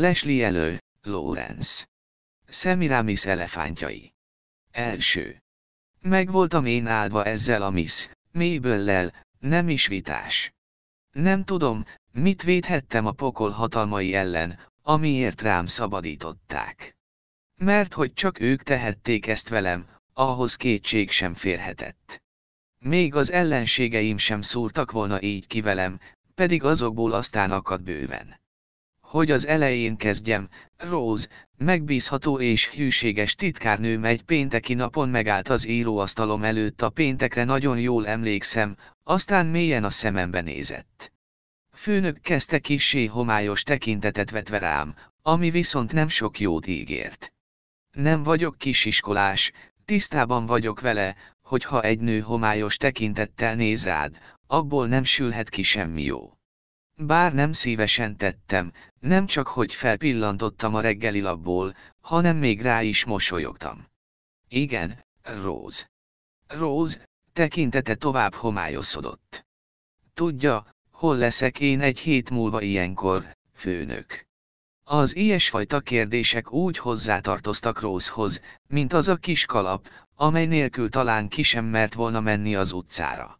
Leslie elő, Lawrence. Semiramis elefántjai. Első. Megvoltam én áldva ezzel a Miss Mabel-lel, nem is vitás. Nem tudom, mit védhettem a pokol hatalmai ellen, amiért rám szabadították. Mert hogy csak ők tehették ezt velem, ahhoz kétség sem férhetett. Még az ellenségeim sem szúrtak volna így ki velem, pedig azokból aztán akad bőven hogy az elején kezdjem, Rose, megbízható és hűséges titkárnőm egy pénteki napon megállt az íróasztalom előtt a péntekre nagyon jól emlékszem, aztán mélyen a szemembe nézett. Főnök kezdte kissé homályos tekintetet vetve rám, ami viszont nem sok jót ígért. Nem vagyok kisiskolás, tisztában vagyok vele, hogy ha egy nő homályos tekintettel néz rád, abból nem sülhet ki semmi jó. Bár nem szívesen tettem, nem csak hogy felpillantottam a reggeli labból, hanem még rá is mosolyogtam. Igen, Rose. Rose, tekintete tovább homályosodott. Tudja, hol leszek én egy hét múlva ilyenkor, főnök. Az ilyesfajta kérdések úgy hozzátartoztak Rosehoz, mint az a kis kalap, amely nélkül talán ki sem mert volna menni az utcára.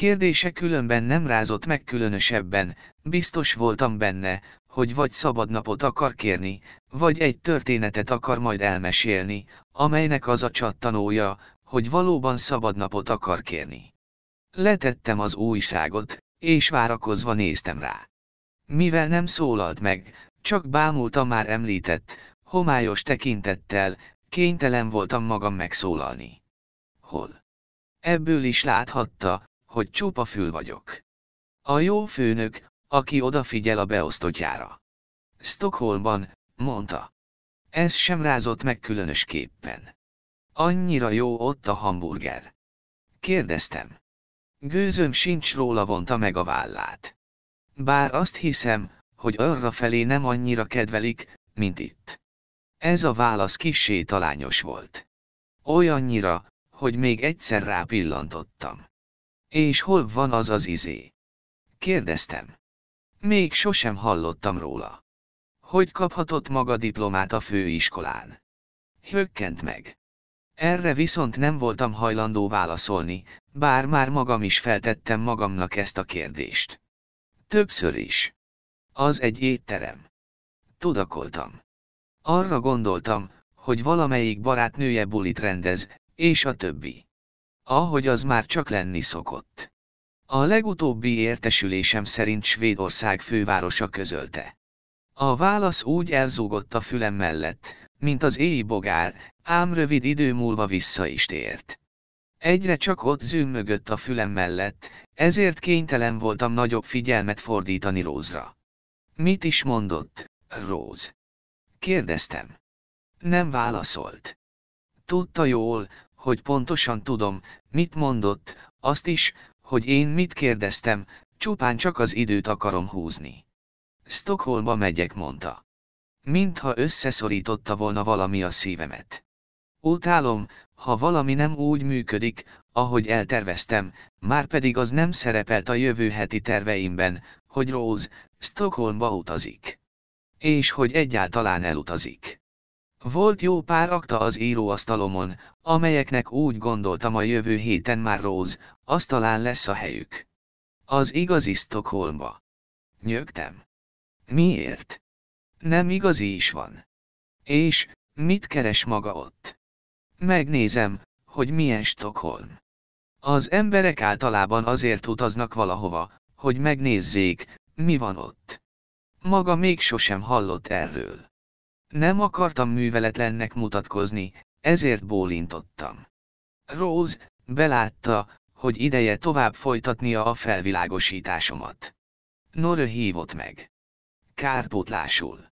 Kérdése különben nem rázott meg különösebben, biztos voltam benne, hogy vagy szabadnapot akar kérni, vagy egy történetet akar majd elmesélni, amelynek az a csattanója, hogy valóban szabadnapot akar kérni. Letettem az újságot, és várakozva néztem rá. Mivel nem szólalt meg, csak bámulta már említett, homályos tekintettel, kénytelen voltam magam megszólalni. Hol? Ebből is láthatta, hogy csupa fül vagyok. A jó főnök, aki odafigyel a beosztottjára. Stockholmban, mondta. Ez sem rázott meg különösképpen. Annyira jó ott a hamburger. Kérdeztem. Gőzöm sincs róla vonta meg a vállát. Bár azt hiszem, hogy arra felé nem annyira kedvelik, mint itt. Ez a válasz kissé talányos volt. Olyannyira, hogy még egyszer rápillantottam. És hol van az az izé? Kérdeztem. Még sosem hallottam róla. Hogy kaphatott maga diplomát a főiskolán? Hökkent meg. Erre viszont nem voltam hajlandó válaszolni, bár már magam is feltettem magamnak ezt a kérdést. Többször is. Az egy étterem. Tudakoltam. Arra gondoltam, hogy valamelyik barátnője bulit rendez, és a többi ahogy az már csak lenni szokott. A legutóbbi értesülésem szerint Svédország fővárosa közölte. A válasz úgy elzúgott a fülem mellett, mint az éj bogár, ám rövid idő múlva vissza is tért. Egyre csak ott zümmögött a fülem mellett, ezért kénytelen voltam nagyobb figyelmet fordítani Rózra. Mit is mondott, Róz? Kérdeztem. Nem válaszolt. Tudta jól, hogy pontosan tudom, mit mondott, azt is, hogy én mit kérdeztem, csupán csak az időt akarom húzni. Stockholmba megyek, mondta. Mintha összeszorította volna valami a szívemet. Utálom, ha valami nem úgy működik, ahogy elterveztem, már pedig az nem szerepelt a jövő heti terveimben, hogy Rose, Stockholmba utazik. És hogy egyáltalán elutazik. Volt jó pár akta az íróasztalomon, amelyeknek úgy gondoltam a jövő héten már Róz, az talán lesz a helyük. Az igazi Stockholmba. Nyögtem. Miért? Nem igazi is van. És, mit keres maga ott? Megnézem, hogy milyen Stockholm. Az emberek általában azért utaznak valahova, hogy megnézzék, mi van ott. Maga még sosem hallott erről. Nem akartam műveletlennek mutatkozni, ezért bólintottam. Rose, belátta, hogy ideje tovább folytatnia a felvilágosításomat. Norö hívott meg. Kárpótlásul.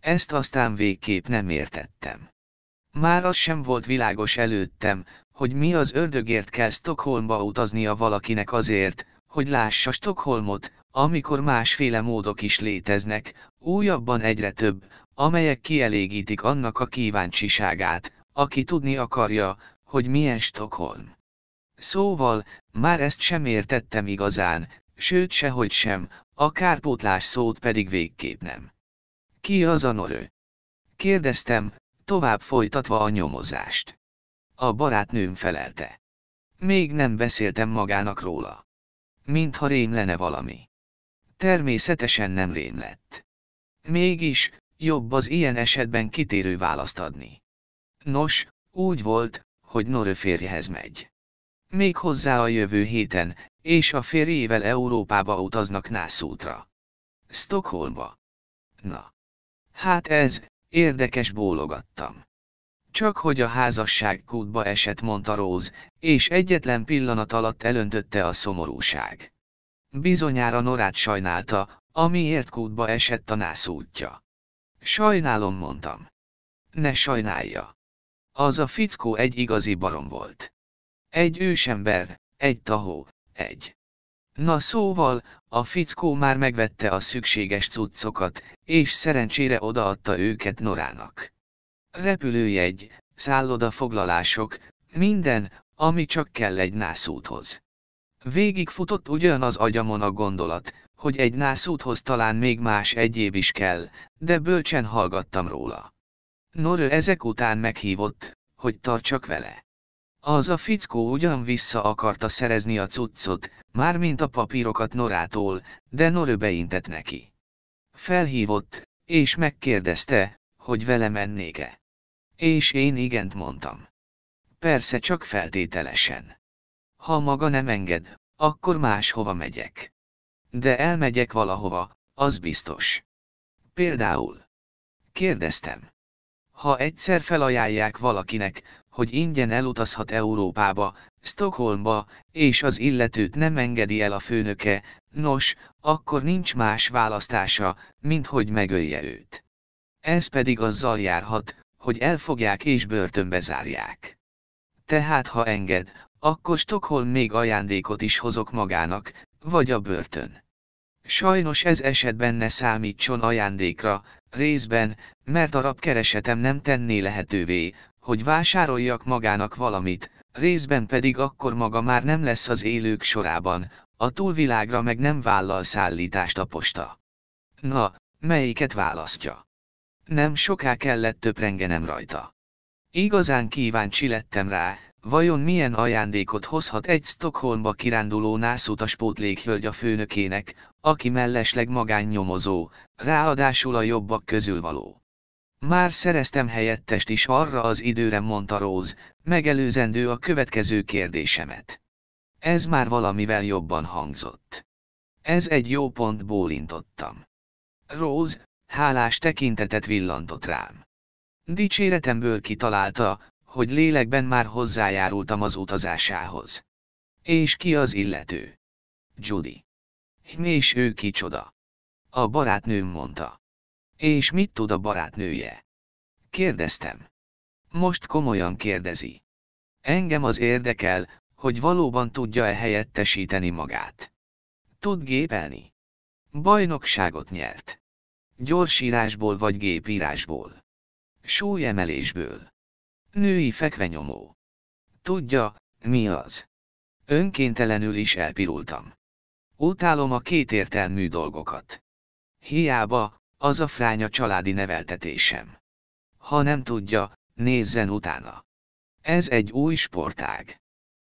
Ezt aztán végképp nem értettem. Már az sem volt világos előttem, hogy mi az ördögért kell Stockholmba utaznia valakinek azért, hogy lássa Stockholmot, amikor másféle módok is léteznek, újabban egyre több, amelyek kielégítik annak a kíváncsiságát, aki tudni akarja, hogy milyen Stockholm. Szóval, már ezt sem értettem igazán, sőt sehogy sem, a kárpótlás szót pedig végképp nem. Ki az a norő? Kérdeztem, tovább folytatva a nyomozást. A barátnőm felelte. Még nem beszéltem magának róla. Mintha rém lenne valami. Természetesen nem rém lett. Mégis, jobb az ilyen esetben kitérő választ adni. Nos, úgy volt, hogy Norö férjehez megy. Még hozzá a jövő héten, és a férjével Európába utaznak Nászútra. Stockholmba. Na. Hát ez, érdekes bólogattam. Csak hogy a házasság kútba esett, mondta Róz, és egyetlen pillanat alatt elöntötte a szomorúság. Bizonyára Norát sajnálta, amiért kútba esett a nászútja. Sajnálom mondtam. Ne sajnálja. Az a fickó egy igazi barom volt. Egy ősember, egy tahó, egy. Na szóval, a fickó már megvette a szükséges cuccokat, és szerencsére odaadta őket Norának. Repülőjegy, foglalások, minden, ami csak kell egy nászúthoz. Végig futott ugyanaz agyamon a gondolat, hogy egy nászúthoz talán még más egyéb is kell, de bölcsen hallgattam róla. Norö ezek után meghívott, hogy tartsak vele. Az a fickó ugyan vissza akarta szerezni a cuccot, mármint a papírokat Norától, de Norö beintett neki. Felhívott, és megkérdezte, hogy vele mennék-e. És én igent mondtam. Persze csak feltételesen. Ha maga nem enged, akkor máshova megyek. De elmegyek valahova, az biztos. Például. Kérdeztem. Ha egyszer felajánlják valakinek, hogy ingyen elutazhat Európába, Stockholmba, és az illetőt nem engedi el a főnöke, nos, akkor nincs más választása, mint hogy megölje őt. Ez pedig azzal járhat, hogy elfogják és börtönbe zárják. Tehát ha enged, akkor Stockholm még ajándékot is hozok magának, vagy a börtön. Sajnos ez esetben ne számítson ajándékra, részben, mert a rabkeresetem nem tenné lehetővé, hogy vásároljak magának valamit, részben pedig akkor maga már nem lesz az élők sorában, a túlvilágra meg nem vállal szállítást a posta. Na, melyiket választja? Nem soká kellett töprengenem rajta. Igazán kíváncsi lettem rá, Vajon milyen ajándékot hozhat egy Stockholmba kiránduló nászutas pótlékhölgy a főnökének, aki mellesleg magánnyomozó, ráadásul a jobbak közül való. Már szereztem helyettest is arra az időre mondta Róz, megelőzendő a következő kérdésemet. Ez már valamivel jobban hangzott. Ez egy jó pont bólintottam. Róz, hálás tekintetet villantott rám. Dicséretemből kitalálta, hogy lélekben már hozzájárultam az utazásához. És ki az illető? Judy. És ő kicsoda? A barátnőm mondta. És mit tud a barátnője? Kérdeztem. Most komolyan kérdezi. Engem az érdekel, hogy valóban tudja-e helyettesíteni magát. Tud gépelni? Bajnokságot nyert. Gyorsírásból vagy gépírásból. Súlyemelésből. Női fekvenyomó. Tudja, mi az. Önkéntelenül is elpirultam. Utálom a kétértelmű dolgokat. Hiába, az a fránya családi neveltetésem. Ha nem tudja, nézzen utána. Ez egy új sportág.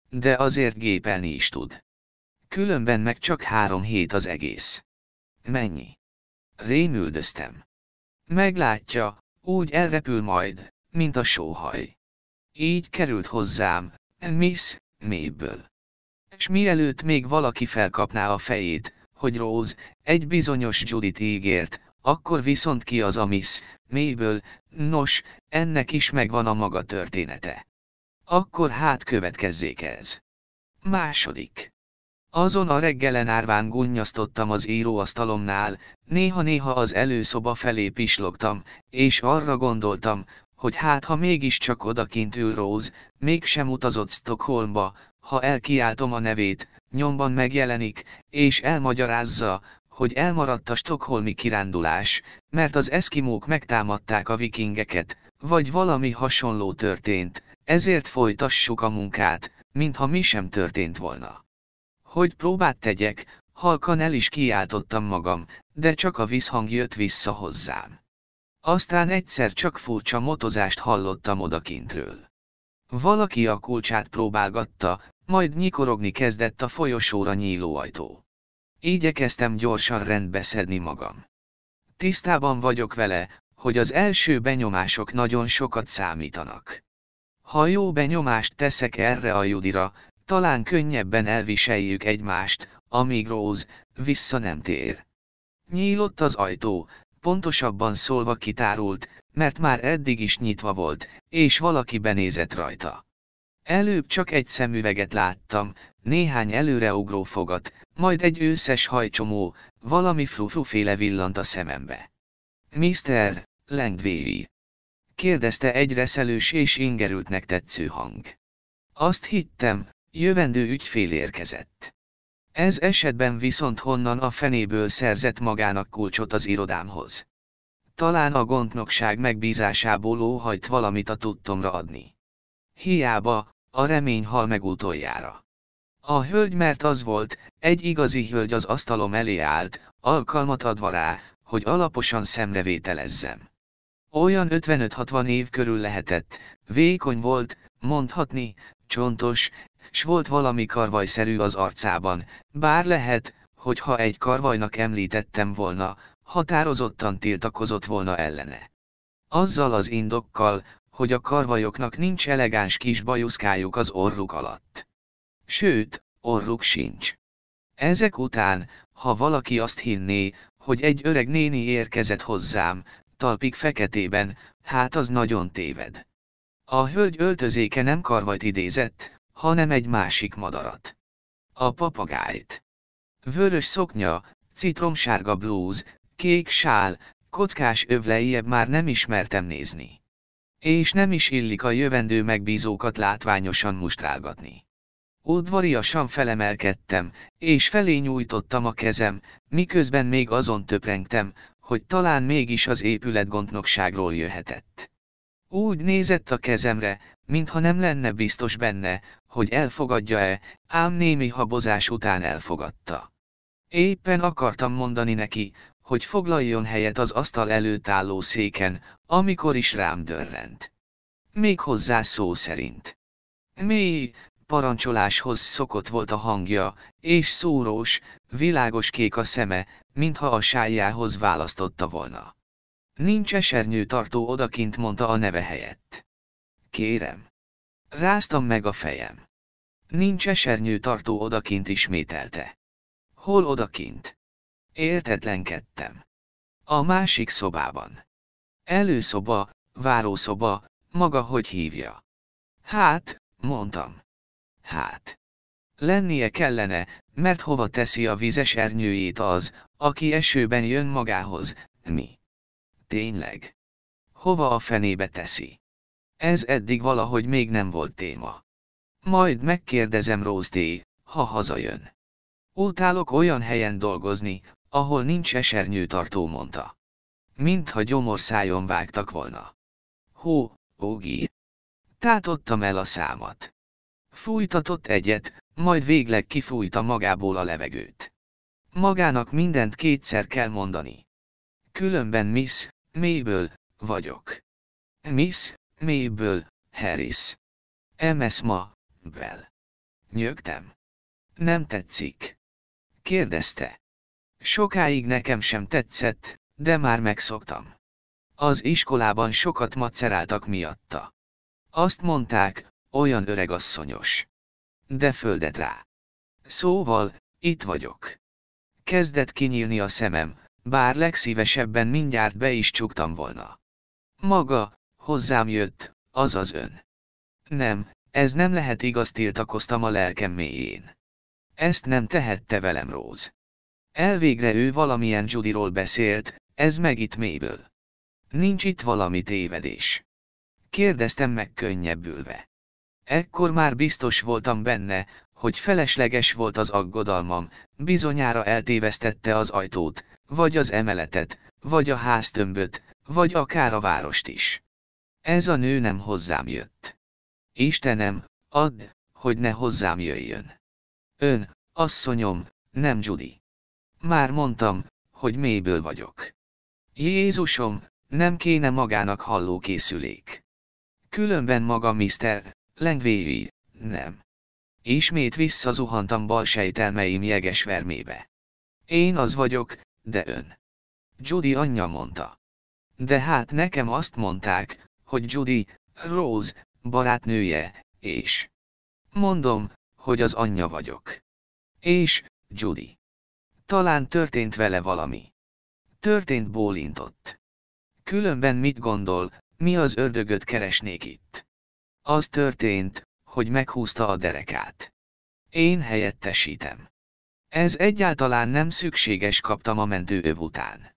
De azért gépelni is tud. Különben meg csak három hét az egész. Mennyi? Rémüldöztem. Meglátja, úgy elrepül majd, mint a sóhaj. Így került hozzám, Miss Mabel. És mielőtt még valaki felkapná a fejét, hogy Rose, egy bizonyos Judit ígért, akkor viszont ki az a Miss Mabel, nos, ennek is megvan a maga története. Akkor hát következzék ez. Második. Azon a reggelen árván gunnyasztottam az íróasztalomnál, néha-néha az előszoba felé pislogtam, és arra gondoltam, hogy hát ha mégiscsak odakint ül Róz, mégsem utazott Stockholmba, ha elkiáltom a nevét, nyomban megjelenik, és elmagyarázza, hogy elmaradt a stockholmi kirándulás, mert az eszkimók megtámadták a vikingeket, vagy valami hasonló történt, ezért folytassuk a munkát, mintha mi sem történt volna. Hogy próbát tegyek, halkan el is kiáltottam magam, de csak a visszhang jött vissza hozzám. Aztán egyszer csak furcsa motozást hallottam odakintről. Valaki a kulcsát próbálgatta, majd nyikorogni kezdett a folyosóra nyíló ajtó. Igyekeztem gyorsan rendbeszedni magam. Tisztában vagyok vele, hogy az első benyomások nagyon sokat számítanak. Ha jó benyomást teszek erre a judira, talán könnyebben elviseljük egymást, amíg Róz vissza nem tér. Nyílott az ajtó, pontosabban szólva kitárult, mert már eddig is nyitva volt, és valaki benézett rajta. Előbb csak egy szemüveget láttam, néhány előreugró fogat, majd egy őszes hajcsomó, valami frufruféle villant a szemembe. Mr. Langvéri. Kérdezte egy reszelős és ingerültnek tetsző hang. Azt hittem, jövendő ügyfél érkezett. Ez esetben viszont honnan a fenéből szerzett magának kulcsot az irodámhoz. Talán a gondnokság megbízásából óhajt valamit a tudtomra adni. Hiába, a remény hal meg utoljára. A hölgy mert az volt, egy igazi hölgy az asztalom elé állt, alkalmat adva rá, hogy alaposan szemrevételezzem. Olyan 55-60 év körül lehetett, vékony volt, mondhatni, csontos, s volt valami karvajszerű az arcában, bár lehet, hogy ha egy karvajnak említettem volna, határozottan tiltakozott volna ellene. Azzal az indokkal, hogy a karvajoknak nincs elegáns kis bajuszkájuk az orruk alatt. Sőt, orruk sincs. Ezek után, ha valaki azt hinné, hogy egy öreg néni érkezett hozzám, talpik feketében, hát az nagyon téved. A hölgy öltözéke nem karvajt idézett, hanem egy másik madarat. A papagájt. Vörös szoknya, citromsárga blúz, kék sál, kockás övleiebb már nem ismertem nézni. És nem is illik a jövendő megbízókat látványosan mustrálgatni. Udvariasan felemelkedtem, és felé nyújtottam a kezem, miközben még azon töprengtem, hogy talán mégis az épületgondnokságról jöhetett. Úgy nézett a kezemre, mintha nem lenne biztos benne, hogy elfogadja-e, ám némi habozás után elfogadta. Éppen akartam mondani neki, hogy foglaljon helyet az asztal előtt álló széken, amikor is rám dörrent. Még hozzá szó szerint. Mély, parancsoláshoz szokott volt a hangja, és szórós, világos kék a szeme, mintha a sájához választotta volna. Nincs esernyő tartó odakint mondta a neve helyett kérem. Ráztam meg a fejem. Nincs esernyő tartó odakint ismételte. Hol odakint? Értetlenkedtem. A másik szobában. Előszoba, várószoba, maga hogy hívja? Hát, mondtam. Hát. Lennie kellene, mert hova teszi a vizes ernyőjét az, aki esőben jön magához, mi? Tényleg. Hova a fenébe teszi? Ez eddig valahogy még nem volt téma. Majd megkérdezem Rózdé, ha hazajön. Utálok olyan helyen dolgozni, ahol nincs esernyőtartó mondta. Mintha gyomorszájon vágtak volna. Hó, Ógi. Tátottam el a számat. Fújtatott egyet, majd végleg kifújta magából a levegőt. Magának mindent kétszer kell mondani. Különben Miss, mélyből, vagyok. Miss, Mabel, Harris. MS ma, Bell. Nyögtem. Nem tetszik. Kérdezte. Sokáig nekem sem tetszett, de már megszoktam. Az iskolában sokat maceráltak miatta. Azt mondták, olyan öregasszonyos. De földet rá. Szóval, itt vagyok. Kezdett kinyílni a szemem, bár legszívesebben mindjárt be is csuktam volna. Maga, hozzám jött, az az ön. Nem, ez nem lehet igaz tiltakoztam a lelkem mélyén. Ezt nem tehette velem Róz. Elvégre ő valamilyen Judyról beszélt, ez meg itt mélyből. Nincs itt valami tévedés. Kérdeztem meg könnyebbülve. Ekkor már biztos voltam benne, hogy felesleges volt az aggodalmam, bizonyára eltévesztette az ajtót, vagy az emeletet, vagy a háztömböt, vagy akár a várost is. Ez a nő nem hozzám jött. Istenem, add, hogy ne hozzám jöjjön. Ön, asszonyom, nem Judy. Már mondtam, hogy mélyből vagyok. Jézusom, nem kéne magának hallókészülék. Különben maga Mr. Lengvéri, nem. Ismét visszazuhantam bal sejtelmeim jeges vermébe. Én az vagyok, de ön. Judy anyja mondta. De hát nekem azt mondták, hogy Judy, Rose, barátnője, és... Mondom, hogy az anyja vagyok. És, Judy. Talán történt vele valami. Történt bólintott. Különben mit gondol, mi az ördögöt keresnék itt? Az történt, hogy meghúzta a derekát. Én helyettesítem. Ez egyáltalán nem szükséges kaptam a mentőöv után.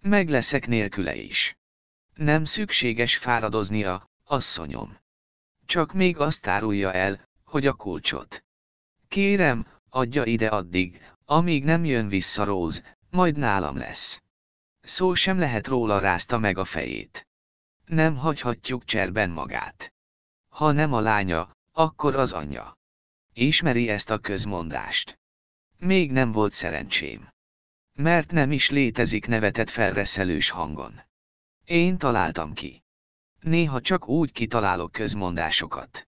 Meg leszek nélküle is. Nem szükséges fáradoznia, asszonyom. Csak még azt árulja el, hogy a kulcsot. Kérem, adja ide addig, amíg nem jön vissza Róz, majd nálam lesz. Szó sem lehet róla rázta meg a fejét. Nem hagyhatjuk cserben magát. Ha nem a lánya, akkor az anyja. Ismeri ezt a közmondást. Még nem volt szerencsém. Mert nem is létezik nevetett felreszelős hangon. Én találtam ki. Néha csak úgy kitalálok közmondásokat.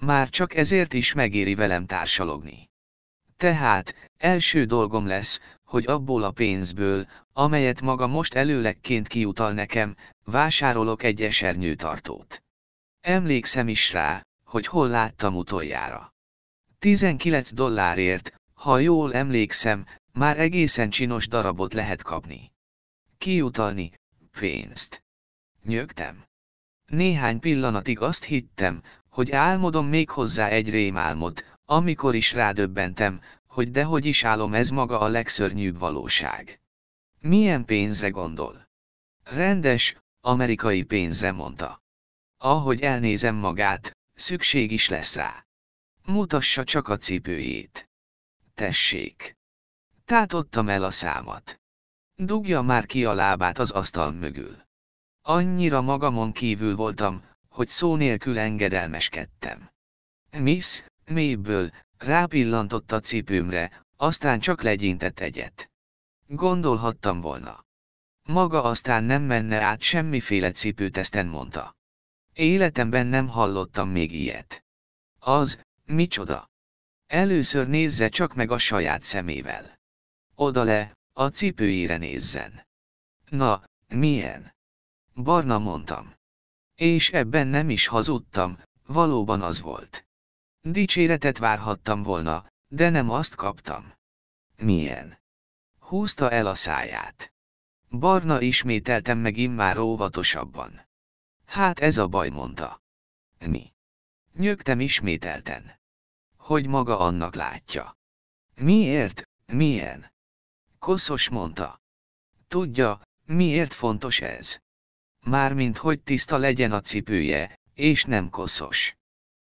Már csak ezért is megéri velem társalogni. Tehát, első dolgom lesz, hogy abból a pénzből, amelyet maga most előlegként kiutal nekem, vásárolok egy esernyőtartót. Emlékszem is rá, hogy hol láttam utoljára. 19 dollárért, ha jól emlékszem, már egészen csinos darabot lehet kapni. Kiutalni, pénzt. Nyögtem. Néhány pillanatig azt hittem, hogy álmodom még hozzá egy rémálmot, amikor is rádöbbentem, hogy dehogy is álom ez maga a legszörnyűbb valóság. Milyen pénzre gondol? Rendes, amerikai pénzre mondta. Ahogy elnézem magát, szükség is lesz rá. Mutassa csak a cipőjét. Tessék. Tátottam el a számat. Dugja már ki a lábát az asztal mögül. Annyira magamon kívül voltam, hogy szó nélkül engedelmeskedtem. Miss, mélyből, rápillantott a cipőmre, aztán csak legyintett egyet. Gondolhattam volna. Maga aztán nem menne át semmiféle cipőteszten mondta. Életemben nem hallottam még ilyet. Az, micsoda. Először nézze csak meg a saját szemével. Oda le, a cipőjére nézzen. Na, milyen? Barna mondtam. És ebben nem is hazudtam, valóban az volt. Dicséretet várhattam volna, de nem azt kaptam. Milyen? Húzta el a száját. Barna ismételtem meg immár óvatosabban. Hát ez a baj mondta. Mi? Nyögtem ismételten. Hogy maga annak látja. Miért, milyen? Koszos mondta. Tudja, miért fontos ez? Mármint hogy tiszta legyen a cipője, és nem koszos.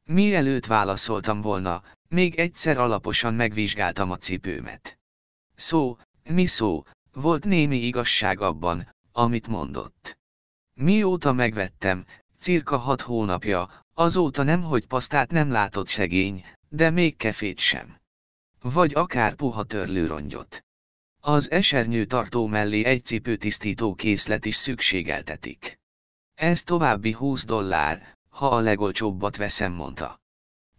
Mielőtt válaszoltam volna, még egyszer alaposan megvizsgáltam a cipőmet. Szó, mi szó, volt némi igazság abban, amit mondott. Mióta megvettem, cirka hat hónapja, azóta nem hogy pasztát nem látott szegény, de még kefét sem. Vagy akár puha törlőrongyot. Az esernyő tartó mellé egy cipőtisztító készlet is szükségeltetik. Ez további 20 dollár, ha a legolcsóbbat veszem, mondta.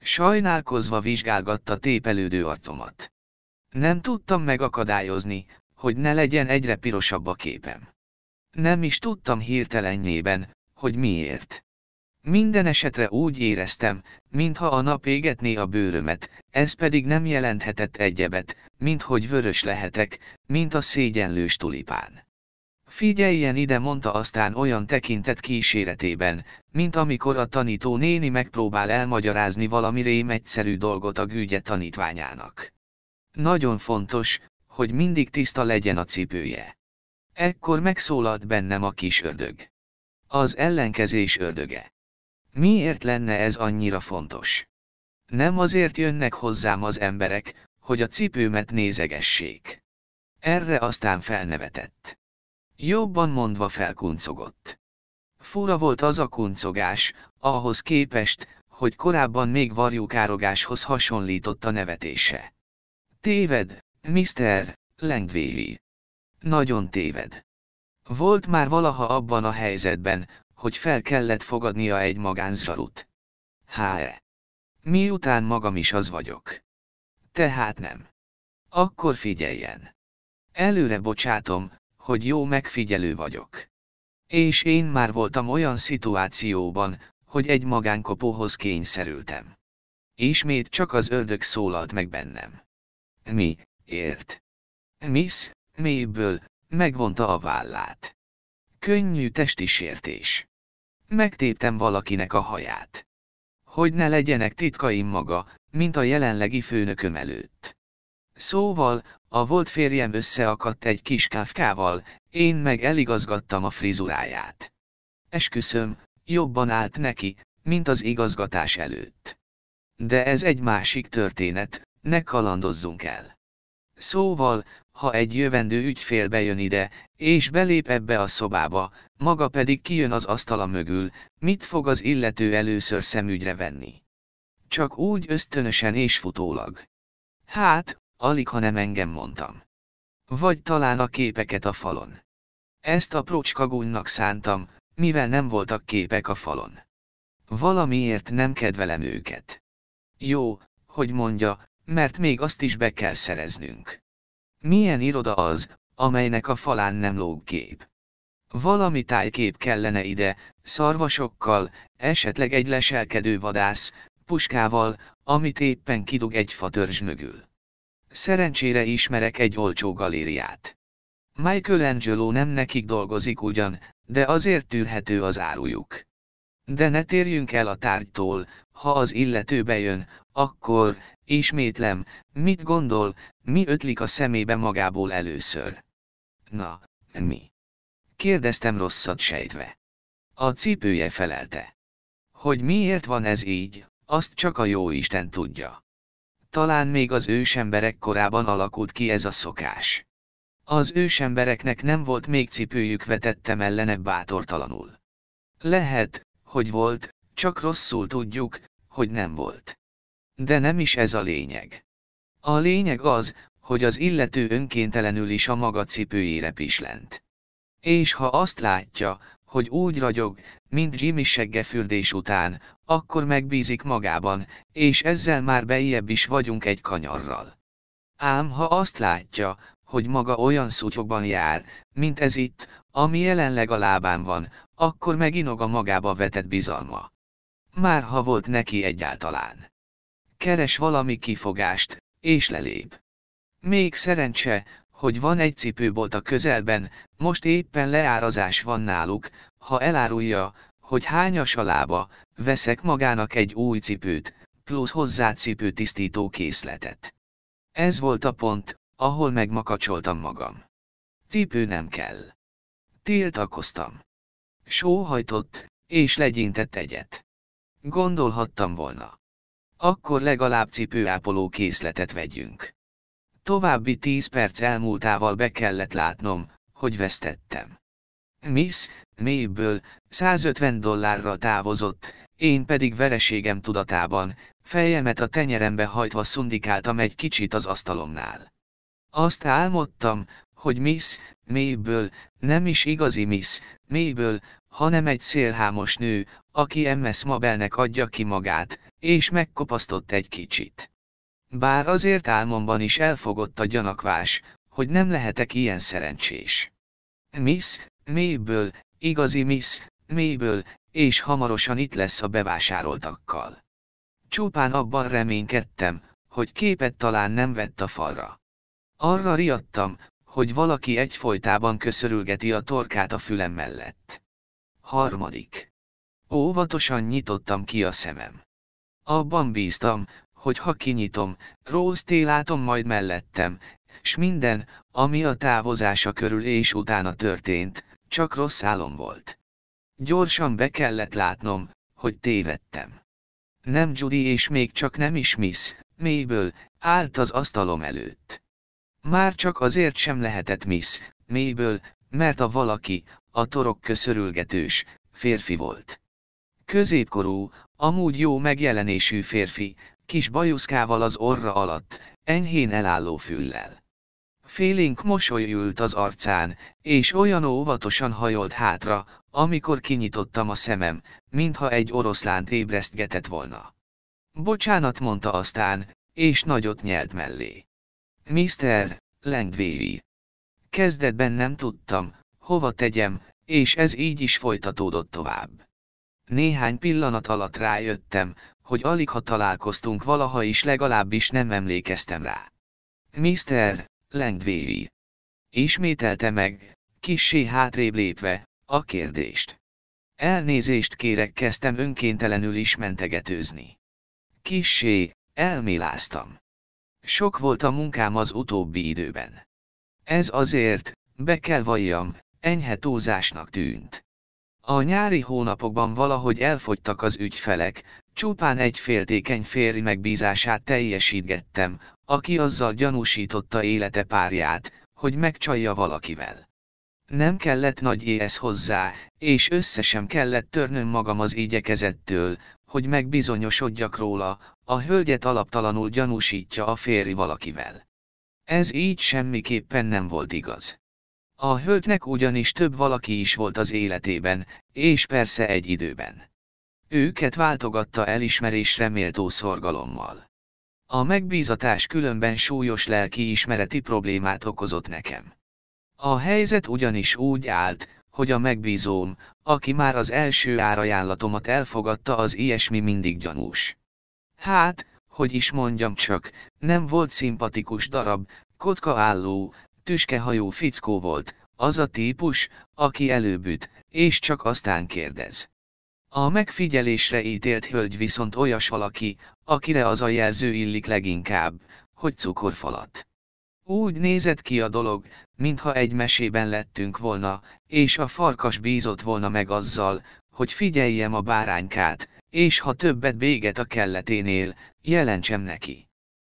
Sajnálkozva vizsgálgatta tépelődő arcomat. Nem tudtam megakadályozni, hogy ne legyen egyre pirosabb a képem. Nem is tudtam hirtelennyében, hogy miért. Minden esetre úgy éreztem, mintha a nap égetné a bőrömet, ez pedig nem jelenthetett egyebet, mint hogy vörös lehetek, mint a szégyenlős tulipán. Figyeljen ide, mondta aztán olyan tekintet kíséretében, mint amikor a tanító néni megpróbál elmagyarázni valami rém egyszerű dolgot a gügye tanítványának. Nagyon fontos, hogy mindig tiszta legyen a cipője. Ekkor megszólalt bennem a kis ördög. Az ellenkezés ördöge. Miért lenne ez annyira fontos? Nem azért jönnek hozzám az emberek, hogy a cipőmet nézegessék. Erre aztán felnevetett. Jobban mondva felkuncogott. Fura volt az a kuncogás, ahhoz képest, hogy korábban még varjúkárogáshoz hasonlított a nevetése. Téved, Mr. Langvéli. Nagyon téved. Volt már valaha abban a helyzetben, hogy fel kellett fogadnia egy magánzsarut. H.E. Miután magam is az vagyok. Tehát nem. Akkor figyeljen. Előre bocsátom, hogy jó megfigyelő vagyok. És én már voltam olyan szituációban, hogy egy magánkopóhoz kényszerültem. Ismét csak az ördög szólalt meg bennem. Mi, ért? Miss, mélyből, megvonta a vállát. Könnyű testi sértés. Megtéptem valakinek a haját. Hogy ne legyenek titkaim maga, mint a jelenlegi főnököm előtt. Szóval, a volt férjem összeakadt egy kis kávkával, én meg eligazgattam a frizuráját. Esküszöm, jobban állt neki, mint az igazgatás előtt. De ez egy másik történet, ne kalandozzunk el. Szóval, ha egy jövendő ügyfél bejön ide, és belép ebbe a szobába, maga pedig kijön az asztala mögül, mit fog az illető először szemügyre venni? Csak úgy ösztönösen és futólag. Hát, alig ha nem engem mondtam. Vagy talán a képeket a falon. Ezt a procskagúnynak szántam, mivel nem voltak képek a falon. Valamiért nem kedvelem őket. Jó, hogy mondja, mert még azt is be kell szereznünk. Milyen iroda az, amelynek a falán nem lóg kép? Valami tájkép kellene ide, szarvasokkal, esetleg egy leselkedő vadász, puskával, amit éppen kidug egy fatörzs mögül. Szerencsére ismerek egy olcsó galériát. Michelangelo nem nekik dolgozik ugyan, de azért tűrhető az árujuk. De ne térjünk el a tárgytól, ha az illető bejön, akkor, Ismétlem, mit gondol, mi ötlik a szemébe magából először? Na, mi? Kérdeztem rosszat sejtve. A cipője felelte. Hogy miért van ez így, azt csak a jó Isten tudja. Talán még az ősemberek korában alakult ki ez a szokás. Az ősembereknek nem volt még cipőjük vetettem ellene bátortalanul. Lehet, hogy volt, csak rosszul tudjuk, hogy nem volt de nem is ez a lényeg. A lényeg az, hogy az illető önkéntelenül is a maga cipőjére pislent. És ha azt látja, hogy úgy ragyog, mint Jimmy seggefürdés után, akkor megbízik magában, és ezzel már bejjebb is vagyunk egy kanyarral. Ám ha azt látja, hogy maga olyan szutyokban jár, mint ez itt, ami jelenleg a lábán van, akkor meginog a magába vetett bizalma. Már ha volt neki egyáltalán keres valami kifogást, és lelép. Még szerencse, hogy van egy cipőbolt a közelben, most éppen leárazás van náluk, ha elárulja, hogy hányas a lába, veszek magának egy új cipőt, plusz hozzá cipőtisztító készletet. Ez volt a pont, ahol megmakacsoltam magam. Cipő nem kell. Tiltakoztam. Sóhajtott, és legyintett egyet. Gondolhattam volna. Akkor legalább cipőápoló készletet vegyünk. További tíz perc elmúltával be kellett látnom, hogy vesztettem. Miss, mélyből, 150 dollárra távozott, én pedig vereségem tudatában, fejemet a tenyerembe hajtva szundikáltam egy kicsit az asztalomnál. Azt álmodtam, hogy Miss Mayből nem is igazi Miss Mayből, hanem egy szélhámos nő, aki MS Mabelnek adja ki magát, és megkopasztott egy kicsit. Bár azért álmomban is elfogott a gyanakvás, hogy nem lehetek ilyen szerencsés. Miss Mayből, igazi Miss Mayből, és hamarosan itt lesz a bevásároltakkal. Csupán abban reménykedtem, hogy képet talán nem vett a falra. Arra riadtam, hogy valaki egyfolytában köszörülgeti a torkát a fülem mellett. Harmadik. Óvatosan nyitottam ki a szemem. Abban bíztam, hogy ha kinyitom, Rose látom majd mellettem, s minden, ami a távozása körül és utána történt, csak rossz álom volt. Gyorsan be kellett látnom, hogy tévedtem. Nem Judy és még csak nem is Miss, mélyből, állt az asztalom előtt. Már csak azért sem lehetett Miss mélyből, mert a valaki, a torok köszörülgetős, férfi volt. Középkorú, amúgy jó megjelenésű férfi, kis bajuszkával az orra alatt, enyhén elálló füllel. Félénk mosolyült az arcán, és olyan óvatosan hajolt hátra, amikor kinyitottam a szemem, mintha egy oroszlánt ébresztgetett volna. Bocsánat mondta aztán, és nagyot nyelt mellé. Mr. Lengvéri. Kezdetben nem tudtam, hova tegyem, és ez így is folytatódott tovább. Néhány pillanat alatt rájöttem, hogy alig ha találkoztunk valaha is legalábbis nem emlékeztem rá. Mr. Lengvéri. Ismételte meg, kissé hátrébb lépve, a kérdést. Elnézést kérek kezdtem önkéntelenül is mentegetőzni. Kissé, elméláztam. Sok volt a munkám az utóbbi időben. Ez azért, be kell valljam, enyhe túlzásnak tűnt. A nyári hónapokban valahogy elfogytak az ügyfelek, csupán egy féltékeny férj megbízását teljesítgettem, aki azzal gyanúsította élete párját, hogy megcsalja valakivel. Nem kellett nagy éhez hozzá, és össze sem kellett törnöm magam az igyekezettől, hogy megbizonyosodjak róla, a hölgyet alaptalanul gyanúsítja a férj valakivel. Ez így semmiképpen nem volt igaz. A hölgynek ugyanis több valaki is volt az életében, és persze egy időben. Őket váltogatta elismerésre méltó szorgalommal. A megbízatás különben súlyos ismereti problémát okozott nekem. A helyzet ugyanis úgy állt, hogy a megbízóm, aki már az első árajánlatomat elfogadta az ilyesmi mindig gyanús. Hát, hogy is mondjam csak, nem volt szimpatikus darab, kotka álló, tüskehajú fickó volt, az a típus, aki előbb üt, és csak aztán kérdez. A megfigyelésre ítélt hölgy viszont olyas valaki, akire az a jelző illik leginkább, hogy cukorfalat. Úgy nézett ki a dolog, mintha egy mesében lettünk volna, és a farkas bízott volna meg azzal, hogy figyeljem a báránykát, és ha többet véget a kelleténél, jelentsem neki.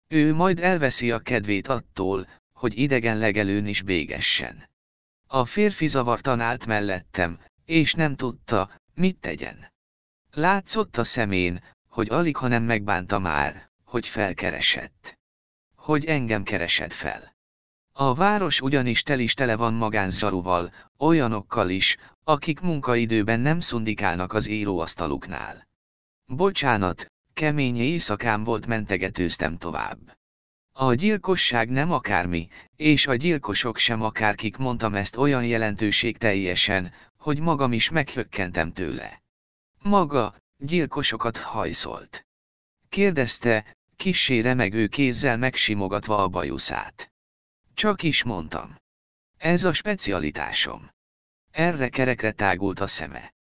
Ő majd elveszi a kedvét attól, hogy idegen legelőn is bégessen. A férfi zavartan állt mellettem, és nem tudta, mit tegyen. Látszott a szemén, hogy alig ha nem megbánta már, hogy felkeresett. Hogy engem keresett fel. A város ugyanis tel is tele van magánzsaruval, olyanokkal is, akik munkaidőben nem szundikálnak az íróasztaluknál. Bocsánat, kemény éjszakám volt mentegetőztem tovább. A gyilkosság nem akármi, és a gyilkosok sem akárkik mondtam ezt olyan jelentőség teljesen, hogy magam is meghökkentem tőle. Maga, gyilkosokat hajszolt. Kérdezte, kissé remegő kézzel megsimogatva a bajuszát. Csak is mondtam. Ez a specialitásom. Erre kerekre tágult a szeme.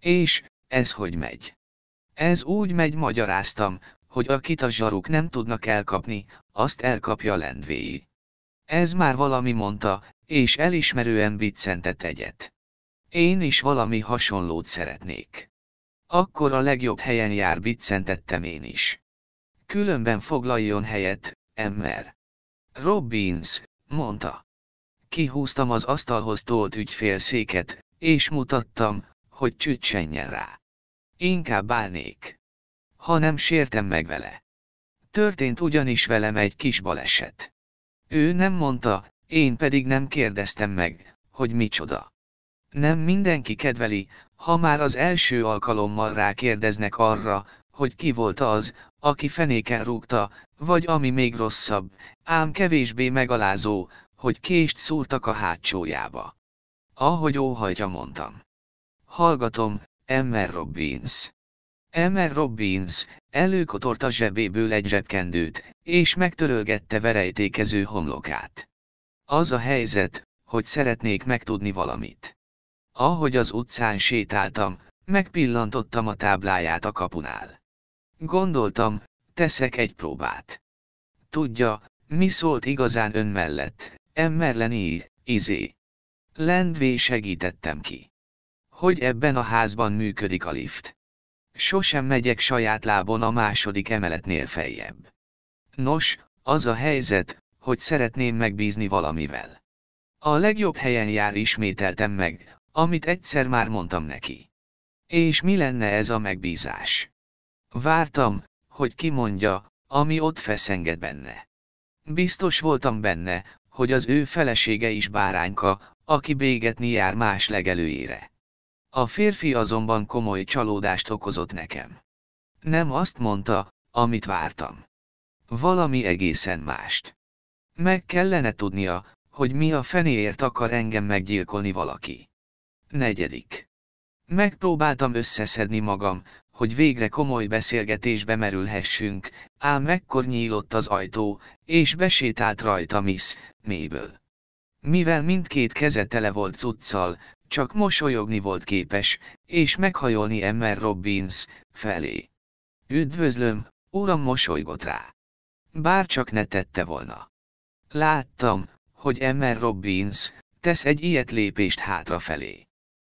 És, ez hogy megy? Ez úgy megy magyaráztam, hogy akit a zsaruk nem tudnak elkapni, azt elkapja lendvéi. Ez már valami mondta, és elismerően viccentett egyet. Én is valami hasonlót szeretnék. Akkor a legjobb helyen jár viccentettem én is. Különben foglaljon helyet, ember. Robbins, mondta. Kihúztam az asztalhoz tolt ügyfélszéket, és mutattam, hogy csütsenjen rá. Inkább állnék. Ha nem sértem meg vele. Történt ugyanis velem egy kis baleset. Ő nem mondta, én pedig nem kérdeztem meg, hogy micsoda. Nem mindenki kedveli, ha már az első alkalommal rákérdeznek arra, hogy ki volt az, aki fenéken rúgta, vagy ami még rosszabb, ám kevésbé megalázó, hogy kést szúrtak a hátsójába. Ahogy óhajtja mondtam. Hallgatom, Emmer Robbins. Emmer Robbins, előkotort a zsebéből egy zsebkendőt, és megtörölgette verejtékező homlokát. Az a helyzet, hogy szeretnék megtudni valamit. Ahogy az utcán sétáltam, megpillantottam a tábláját a kapunál. Gondoltam, teszek egy próbát. Tudja, mi szólt igazán ön mellett, emmerleni, izé. Lendvé segítettem ki hogy ebben a házban működik a lift. Sosem megyek saját lábon a második emeletnél feljebb. Nos, az a helyzet, hogy szeretném megbízni valamivel. A legjobb helyen jár ismételtem meg, amit egyszer már mondtam neki. És mi lenne ez a megbízás? Vártam, hogy kimondja, ami ott feszenged benne. Biztos voltam benne, hogy az ő felesége is bárányka, aki bégetni jár más legelőjére. A férfi azonban komoly csalódást okozott nekem. Nem azt mondta, amit vártam. Valami egészen mást. Meg kellene tudnia, hogy mi a fenéért akar engem meggyilkolni valaki. Negyedik. Megpróbáltam összeszedni magam, hogy végre komoly beszélgetésbe merülhessünk, ám ekkor nyílott az ajtó, és besétált rajta Miss méből. Mivel mindkét keze tele volt cuccal, csak mosolyogni volt képes, és meghajolni Emmer Robbins felé. Üdvözlöm, uram mosolygott rá. Bár csak ne tette volna. Láttam, hogy Emmer Robbins tesz egy ilyet lépést hátrafelé.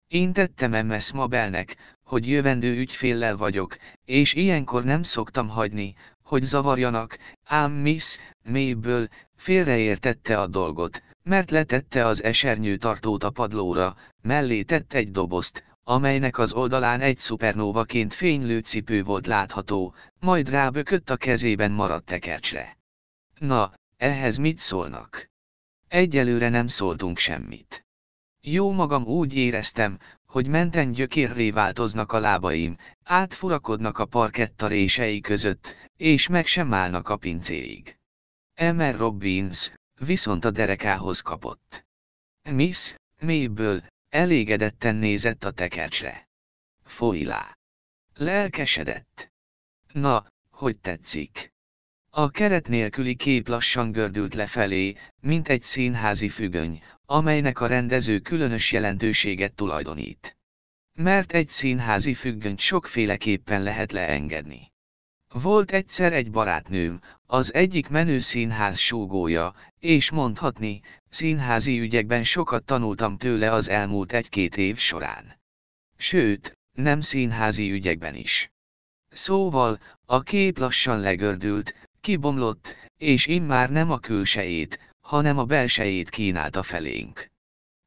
Én tettem MS Mabelnek, hogy jövendő ügyféllel vagyok, és ilyenkor nem szoktam hagyni, hogy zavarjanak, ám Miss mélyből, félreértette a dolgot, mert letette az esernyő tartót a padlóra, mellé tett egy dobozt, amelynek az oldalán egy szupernóvaként fénylő cipő volt látható, majd rábökött a kezében maradt tekercsre. Na, ehhez mit szólnak? Egyelőre nem szóltunk semmit. Jó magam úgy éreztem, hogy menten gyökérré változnak a lábaim, átfurakodnak a parketta rései között, és meg sem állnak a pincéig. Emer Robbins, viszont a derekához kapott. Miss, mélyből, elégedetten nézett a tekercsre. Foilá. Lelkesedett. Na, hogy tetszik? A keret nélküli kép lassan gördült lefelé, mint egy színházi függöny, amelynek a rendező különös jelentőséget tulajdonít. Mert egy színházi függönyt sokféleképpen lehet leengedni. Volt egyszer egy barátnőm, az egyik menő színház súgója, és mondhatni, színházi ügyekben sokat tanultam tőle az elmúlt egy-két év során. Sőt, nem színházi ügyekben is. Szóval, a kép lassan legördült, kibomlott, és immár nem a külsejét, hanem a belsejét kínálta felénk.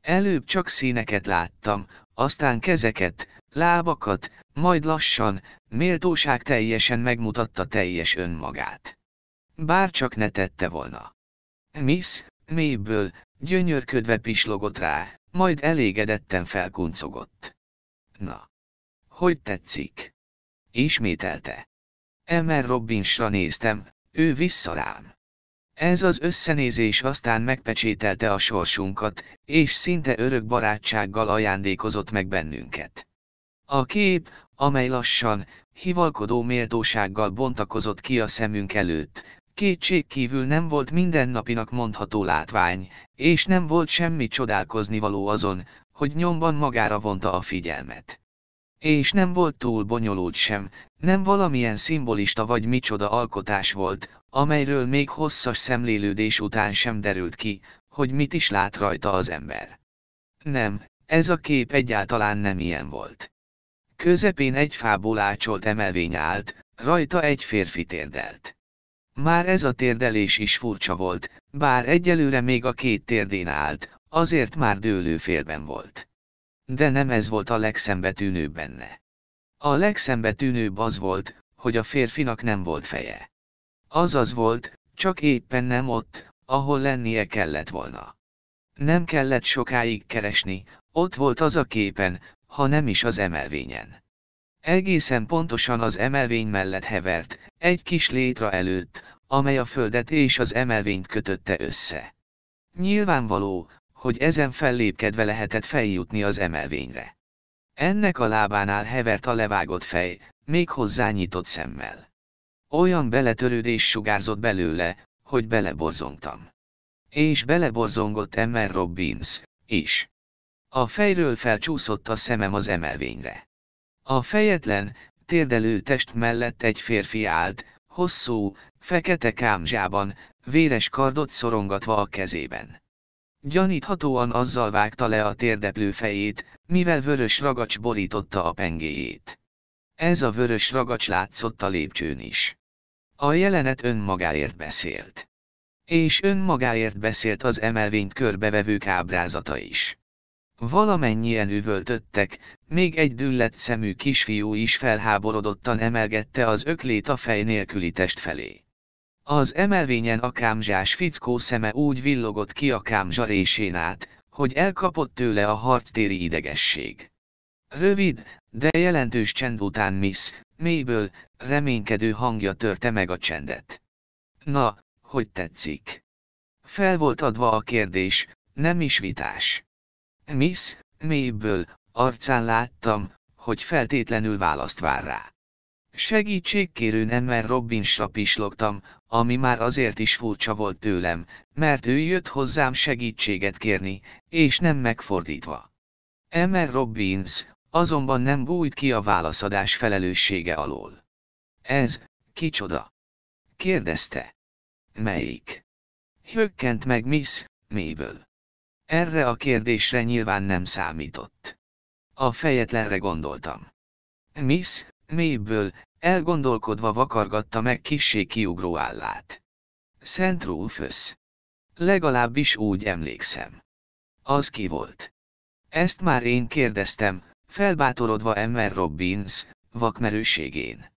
Előbb csak színeket láttam, aztán kezeket, lábakat, majd lassan, méltóság teljesen megmutatta teljes önmagát. Bár csak ne tette volna. Miss, mélyből, gyönyörködve pislogott rá, majd elégedetten felkuncogott. Na. Hogy tetszik? Ismételte. Emmer Robbinsra néztem, ő vissza rám. Ez az összenézés aztán megpecsételte a sorsunkat, és szinte örök barátsággal ajándékozott meg bennünket. A kép, amely lassan, hivalkodó méltósággal bontakozott ki a szemünk előtt. Kétség kívül nem volt mindennapinak mondható látvány, és nem volt semmi csodálkozni való azon, hogy nyomban magára vonta a figyelmet. És nem volt túl bonyolult sem, nem valamilyen szimbolista vagy micsoda alkotás volt, amelyről még hosszas szemlélődés után sem derült ki, hogy mit is lát rajta az ember. Nem, ez a kép egyáltalán nem ilyen volt. Közepén egy fából ácsolt emelvény állt, rajta egy férfi térdelt. Már ez a térdelés is furcsa volt, bár egyelőre még a két térdén állt, azért már dőlő félben volt. De nem ez volt a legszembetűnőbb benne. A legszembetűnőbb az volt, hogy a férfinak nem volt feje. Azaz volt, csak éppen nem ott, ahol lennie kellett volna. Nem kellett sokáig keresni, ott volt az a képen, ha nem is az emelvényen. Egészen pontosan az emelvény mellett hevert, egy kis létra előtt, amely a földet és az emelvényt kötötte össze. Nyilvánvaló, hogy ezen fellépkedve lehetett feljutni az emelvényre. Ennek a lábánál hevert a levágott fej, még hozzá nyitott szemmel. Olyan beletörődés sugárzott belőle, hogy beleborzongtam. És beleborzongott Emmer Robbins, is. A fejről felcsúszott a szemem az emelvényre. A fejetlen, térdelő test mellett egy férfi állt, hosszú, fekete kámzsában, véres kardot szorongatva a kezében. Gyaníthatóan azzal vágta le a térdeplő fejét, mivel vörös ragacs borította a pengéjét. Ez a vörös ragacs látszott a lépcsőn is. A jelenet önmagáért beszélt. És önmagáért beszélt az emelvényt körbevevők ábrázata is. Valamennyien üvöltöttek, még egy düllett szemű kisfiú is felháborodottan emelgette az öklét a fej nélküli test felé. Az emelvényen a kámzsás fickó szeme úgy villogott ki a kámzsa résén át, hogy elkapott tőle a harctéri idegesség. Rövid, de jelentős csend után Miss, mélyből, reménykedő hangja törte meg a csendet. Na, hogy tetszik? Fel volt adva a kérdés, nem is vitás. Miss, mélyből, arcán láttam, hogy feltétlenül választ vár rá. Segítségkérő nemmel Robbinsra pislogtam, ami már azért is furcsa volt tőlem, mert ő jött hozzám segítséget kérni, és nem megfordítva. Emmer Robbins, azonban nem bújt ki a válaszadás felelőssége alól. Ez, kicsoda? kérdezte. Melyik? Hökkent meg Miss, méből. Erre a kérdésre nyilván nem számított. A fejetlenre gondoltam. Miss, mélyből, elgondolkodva vakargatta meg kissé kiugró állát. Szent Rufus. Legalábbis úgy emlékszem. Az ki volt? Ezt már én kérdeztem, felbátorodva Emmer Robbins, vakmerőségén.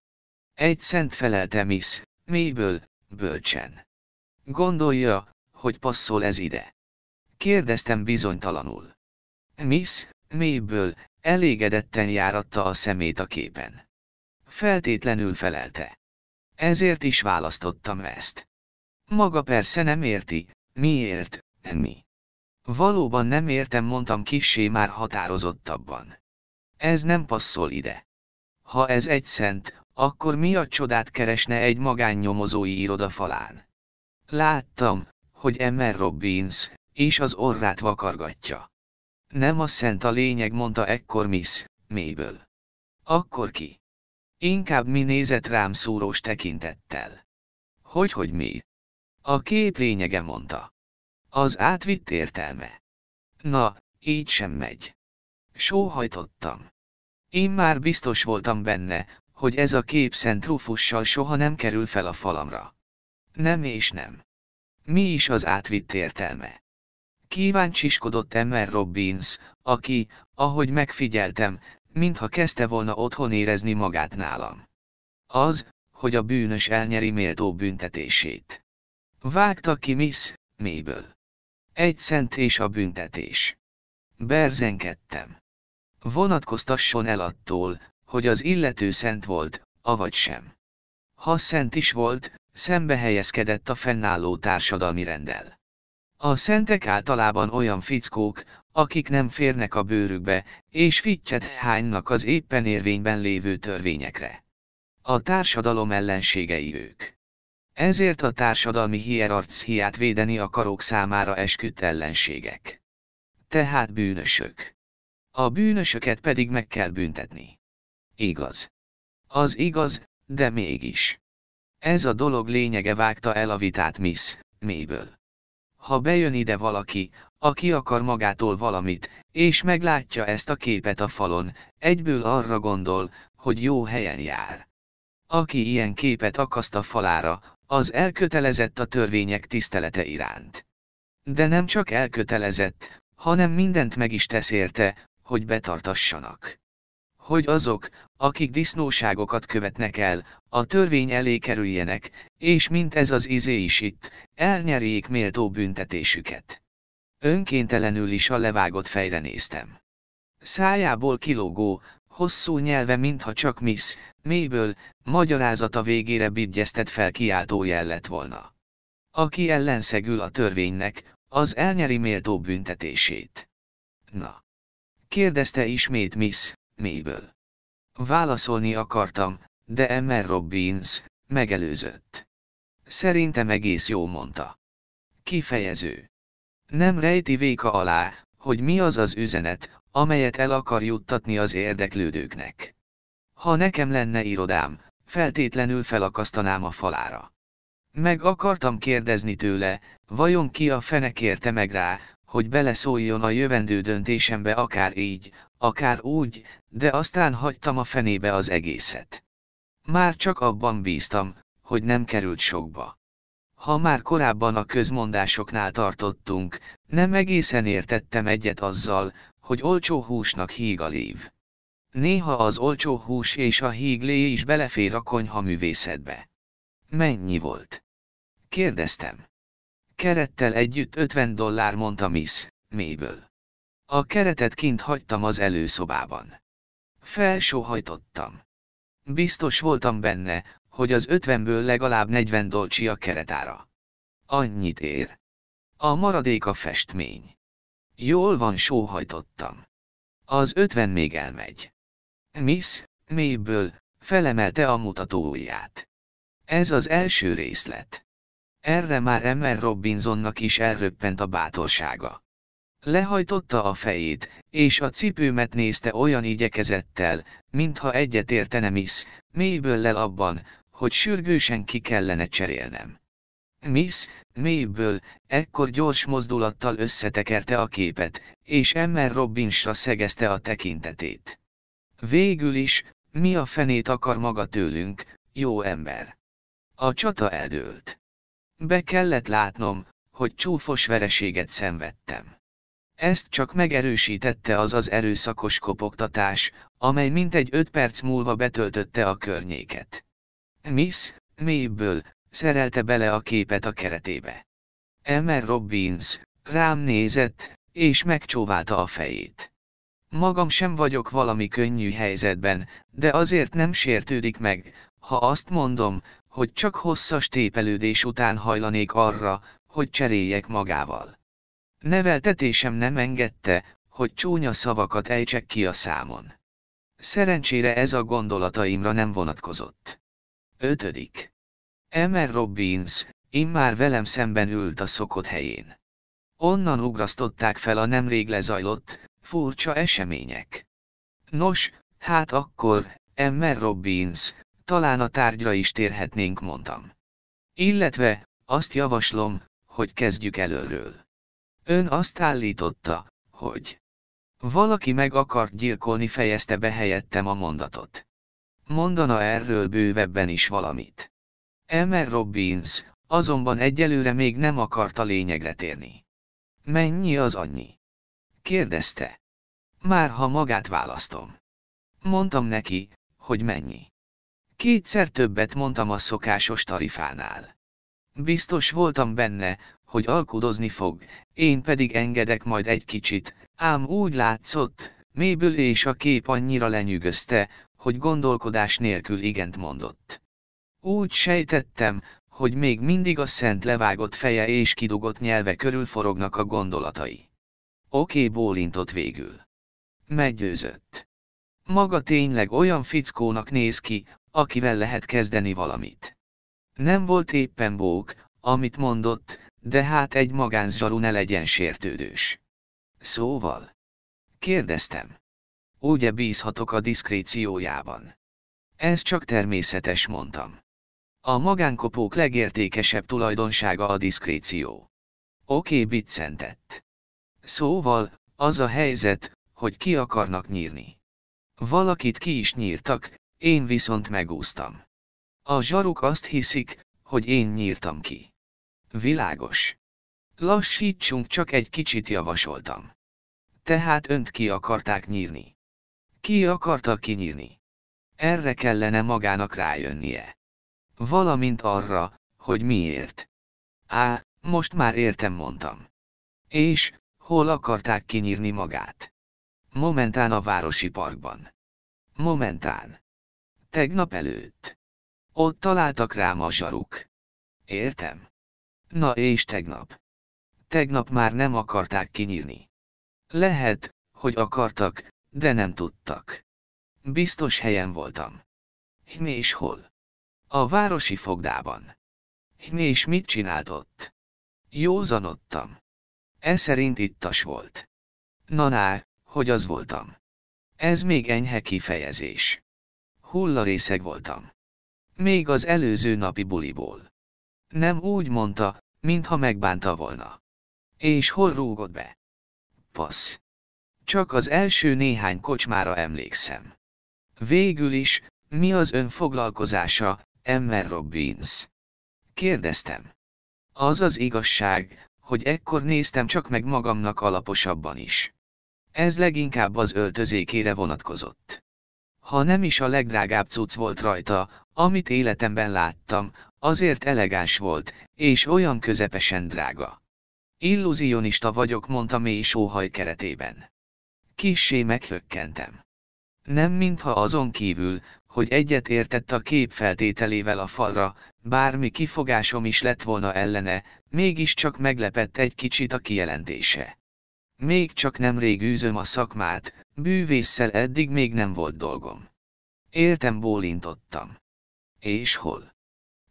Egy szent felelte Miss, mélyből, bölcsen. Gondolja, hogy passzol ez ide kérdeztem bizonytalanul. Miss mélyből, elégedetten járatta a szemét a képen. Feltétlenül felelte. Ezért is választottam ezt. Maga persze nem érti, miért, mi. Valóban nem értem, mondtam kissé már határozottabban. Ez nem passzol ide. Ha ez egy szent, akkor mi a csodát keresne egy magánnyomozói iroda falán? Láttam, hogy Emmer Robbins, és az orrát vakargatja. Nem a szent a lényeg, mondta ekkor Miss Mabel. Akkor ki? Inkább mi nézett rám szúrós tekintettel. Hogy, hogy mi? A kép lényege mondta. Az átvitt értelme. Na, így sem megy. Sóhajtottam. Én már biztos voltam benne, hogy ez a kép szent rufussal soha nem kerül fel a falamra. Nem és nem. Mi is az átvitt értelme? Kíváncsiskodott Emmer Robbins, aki, ahogy megfigyeltem, mintha kezdte volna otthon érezni magát nálam. Az, hogy a bűnös elnyeri méltó büntetését. Vágta ki Miss, méből. Egy szent és a büntetés. Berzenkedtem. Vonatkoztasson el attól, hogy az illető szent volt, avagy sem. Ha szent is volt, szembe helyezkedett a fennálló társadalmi rendel. A szentek általában olyan fickók, akik nem férnek a bőrükbe, és fittyet hánynak az éppen érvényben lévő törvényekre. A társadalom ellenségei ők. Ezért a társadalmi hierarchiát védeni akarok számára esküdt ellenségek. Tehát bűnösök. A bűnösöket pedig meg kell büntetni. Igaz. Az igaz, de mégis. Ez a dolog lényege vágta el a vitát Miss Méből ha bejön ide valaki, aki akar magától valamit, és meglátja ezt a képet a falon, egyből arra gondol, hogy jó helyen jár. Aki ilyen képet akaszt a falára, az elkötelezett a törvények tisztelete iránt. De nem csak elkötelezett, hanem mindent meg is tesz érte, hogy betartassanak. Hogy azok, akik disznóságokat követnek el, a törvény elé kerüljenek, és mint ez az izé is itt, elnyerjék méltó büntetésüket. Önkéntelenül is a levágott fejre néztem. Szájából kilógó, hosszú nyelve mintha csak misz, mélyből, magyarázata végére bigyeztet fel kiáltó lett volna. Aki ellenszegül a törvénynek, az elnyeri méltó büntetését. Na. Kérdezte ismét Miss, mélyből. Válaszolni akartam, de Emmer Robbins, megelőzött. Szerintem egész jó mondta. Kifejező. Nem rejti véka alá, hogy mi az az üzenet, amelyet el akar juttatni az érdeklődőknek. Ha nekem lenne irodám, feltétlenül felakasztanám a falára. Meg akartam kérdezni tőle, vajon ki a fene kérte meg rá, hogy beleszóljon a jövendő döntésembe akár így, akár úgy, de aztán hagytam a fenébe az egészet. Már csak abban bíztam, hogy nem került sokba. Ha már korábban a közmondásoknál tartottunk, nem egészen értettem egyet azzal, hogy olcsó húsnak híg a lév. Néha az olcsó hús és a híg lé is belefér a konyha művészetbe. Mennyi volt? Kérdeztem. Kerettel együtt 50 dollár mondta Miss, méből. A keretet kint hagytam az előszobában. Felsóhajtottam. Biztos voltam benne, hogy az ötvenből legalább negyven dolcsi a keretára. Annyit ér. A maradék a festmény. Jól van sóhajtottam. Az ötven még elmegy. Miss, mélyből, felemelte a mutatóját. Ez az első részlet. Erre már Emmer Robinsonnak is elröppent a bátorsága. Lehajtotta a fejét, és a cipőmet nézte olyan igyekezettel, mintha egyetértene Miss, mélyből lel abban, hogy sürgősen ki kellene cserélnem. Miss, mélyből, ekkor gyors mozdulattal összetekerte a képet, és Emmer Robbinsra szegezte a tekintetét. Végül is, mi a fenét akar maga tőlünk, jó ember? A csata eldőlt. Be kellett látnom, hogy csúfos vereséget szenvedtem. Ezt csak megerősítette az az erőszakos kopogtatás, amely mintegy öt perc múlva betöltötte a környéket. Miss, mélyből, szerelte bele a képet a keretébe. Elmer Robbins, rám nézett, és megcsóválta a fejét. Magam sem vagyok valami könnyű helyzetben, de azért nem sértődik meg, ha azt mondom, hogy csak hosszas tépelődés után hajlanék arra, hogy cseréljek magával. Neveltetésem nem engedte, hogy csúnya szavakat ejtsek ki a számon. Szerencsére ez a gondolataimra nem vonatkozott. 5. Emmer Robbins, immár velem szemben ült a szokott helyén. Onnan ugrasztották fel a nemrég lezajlott, furcsa események. Nos, hát akkor, Emmer Robbins, talán a tárgyra is térhetnénk, mondtam. Illetve, azt javaslom, hogy kezdjük előről. Ön azt állította, hogy valaki meg akart gyilkolni fejezte be helyettem a mondatot. Mondana erről bővebben is valamit. Emer Robbins, azonban egyelőre még nem akart a lényegre térni. Mennyi az annyi? Kérdezte. Már ha magát választom. Mondtam neki, hogy mennyi. Kétszer többet mondtam a szokásos tarifánál. Biztos voltam benne, hogy alkudozni fog, én pedig engedek majd egy kicsit, ám úgy látszott, mélyből és a kép annyira lenyűgözte, hogy gondolkodás nélkül igent mondott. Úgy sejtettem, hogy még mindig a szent levágott feje és kidugott nyelve körül forognak a gondolatai. Oké bólintott végül. Meggyőzött. Maga tényleg olyan fickónak néz ki, akivel lehet kezdeni valamit. Nem volt éppen bók, amit mondott, de hát egy magánzsarú ne legyen sértődős. Szóval? Kérdeztem. Úgy-e bízhatok a diszkréciójában? Ez csak természetes, mondtam. A magánkopók legértékesebb tulajdonsága a diszkréció. Oké, biccentett. Szóval, az a helyzet, hogy ki akarnak nyírni. Valakit ki is nyírtak, én viszont megúztam. A zsaruk azt hiszik, hogy én nyírtam ki. Világos. Lassítsunk csak egy kicsit javasoltam. Tehát önt ki akarták nyírni. Ki akarta kinyírni? Erre kellene magának rájönnie. Valamint arra, hogy miért. Á, most már értem mondtam. És, hol akarták kinyírni magát? Momentán a városi parkban. Momentán. Tegnap előtt. Ott találtak rám a zsaruk. Értem. Na és tegnap. Tegnap már nem akarták kinyírni. Lehet, hogy akartak, de nem tudtak. Biztos helyen voltam. Hm és hol? A városi fogdában. Hm és mit csinált ott? Józanodtam. E szerint ittas volt. Naná, hogy az voltam. Ez még enyhe kifejezés. Hullarészeg voltam. Még az előző napi buliból. Nem úgy mondta, mintha megbánta volna. És hol rúgott be? Passz. Csak az első néhány kocsmára emlékszem. Végül is, mi az ön foglalkozása, Emmer Robbins? Kérdeztem. Az az igazság, hogy ekkor néztem csak meg magamnak alaposabban is. Ez leginkább az öltözékére vonatkozott. Ha nem is a legdrágább cucc volt rajta, amit életemben láttam, Azért elegáns volt, és olyan közepesen drága. Illúzionista vagyok, mondta mély sóhaj keretében. Kissé meghökkentem. Nem mintha azon kívül, hogy egyet értett a kép feltételével a falra, bármi kifogásom is lett volna ellene, mégiscsak meglepett egy kicsit a kijelentése. Még csak nemrég űzöm a szakmát, bűvésszel eddig még nem volt dolgom. Éltem bólintottam. És hol?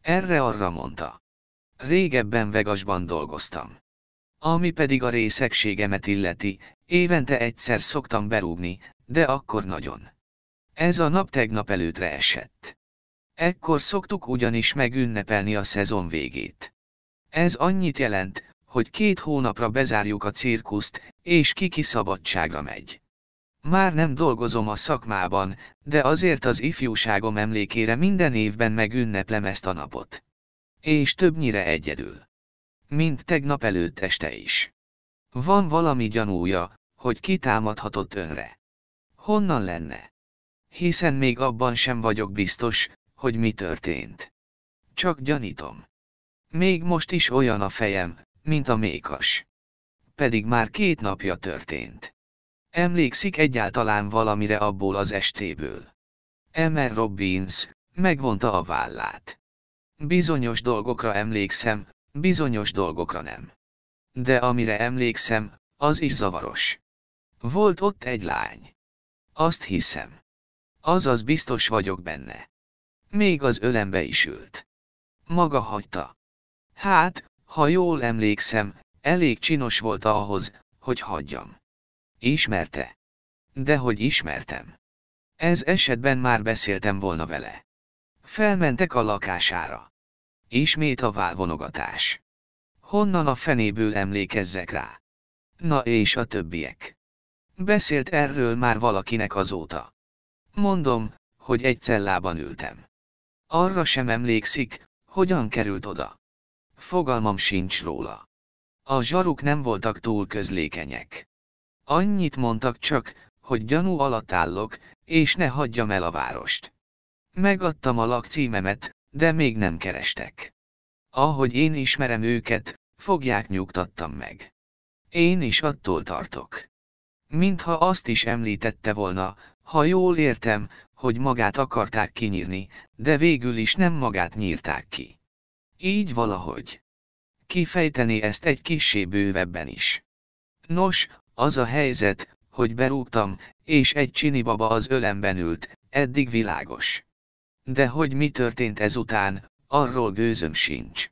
Erre-arra mondta. Régebben Vegasban dolgoztam. Ami pedig a részegségemet illeti, évente egyszer szoktam berúgni, de akkor nagyon. Ez a nap tegnap előtre esett. Ekkor szoktuk ugyanis megünnepelni a szezon végét. Ez annyit jelent, hogy két hónapra bezárjuk a cirkuszt, és kiki szabadságra megy. Már nem dolgozom a szakmában, de azért az ifjúságom emlékére minden évben megünneplem ezt a napot. És többnyire egyedül. Mint tegnap előtt este is. Van valami gyanúja, hogy kitámadhatott önre. Honnan lenne? Hiszen még abban sem vagyok biztos, hogy mi történt. Csak gyanítom. Még most is olyan a fejem, mint a mékas. Pedig már két napja történt. Emlékszik egyáltalán valamire abból az estéből. Emer Robbins, megvonta a vállát. Bizonyos dolgokra emlékszem, bizonyos dolgokra nem. De amire emlékszem, az is zavaros. Volt ott egy lány. Azt hiszem. Azaz biztos vagyok benne. Még az ölembe is ült. Maga hagyta. Hát, ha jól emlékszem, elég csinos volt ahhoz, hogy hagyjam. Ismerte. Dehogy ismertem. Ez esetben már beszéltem volna vele. Felmentek a lakására. Ismét a válvonogatás. Honnan a fenéből emlékezzek rá? Na és a többiek. Beszélt erről már valakinek azóta. Mondom, hogy egy cellában ültem. Arra sem emlékszik, hogyan került oda. Fogalmam sincs róla. A zsaruk nem voltak túl közlékenyek. Annyit mondtak csak, hogy gyanú alatt állok, és ne hagyjam el a várost. Megadtam a lakcímemet, de még nem kerestek. Ahogy én ismerem őket, fogják nyugtattam meg. Én is attól tartok. Mintha azt is említette volna, ha jól értem, hogy magát akarták kinyírni, de végül is nem magát nyírták ki. Így valahogy. Kifejteni ezt egy kisé bővebben is. Nos, az a helyzet, hogy berúgtam, és egy csinibaba az ölemben ült, eddig világos. De hogy mi történt ezután, arról gőzöm sincs.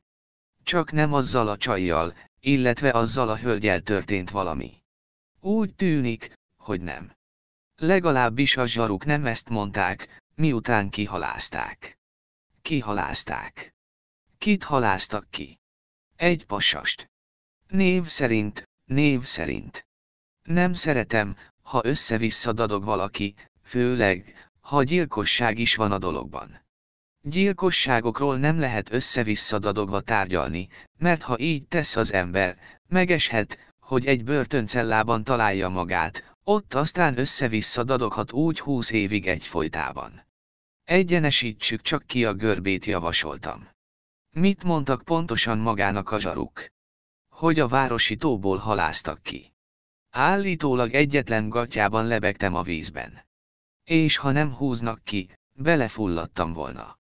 Csak nem azzal a csajjal, illetve azzal a hölgyel történt valami. Úgy tűnik, hogy nem. Legalábbis a zsaruk nem ezt mondták, miután kihalázták. Kihalázták. Kit haláztak ki? Egy pasast. Név szerint, név szerint. Nem szeretem, ha össze-vissza dadog valaki, főleg, ha gyilkosság is van a dologban. Gyilkosságokról nem lehet össze-vissza dadogva tárgyalni, mert ha így tesz az ember, megeshet, hogy egy börtöncellában találja magát, ott aztán össze-vissza dadoghat úgy húsz évig egyfolytában. Egyenesítsük csak ki a görbét javasoltam. Mit mondtak pontosan magának a zsaruk? Hogy a városi tóból haláztak ki. Állítólag egyetlen gatyában lebegtem a vízben. És ha nem húznak ki, belefulladtam volna.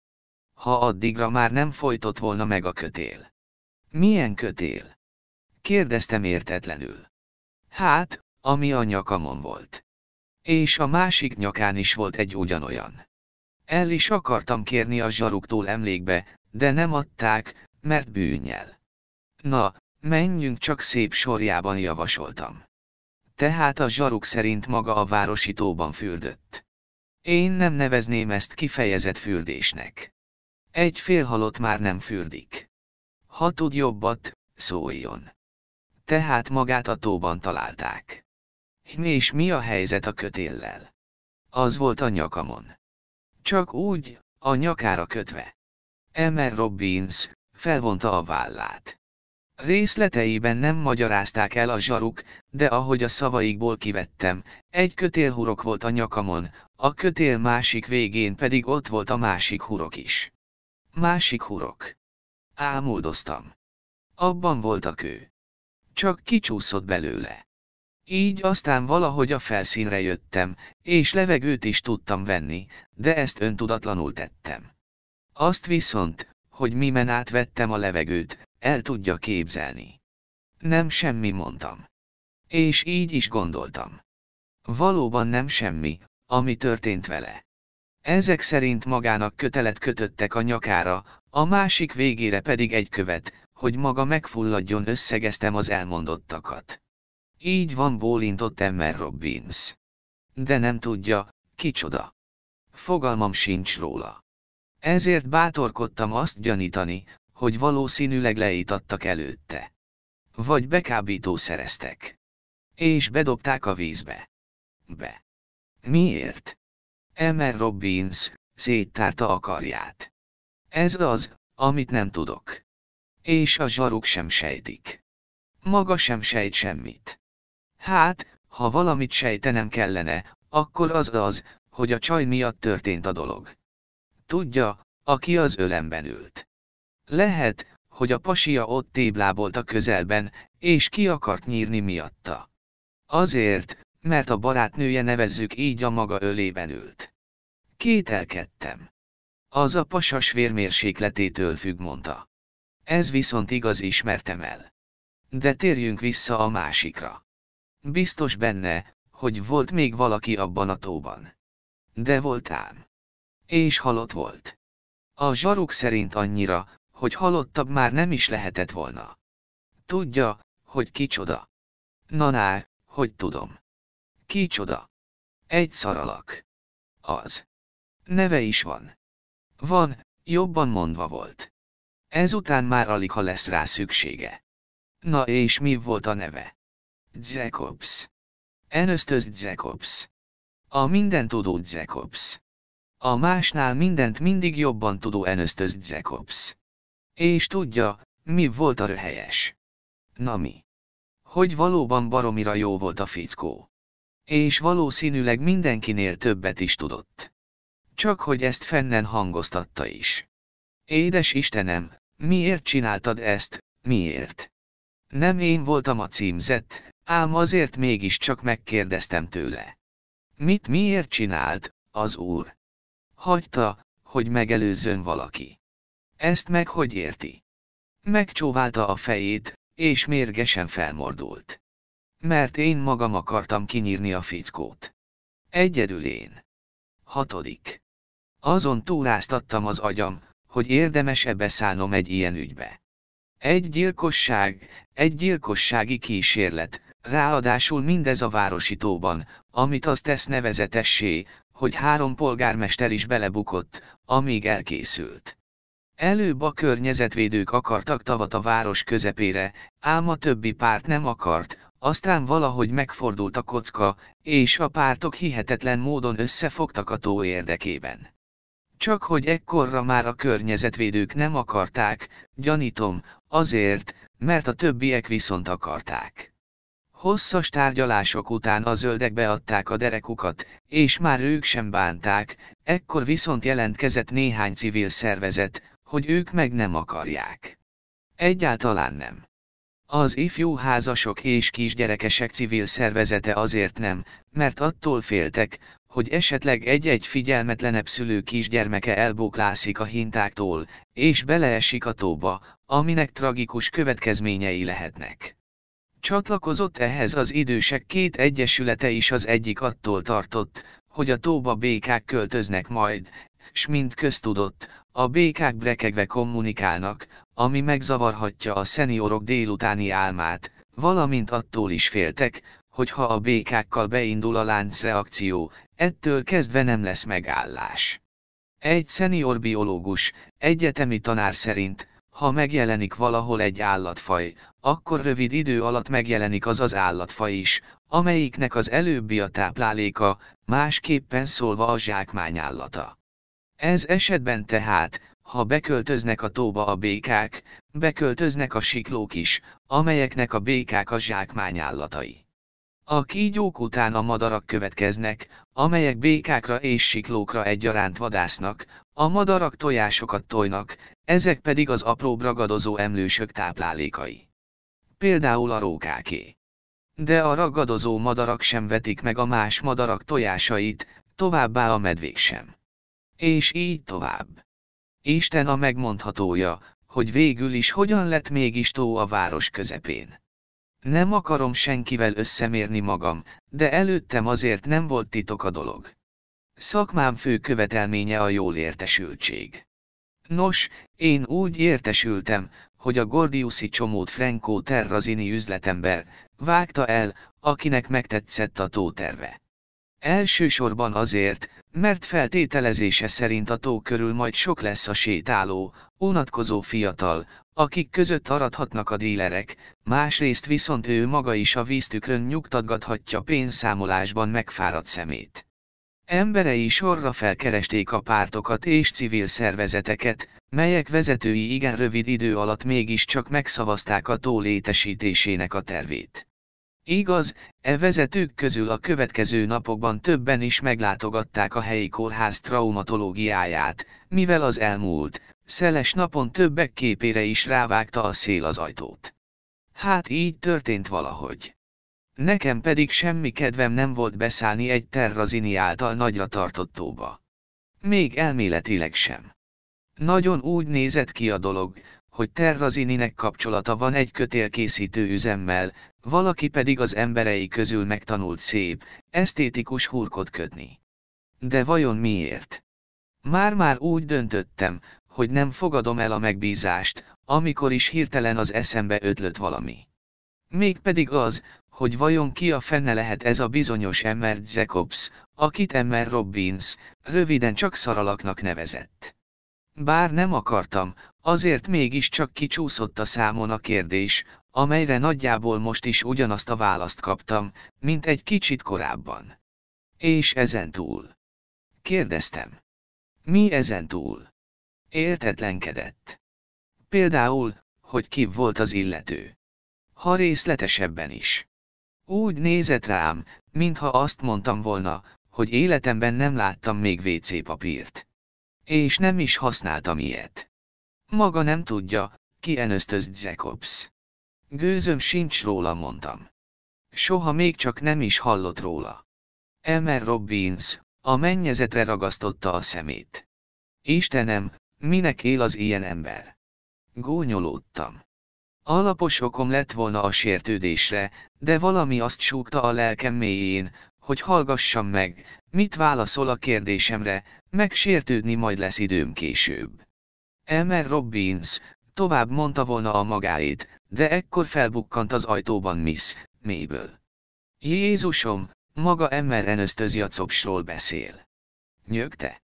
Ha addigra már nem folytott volna meg a kötél. Milyen kötél? Kérdeztem értetlenül. Hát, ami a nyakamon volt. És a másik nyakán is volt egy ugyanolyan. El is akartam kérni a zsaruktól emlékbe, de nem adták, mert bűnnyel. Na, menjünk csak szép sorjában javasoltam tehát a zsaruk szerint maga a városítóban fürdött. Én nem nevezném ezt kifejezett fürdésnek. Egy félhalott már nem fürdik. Ha tud jobbat, szóljon. Tehát magát a tóban találták. És mi a helyzet a kötéllel? Az volt a nyakamon. Csak úgy, a nyakára kötve. Emer Robbins, felvonta a vállát. Részleteiben nem magyarázták el a zsaruk, de ahogy a szavaikból kivettem, egy kötél hurok volt a nyakamon, a kötél másik végén pedig ott volt a másik hurok is. Másik hurok. Ámuldoztam. Abban volt a kő. Csak kicsúszott belőle. Így aztán valahogy a felszínre jöttem, és levegőt is tudtam venni, de ezt öntudatlanul tettem. Azt viszont, hogy mimen átvettem a levegőt, el tudja képzelni. Nem semmi mondtam. És így is gondoltam. Valóban nem semmi, ami történt vele. Ezek szerint magának kötelet kötöttek a nyakára, a másik végére pedig egy követ, hogy maga megfulladjon összegeztem az elmondottakat. Így van bólintott Emmer Robbins. De nem tudja, kicsoda. Fogalmam sincs róla. Ezért bátorkodtam azt gyanítani, hogy valószínűleg leítattak előtte. Vagy bekábító szereztek. És bedobták a vízbe. Be. Miért? Emer Robbins széttárta a karját. Ez az, amit nem tudok. És a zsaruk sem sejtik. Maga sem sejt semmit. Hát, ha valamit sejtenem kellene, akkor az az, hogy a csaj miatt történt a dolog. Tudja, aki az ölemben ült. Lehet, hogy a pasia ott téblábolt a közelben, és ki akart nyírni miatta. Azért, mert a barátnője nevezzük így a maga ölében ült. Kételkedtem. Az a pasas vérmérsékletétől függ, mondta. Ez viszont igaz ismertem el. De térjünk vissza a másikra. Biztos benne, hogy volt még valaki abban a tóban. De voltám. És halott volt. A zsaruk szerint annyira, hogy halottabb már nem is lehetett volna. Tudja, hogy kicsoda. Naná, hogy tudom. Kicsoda. Egy szaralak. Az. Neve is van. Van, jobban mondva volt. Ezután már alig ha lesz rá szüksége. Na és mi volt a neve? Zekops. Enöztöz Zekops. A mindentudó Zekops. A másnál mindent mindig jobban tudó enöztöz Zekops. És tudja, mi volt a röhelyes. Na mi? Hogy valóban baromira jó volt a fickó. És valószínűleg mindenkinél többet is tudott. Csak hogy ezt fennen hangoztatta is. Édes Istenem, miért csináltad ezt, miért? Nem én voltam a címzett, ám azért mégiscsak megkérdeztem tőle. Mit miért csinált, az úr? Hagyta, hogy megelőzzön valaki. Ezt meg hogy érti? Megcsóválta a fejét, és mérgesen felmordult. Mert én magam akartam kinyírni a fickót. Egyedül én. Hatodik. Azon túráztattam az agyam, hogy érdemese beszállnom egy ilyen ügybe. Egy gyilkosság, egy gyilkossági kísérlet, ráadásul mindez a városítóban, amit az tesz nevezetessé, hogy három polgármester is belebukott, amíg elkészült. Előbb a környezetvédők akartak tavat a város közepére, ám a többi párt nem akart, aztán valahogy megfordult a kocka, és a pártok hihetetlen módon összefogtak a tó érdekében. Csak hogy ekkorra már a környezetvédők nem akarták, gyanítom, azért, mert a többiek viszont akarták. Hosszas tárgyalások után a zöldek beadták a derekukat, és már ők sem bánták, ekkor viszont jelentkezett néhány civil szervezet, hogy ők meg nem akarják. Egyáltalán nem. Az ifjú házasok és kisgyerekesek civil szervezete azért nem, mert attól féltek, hogy esetleg egy-egy figyelmetlenebb szülő kisgyermeke elbóklászik a hintáktól, és beleesik a tóba, aminek tragikus következményei lehetnek. Csatlakozott ehhez az idősek két egyesülete is az egyik attól tartott, hogy a tóba békák költöznek majd, s mint köztudott, a békák brekegve kommunikálnak, ami megzavarhatja a szeniorok délutáni álmát, valamint attól is féltek, hogy ha a békákkal beindul a láncreakció, ettől kezdve nem lesz megállás. Egy szenior biológus, egyetemi tanár szerint, ha megjelenik valahol egy állatfaj, akkor rövid idő alatt megjelenik az az állatfaj is, amelyiknek az előbbi a tápláléka, másképpen szólva a zsákmányállata. Ez esetben tehát, ha beköltöznek a tóba a békák, beköltöznek a siklók is, amelyeknek a békák a zsákmányállatai. A kígyók után a madarak következnek, amelyek békákra és siklókra egyaránt vadásznak, a madarak tojásokat tojnak, ezek pedig az apró ragadozó emlősök táplálékai. Például a rókáké. De a ragadozó madarak sem vetik meg a más madarak tojásait, továbbá a medvék sem. És így tovább. Isten a megmondhatója, hogy végül is hogyan lett mégis tó a város közepén. Nem akarom senkivel összemérni magam, de előttem azért nem volt titok a dolog. Szakmám fő követelménye a jól értesültség. Nos, én úgy értesültem, hogy a Gordiusi csomót Franco Terrazini üzletember, vágta el, akinek megtetszett a tóterve. Elsősorban azért, mert feltételezése szerint a tó körül majd sok lesz a sétáló, unatkozó fiatal, akik között arathatnak a dílerek, másrészt viszont ő maga is a víztükrön nyugtatgathatja pénzszámolásban megfáradt szemét. Emberei sorra felkeresték a pártokat és civil szervezeteket, melyek vezetői igen rövid idő alatt mégiscsak megszavazták a tó létesítésének a tervét. Igaz, e vezetők közül a következő napokban többen is meglátogatták a helyi kórház traumatológiáját, mivel az elmúlt, szeles napon többek képére is rávágta a szél az ajtót. Hát így történt valahogy. Nekem pedig semmi kedvem nem volt beszállni egy terrazini által nagyra tartottóba. Még elméletileg sem. Nagyon úgy nézett ki a dolog, hogy Terrazininek kapcsolata van egy kötélkészítő üzemmel, valaki pedig az emberei közül megtanult szép, esztétikus hurkot kötni. De vajon miért? Már-már úgy döntöttem, hogy nem fogadom el a megbízást, amikor is hirtelen az eszembe ötlött valami. Mégpedig az, hogy vajon ki a fenne lehet ez a bizonyos Emmer Zekops, akit Emmer Robbins, röviden csak szaralaknak nevezett. Bár nem akartam, Azért mégiscsak kicsúszott a számon a kérdés, amelyre nagyjából most is ugyanazt a választ kaptam, mint egy kicsit korábban. És ezen túl? Kérdeztem. Mi ezen túl? Értetlenkedett. Például, hogy ki volt az illető. Ha részletesebben is. Úgy nézett rám, mintha azt mondtam volna, hogy életemben nem láttam még WC papírt. És nem is használtam ilyet. Maga nem tudja, ki kienöztöz Jacobs. Gőzöm sincs róla mondtam. Soha még csak nem is hallott róla. Emer Robbins, a mennyezetre ragasztotta a szemét. Istenem, minek él az ilyen ember? Gónyolódtam. Alapos okom lett volna a sértődésre, de valami azt súgta a lelkem mélyén, hogy hallgassam meg, mit válaszol a kérdésemre, megsértődni majd lesz időm később. Elmer Robbins, tovább mondta volna a magáét, de ekkor felbukkant az ajtóban Miss Mabel. Jézusom, maga Emmeren enöztözi a copsról beszél. Nyögte.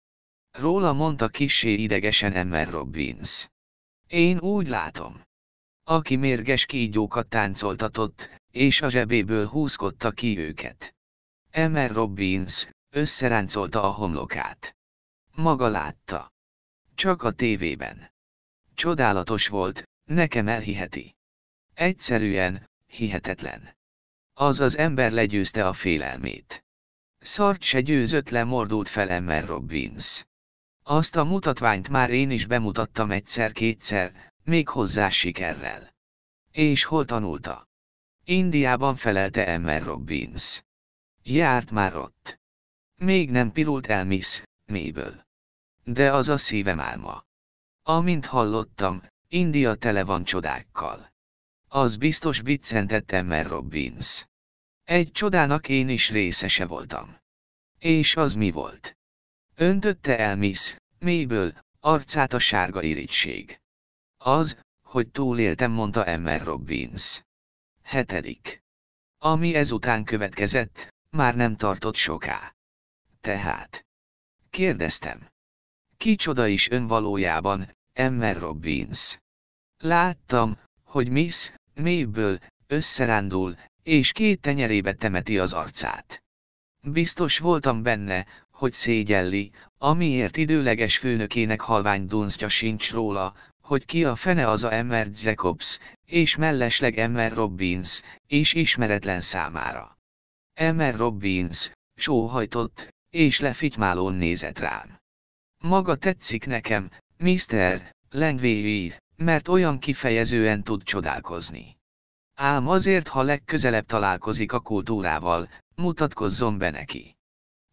Róla mondta kissé idegesen Emmer Robbins. Én úgy látom. Aki mérges kígyókat táncoltatott, és a zsebéből húzkodta ki őket. Emmer Robbins, összeráncolta a homlokát. Maga látta. Csak a tévében. Csodálatos volt, nekem elhiheti. Egyszerűen, hihetetlen. Az az ember legyőzte a félelmét. Szart se győzött le mordult felemmer Robbins. Azt a mutatványt már én is bemutattam egyszer-kétszer, még hozzá sikerrel. És hol tanulta? Indiában felelte Emmer Robbins. Járt már ott. Még nem pirult el Miss, méből de az a szívem álma. Amint hallottam, India tele van csodákkal. Az biztos biccentettem, mert Robbins. Egy csodának én is részese voltam. És az mi volt? Öntötte el Miss, mélyből, arcát a sárga irigység. Az, hogy túléltem, mondta Emmer Robbins. Hetedik. Ami ezután következett, már nem tartott soká. Tehát. Kérdeztem. Kicsoda is ön valójában, Emmer Robbins. Láttam, hogy Miss mélyből, összerándul, és két tenyerébe temeti az arcát. Biztos voltam benne, hogy szégyelli, amiért időleges főnökének halvány dunsztja sincs róla, hogy ki a fene az a Emmer Jacobs, és mellesleg Emmer Robbins, és ismeretlen számára. Emmer Robbins, sóhajtott, és lefitymálón nézett rám. Maga tetszik nekem, Mr. Lengvéi, mert olyan kifejezően tud csodálkozni. Ám azért, ha legközelebb találkozik a kultúrával, mutatkozzon be neki.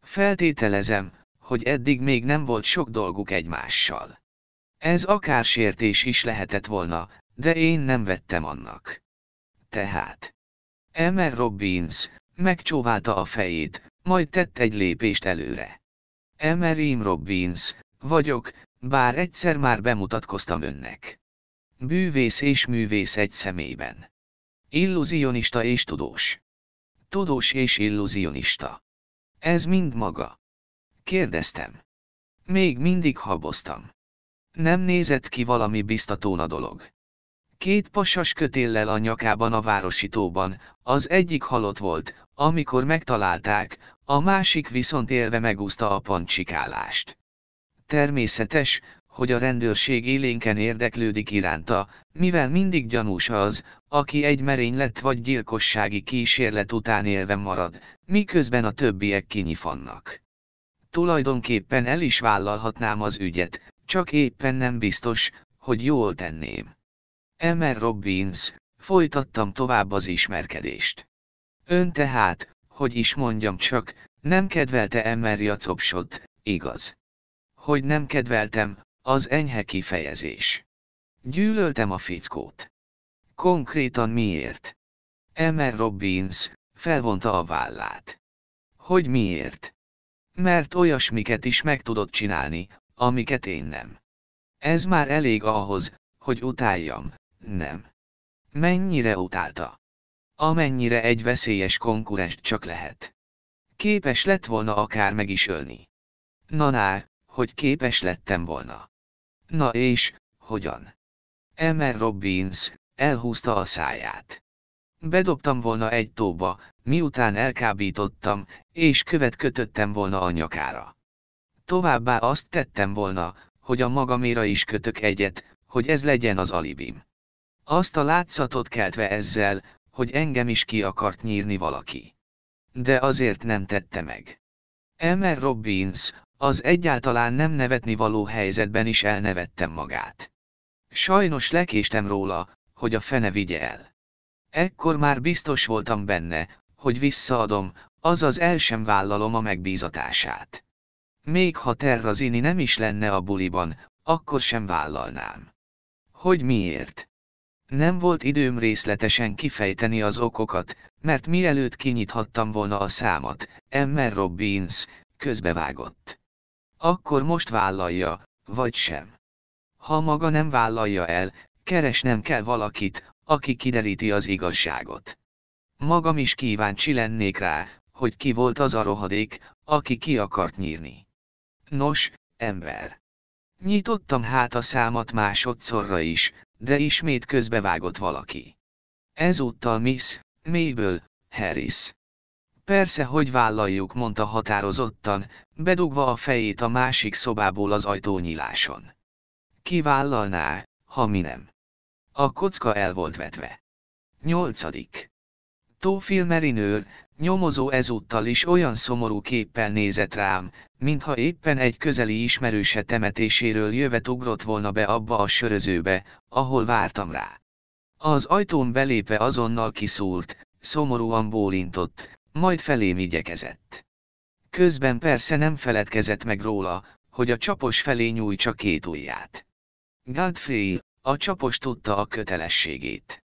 Feltételezem, hogy eddig még nem volt sok dolguk egymással. Ez akár sértés is lehetett volna, de én nem vettem annak. Tehát. Emer Robbins megcsóválta a fejét, majd tett egy lépést előre. Emerim Robbins, vagyok, bár egyszer már bemutatkoztam önnek. Bűvész és művész egy személyben. Illúzionista és tudós. Tudós és illúzionista. Ez mind maga. Kérdeztem. Még mindig haboztam. Nem nézett ki valami biztatón a dolog. Két pasas kötéllel a nyakában a városítóban, az egyik halott volt, amikor megtalálták, a másik viszont élve megúszta a pancsikálást. Természetes, hogy a rendőrség élénken érdeklődik iránta, mivel mindig gyanús az, aki egy merénylet vagy gyilkossági kísérlet után élve marad, miközben a többiek kinyifannak. Tulajdonképpen el is vállalhatnám az ügyet, csak éppen nem biztos, hogy jól tenném. Emer Robbins, folytattam tovább az ismerkedést. Ön tehát, hogy is mondjam csak, nem kedvelte Emery a copsot, igaz. Hogy nem kedveltem, az enyhe kifejezés. Gyűlöltem a fickót. Konkrétan miért? Emmer Robbins felvonta a vállát. Hogy miért? Mert olyasmiket is meg tudod csinálni, amiket én nem. Ez már elég ahhoz, hogy utáljam, nem. Mennyire utálta? Amennyire egy veszélyes konkurens csak lehet. Képes lett volna akár meg is ölni. Na ná, hogy képes lettem volna. Na és, hogyan? Emmer Robbins, elhúzta a száját. Bedobtam volna egy tóba, miután elkábítottam, és követ kötöttem volna a nyakára. Továbbá azt tettem volna, hogy a magaméra is kötök egyet, hogy ez legyen az alibim. Azt a látszatot keltve ezzel, hogy engem is ki akart nyírni valaki. De azért nem tette meg. Elmer Robbins, az egyáltalán nem nevetni való helyzetben is elnevettem magát. Sajnos lekéstem róla, hogy a fene vigye el. Ekkor már biztos voltam benne, hogy visszaadom, azaz el sem vállalom a megbízatását. Még ha Terrazini nem is lenne a buliban, akkor sem vállalnám. Hogy miért? Nem volt időm részletesen kifejteni az okokat, mert mielőtt kinyithattam volna a számat, Emmer Robbins, közbevágott. Akkor most vállalja, vagy sem. Ha maga nem vállalja el, keresnem kell valakit, aki kideríti az igazságot. Magam is kíváncsi lennék rá, hogy ki volt az a rohadék, aki ki akart nyírni. Nos, ember. Nyitottam hát a számat másodszorra is, de ismét közbevágott valaki. Ezúttal Miss, Mabel, Harris. Persze, hogy vállaljuk, mondta határozottan, bedugva a fejét a másik szobából az ajtónyíláson. Ki vállalná, ha mi nem? A kocka el volt vetve. Nyolcadik. Tófil Merinőr, nyomozó ezúttal is olyan szomorú képpel nézett rám, mintha éppen egy közeli ismerőse temetéséről jövet ugrott volna be abba a sörözőbe, ahol vártam rá. Az ajtón belépve azonnal kiszúrt, szomorúan bólintott, majd felém igyekezett. Közben persze nem feledkezett meg róla, hogy a csapos felé nyújtsa két ujját. Godfrey, a csapos tudta a kötelességét.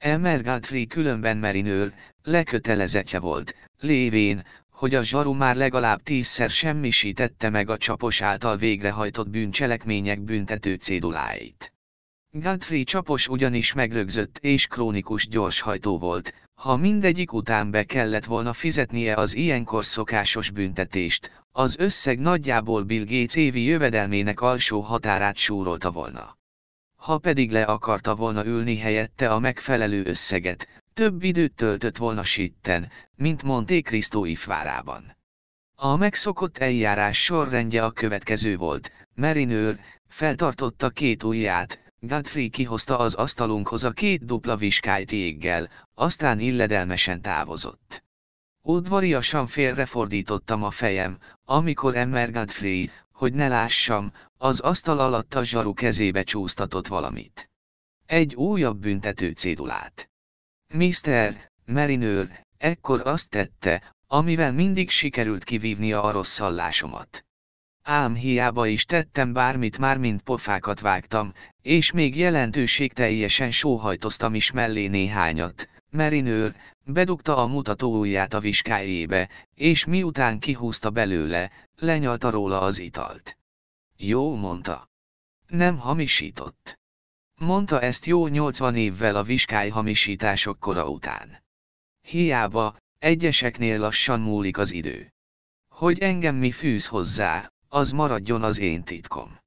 Elmer Godfrey különben merinőr, lekötelezettje volt, lévén, hogy a zsaru már legalább tízszer semmisítette meg a csapos által végrehajtott bűncselekmények büntető céduláit. Godfrey csapos ugyanis megrögzött és krónikus gyorshajtó volt, ha mindegyik után be kellett volna fizetnie az ilyenkor szokásos büntetést, az összeg nagyjából Bill Gates évi jövedelmének alsó határát súrolta volna. Ha pedig le akarta volna ülni helyette a megfelelő összeget, több időt töltött volna sitten, mint Monte Cristo ifvárában. A megszokott eljárás sorrendje a következő volt, Merinőr, feltartotta két ujját, Godfrey kihozta az asztalunkhoz a két dupla viskájt jéggel, aztán illedelmesen távozott. Udvariasan félrefordítottam a fejem, amikor Emmer Godfrey, hogy ne lássam, az asztal alatt a zsaru kezébe csúsztatott valamit. Egy újabb büntető cédulát. Mr. Merinőr, ekkor azt tette, amivel mindig sikerült kivívni a rossz szallásomat. Ám hiába is tettem bármit már mint pofákat vágtam, és még jelentőség teljesen sóhajtoztam is mellé néhányat. Merinőr, bedugta a mutató a viskájébe, és miután kihúzta belőle, lenyalta róla az italt. Jó mondta. Nem hamisított. Mondta ezt jó 80 évvel a viskály hamisítások kora után. Hiába, egyeseknél lassan múlik az idő. Hogy engem mi fűz hozzá, az maradjon az én titkom.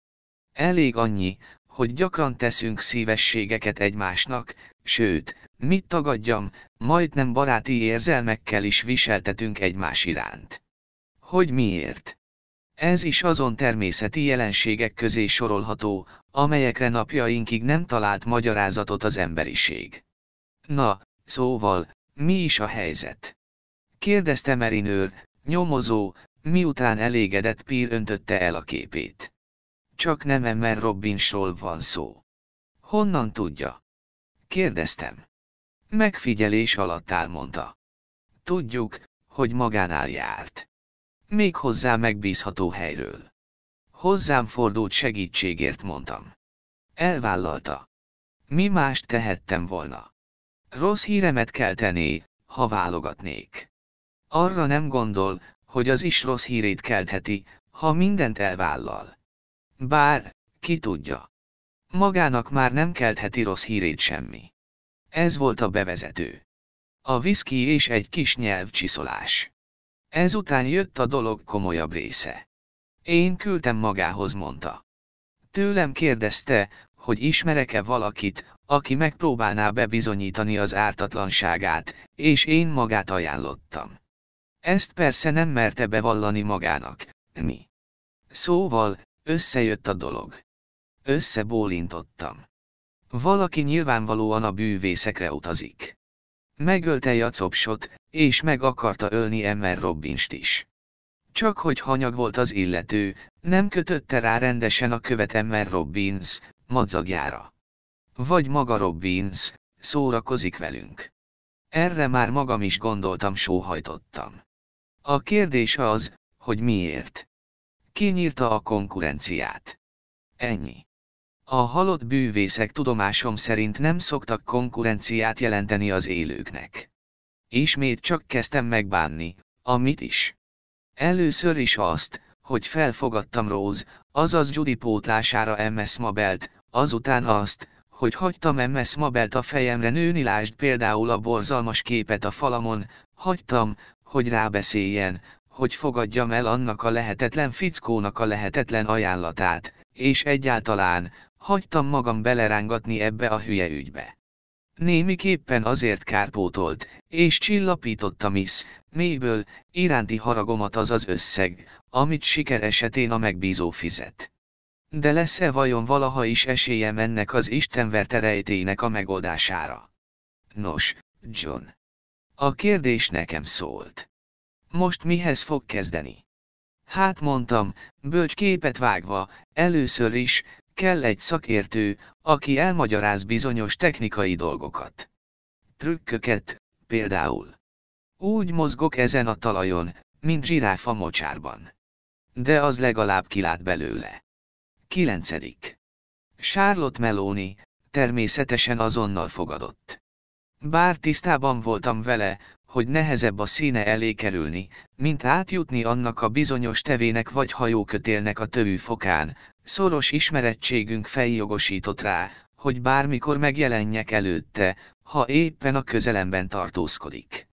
Elég annyi, hogy gyakran teszünk szívességeket egymásnak, sőt, mit tagadjam, majdnem baráti érzelmekkel is viseltetünk egymás iránt. Hogy miért? Ez is azon természeti jelenségek közé sorolható, amelyekre napjainkig nem talált magyarázatot az emberiség. Na, szóval, mi is a helyzet? Kérdezte Merinőr, nyomozó, miután elégedett Pír öntötte el a képét. Csak nem Emmer Robbinsról van szó. Honnan tudja? Kérdeztem. Megfigyelés alatt áll Tudjuk, hogy magánál járt. Még hozzá megbízható helyről. Hozzám fordult segítségért mondtam. Elvállalta. Mi mást tehettem volna? Rossz híremet keltené, ha válogatnék. Arra nem gondol, hogy az is rossz hírét keltheti, ha mindent elvállal. Bár, ki tudja. Magának már nem keltheti rossz hírét semmi. Ez volt a bevezető. A viszki és egy kis nyelvcsiszolás. Ezután jött a dolog komolyabb része. Én küldtem magához, mondta. Tőlem kérdezte, hogy ismerek-e valakit, aki megpróbálná bebizonyítani az ártatlanságát, és én magát ajánlottam. Ezt persze nem merte bevallani magának, mi. Szóval, összejött a dolog. Összebólintottam. Valaki nyilvánvalóan a bűvészekre utazik. Megölte Jacobsot, és meg akarta ölni Emmer Robbinst is. Csak hogy hanyag volt az illető, nem kötötte rá rendesen a követ Emmer Robbins, madzagjára. Vagy maga Robbins, szórakozik velünk. Erre már magam is gondoltam sóhajtottam. A kérdés az, hogy miért. Kinyírta a konkurenciát. Ennyi. A halott bűvészek tudomásom szerint nem szoktak konkurenciát jelenteni az élőknek. Ismét csak kezdtem megbánni, amit is. Először is azt, hogy felfogadtam Rose, azaz Judy pótlására MS Mabelt, azután azt, hogy hagytam MS Mabelt a fejemre nőni lásd például a borzalmas képet a falamon, hagytam, hogy rábeszéljen, hogy fogadjam el annak a lehetetlen fickónak a lehetetlen ajánlatát, és egyáltalán, Hagytam magam belerángatni ebbe a hülye ügybe. Némiképpen azért kárpótolt, és csillapította Miss mélyből, iránti haragomat az az összeg, amit siker esetén a megbízó fizet. De lesz-e vajon valaha is esélye ennek az istenverte rejtének a megoldására? Nos, John. A kérdés nekem szólt. Most mihez fog kezdeni? Hát mondtam, bölcs képet vágva, először is, kell egy szakértő, aki elmagyaráz bizonyos technikai dolgokat. Trükköket, például. Úgy mozgok ezen a talajon, mint a mocsárban. De az legalább kilát belőle. 9. Charlotte Meloni, természetesen azonnal fogadott. Bár tisztában voltam vele, hogy nehezebb a színe elé kerülni, mint átjutni annak a bizonyos tevének vagy hajókötélnek a tövű fokán, Szoros ismerettségünk feljogosított rá, hogy bármikor megjelenjek előtte, ha éppen a közelemben tartózkodik.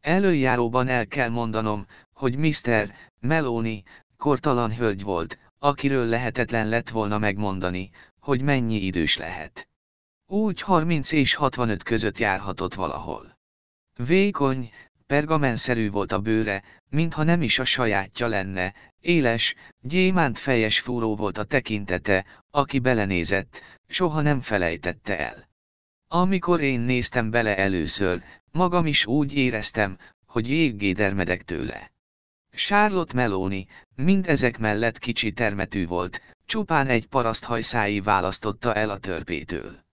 Előjáróban el kell mondanom, hogy Mr. Meloni, kortalan hölgy volt, akiről lehetetlen lett volna megmondani, hogy mennyi idős lehet. Úgy 30 és 65 között járhatott valahol. Vékony, pergamenszerű volt a bőre, mintha nem is a sajátja lenne, Éles, gyémánt fejes fúró volt a tekintete, aki belenézett, soha nem felejtette el. Amikor én néztem bele először, magam is úgy éreztem, hogy jéggé dermedek tőle. Charlotte Meloni, mind ezek mellett kicsi termetű volt, csupán egy paraszt hajszái választotta el a törpétől.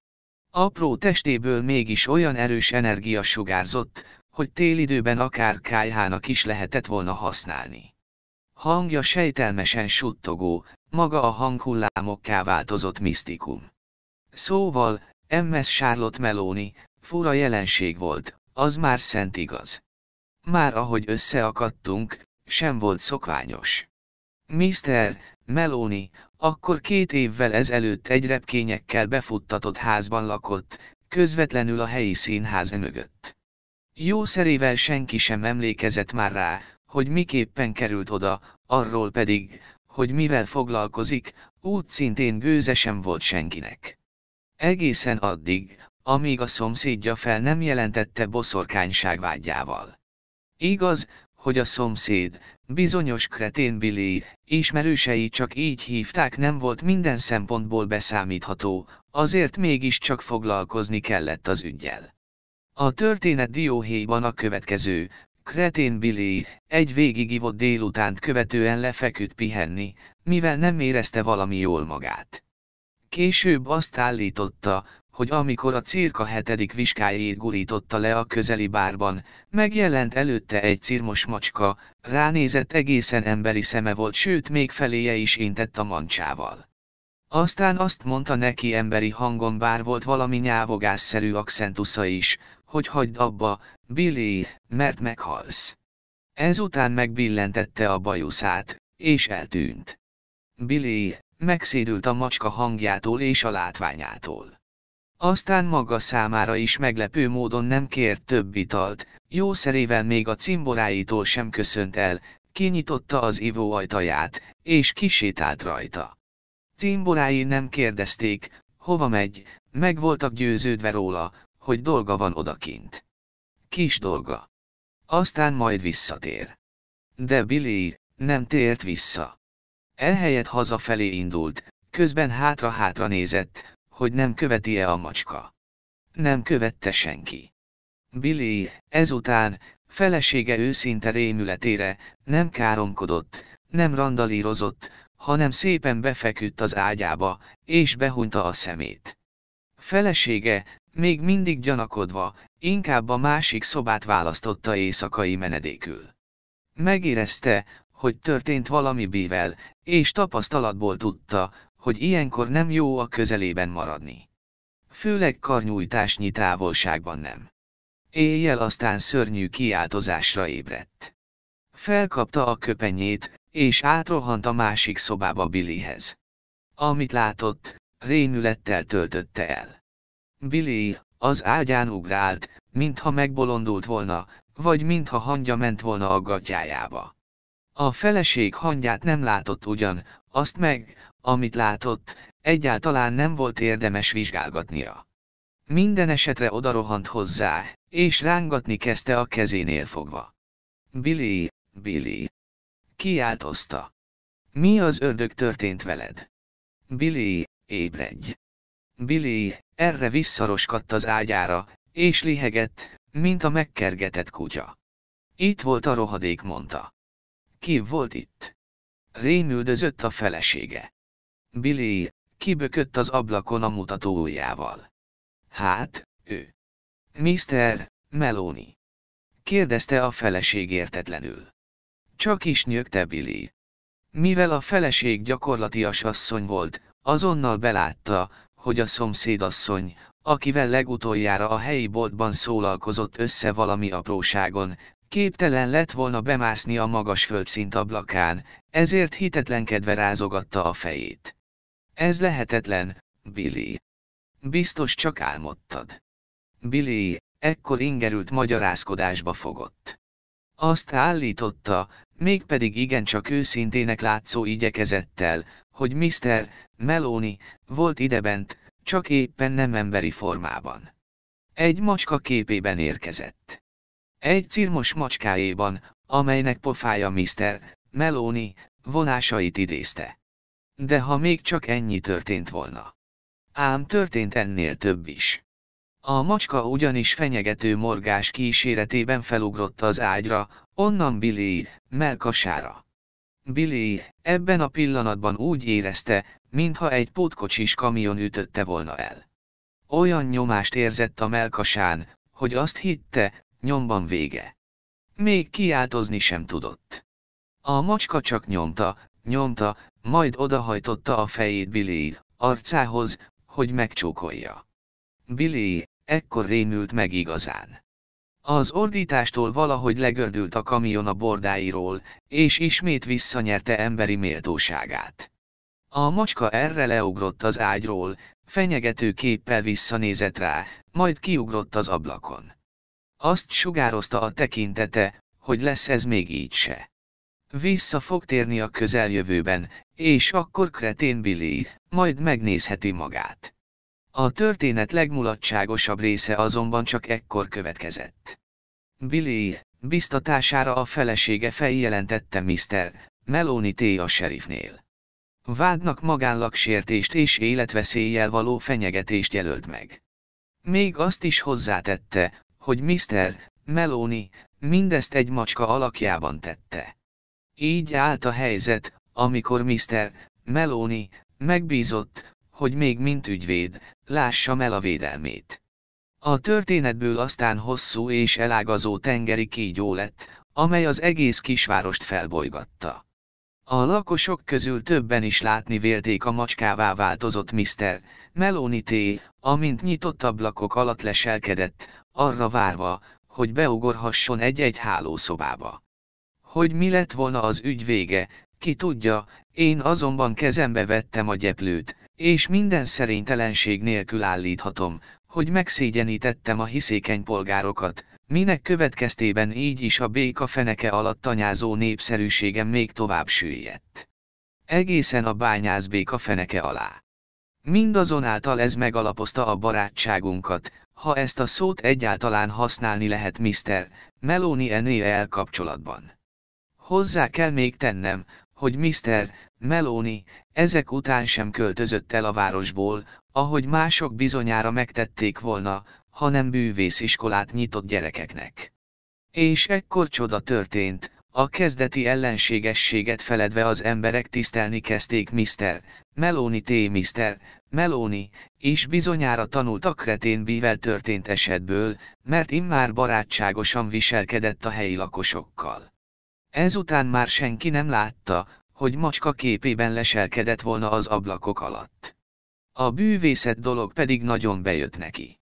Apró testéből mégis olyan erős energia sugárzott, hogy télidőben akár kájhának is lehetett volna használni. Hangja sejtelmesen suttogó, maga a hanghullámokká változott misztikum. Szóval, MS Charlotte Meloni, fura jelenség volt, az már szent igaz. Már ahogy összeakadtunk, sem volt szokványos. Mr. Meloni, akkor két évvel ezelőtt egy repkényekkel befuttatott házban lakott, közvetlenül a helyi színház mögött. Jó szerével senki sem emlékezett már rá, hogy miképpen került oda, arról pedig, hogy mivel foglalkozik, út szintén gőze sem volt senkinek. Egészen addig, amíg a szomszédja fel nem jelentette boszorkányság vágyával. Igaz, hogy a szomszéd, bizonyos kretén Billy, ismerősei csak így hívták nem volt minden szempontból beszámítható, azért mégiscsak foglalkozni kellett az ügyjel. A történet dióhéjban a következő, Kretén Billy, egy végigivott délutánt követően lefeküdt pihenni, mivel nem érezte valami jól magát. Később azt állította, hogy amikor a cirka hetedik viskájét gurította le a közeli bárban, megjelent előtte egy cirmos macska, ránézett egészen emberi szeme volt sőt még feléje is intett a mancsával. Aztán azt mondta neki emberi hangon bár volt valami nyávogásszerű accentusza is, hogy hagyd abba, Billy, mert meghalsz. Ezután megbillentette a bajuszát, és eltűnt. Billy, megszédült a macska hangjától és a látványától. Aztán maga számára is meglepő módon nem kért több italt, szerével még a cimboráitól sem köszönt el, kinyitotta az ivó ajtaját, és kisétált rajta. Cimborái nem kérdezték, hova megy, meg voltak győződve róla, hogy dolga van odakint. Kis dolga. Aztán majd visszatér. De Billy nem tért vissza. Elhelyett hazafelé indult, közben hátra-hátra nézett, hogy nem követi-e a macska. Nem követte senki. Billy, ezután, felesége őszinte rémületére, nem káromkodott, nem randalírozott, hanem szépen befeküdt az ágyába, és behunta a szemét. Felesége, még mindig gyanakodva, inkább a másik szobát választotta éjszakai menedékül. Megérezte, hogy történt valami bível, és tapasztalatból tudta, hogy ilyenkor nem jó a közelében maradni. Főleg karnyújtásnyi távolságban nem. Éjjel aztán szörnyű kiáltozásra ébredt. Felkapta a köpenyét, és átrohant a másik szobába Billyhez. Amit látott, rémülettel töltötte el. Billy, az ágyán ugrált, mintha megbolondult volna, vagy mintha hangya ment volna a gatyájába. A feleség hangját nem látott ugyan, azt meg, amit látott, egyáltalán nem volt érdemes vizsgálgatnia. Minden esetre odarohant hozzá, és rángatni kezdte a kezénél fogva. Billy, Billy, Kiáltozta. Mi az ördög történt veled? Billy, ébredj! Billy, erre visszaroskadt az ágyára, és lihegett, mint a megkergetett kutya. Itt volt a rohadék, mondta. Ki volt itt? Rémüldözött a felesége. Billy, kibökött az ablakon a mutató ujjával. Hát, ő. Mr. Meloni. Kérdezte a feleség értetlenül. Csak is nyögte Billy. Mivel a feleség gyakorlatias asszony volt, azonnal belátta, hogy a szomszédasszony, akivel legutoljára a helyi boltban szólalkozott össze valami apróságon, képtelen lett volna bemászni a magas földszint ablakán, ezért hitetlenkedve rázogatta a fejét. Ez lehetetlen, Billy. Biztos csak álmodtad. Billy, ekkor ingerült magyarázkodásba fogott. Azt állította, mégpedig igencsak őszintének látszó igyekezettel, hogy Mr. Meloni volt idebent, csak éppen nem emberi formában. Egy macska képében érkezett. Egy cirmos macskájéban, amelynek pofája Mr. Meloni vonásait idézte. De ha még csak ennyi történt volna. Ám történt ennél több is. A macska ugyanis fenyegető morgás kíséretében felugrott az ágyra, onnan Billy, melkasára. Billy, ebben a pillanatban úgy érezte, mintha egy pótkocsis kamion ütötte volna el. Olyan nyomást érzett a melkasán, hogy azt hitte, nyomban vége. Még kiáltozni sem tudott. A macska csak nyomta, nyomta, majd odahajtotta a fejét Billy arcához, hogy megcsókolja. Billy, ekkor rémült meg igazán. Az ordítástól valahogy legördült a kamion a bordáiról, és ismét visszanyerte emberi méltóságát. A macska erre leugrott az ágyról, fenyegető képpel visszanézett rá, majd kiugrott az ablakon. Azt sugározta a tekintete, hogy lesz ez még így se. Vissza fog térni a közeljövőben, és akkor kretén Billy, majd megnézheti magát. A történet legmulatságosabb része azonban csak ekkor következett. Billy, biztatására a felesége feljelentette Mr. Meloni T. a serifnél. Vádnak magánlaksértést és életveszéllyel való fenyegetést jelölt meg. Még azt is hozzátette, hogy Mr. Meloni mindezt egy macska alakjában tette. Így állt a helyzet, amikor Mr. Meloni megbízott, hogy még mint ügyvéd, lássam el a védelmét. A történetből aztán hosszú és elágazó tengeri kígyó lett, amely az egész kisvárost felbolygatta. A lakosok közül többen is látni vélték a macskává változott Mr. Meloni T, amint nyitott ablakok alatt leselkedett, arra várva, hogy beugorhasson egy-egy hálószobába. Hogy mi lett volna az ügy vége, ki tudja, én azonban kezembe vettem a gyeplőt, és minden szerénytelenség nélkül állíthatom, hogy megszégyenítettem a hiszékeny polgárokat, minek következtében így is a béka feneke alatt tanyázó népszerűségem még tovább süllyedt. Egészen a bányász béka feneke alá. Mindazonáltal ez megalapozta a barátságunkat, ha ezt a szót egyáltalán használni lehet Mr. Meloni ennél kapcsolatban. Hozzá kell még tennem, hogy Mr. Meloni ezek után sem költözött el a városból, ahogy mások bizonyára megtették volna, hanem bűvésziskolát nyitott gyerekeknek. És ekkor csoda történt, a kezdeti ellenségességet feledve az emberek tisztelni kezdték Mr. Meloni T. Mr. Meloni, és bizonyára tanult a kretén bível történt esetből, mert immár barátságosan viselkedett a helyi lakosokkal. Ezután már senki nem látta, hogy macska képében leselkedett volna az ablakok alatt. A bűvészet dolog pedig nagyon bejött neki.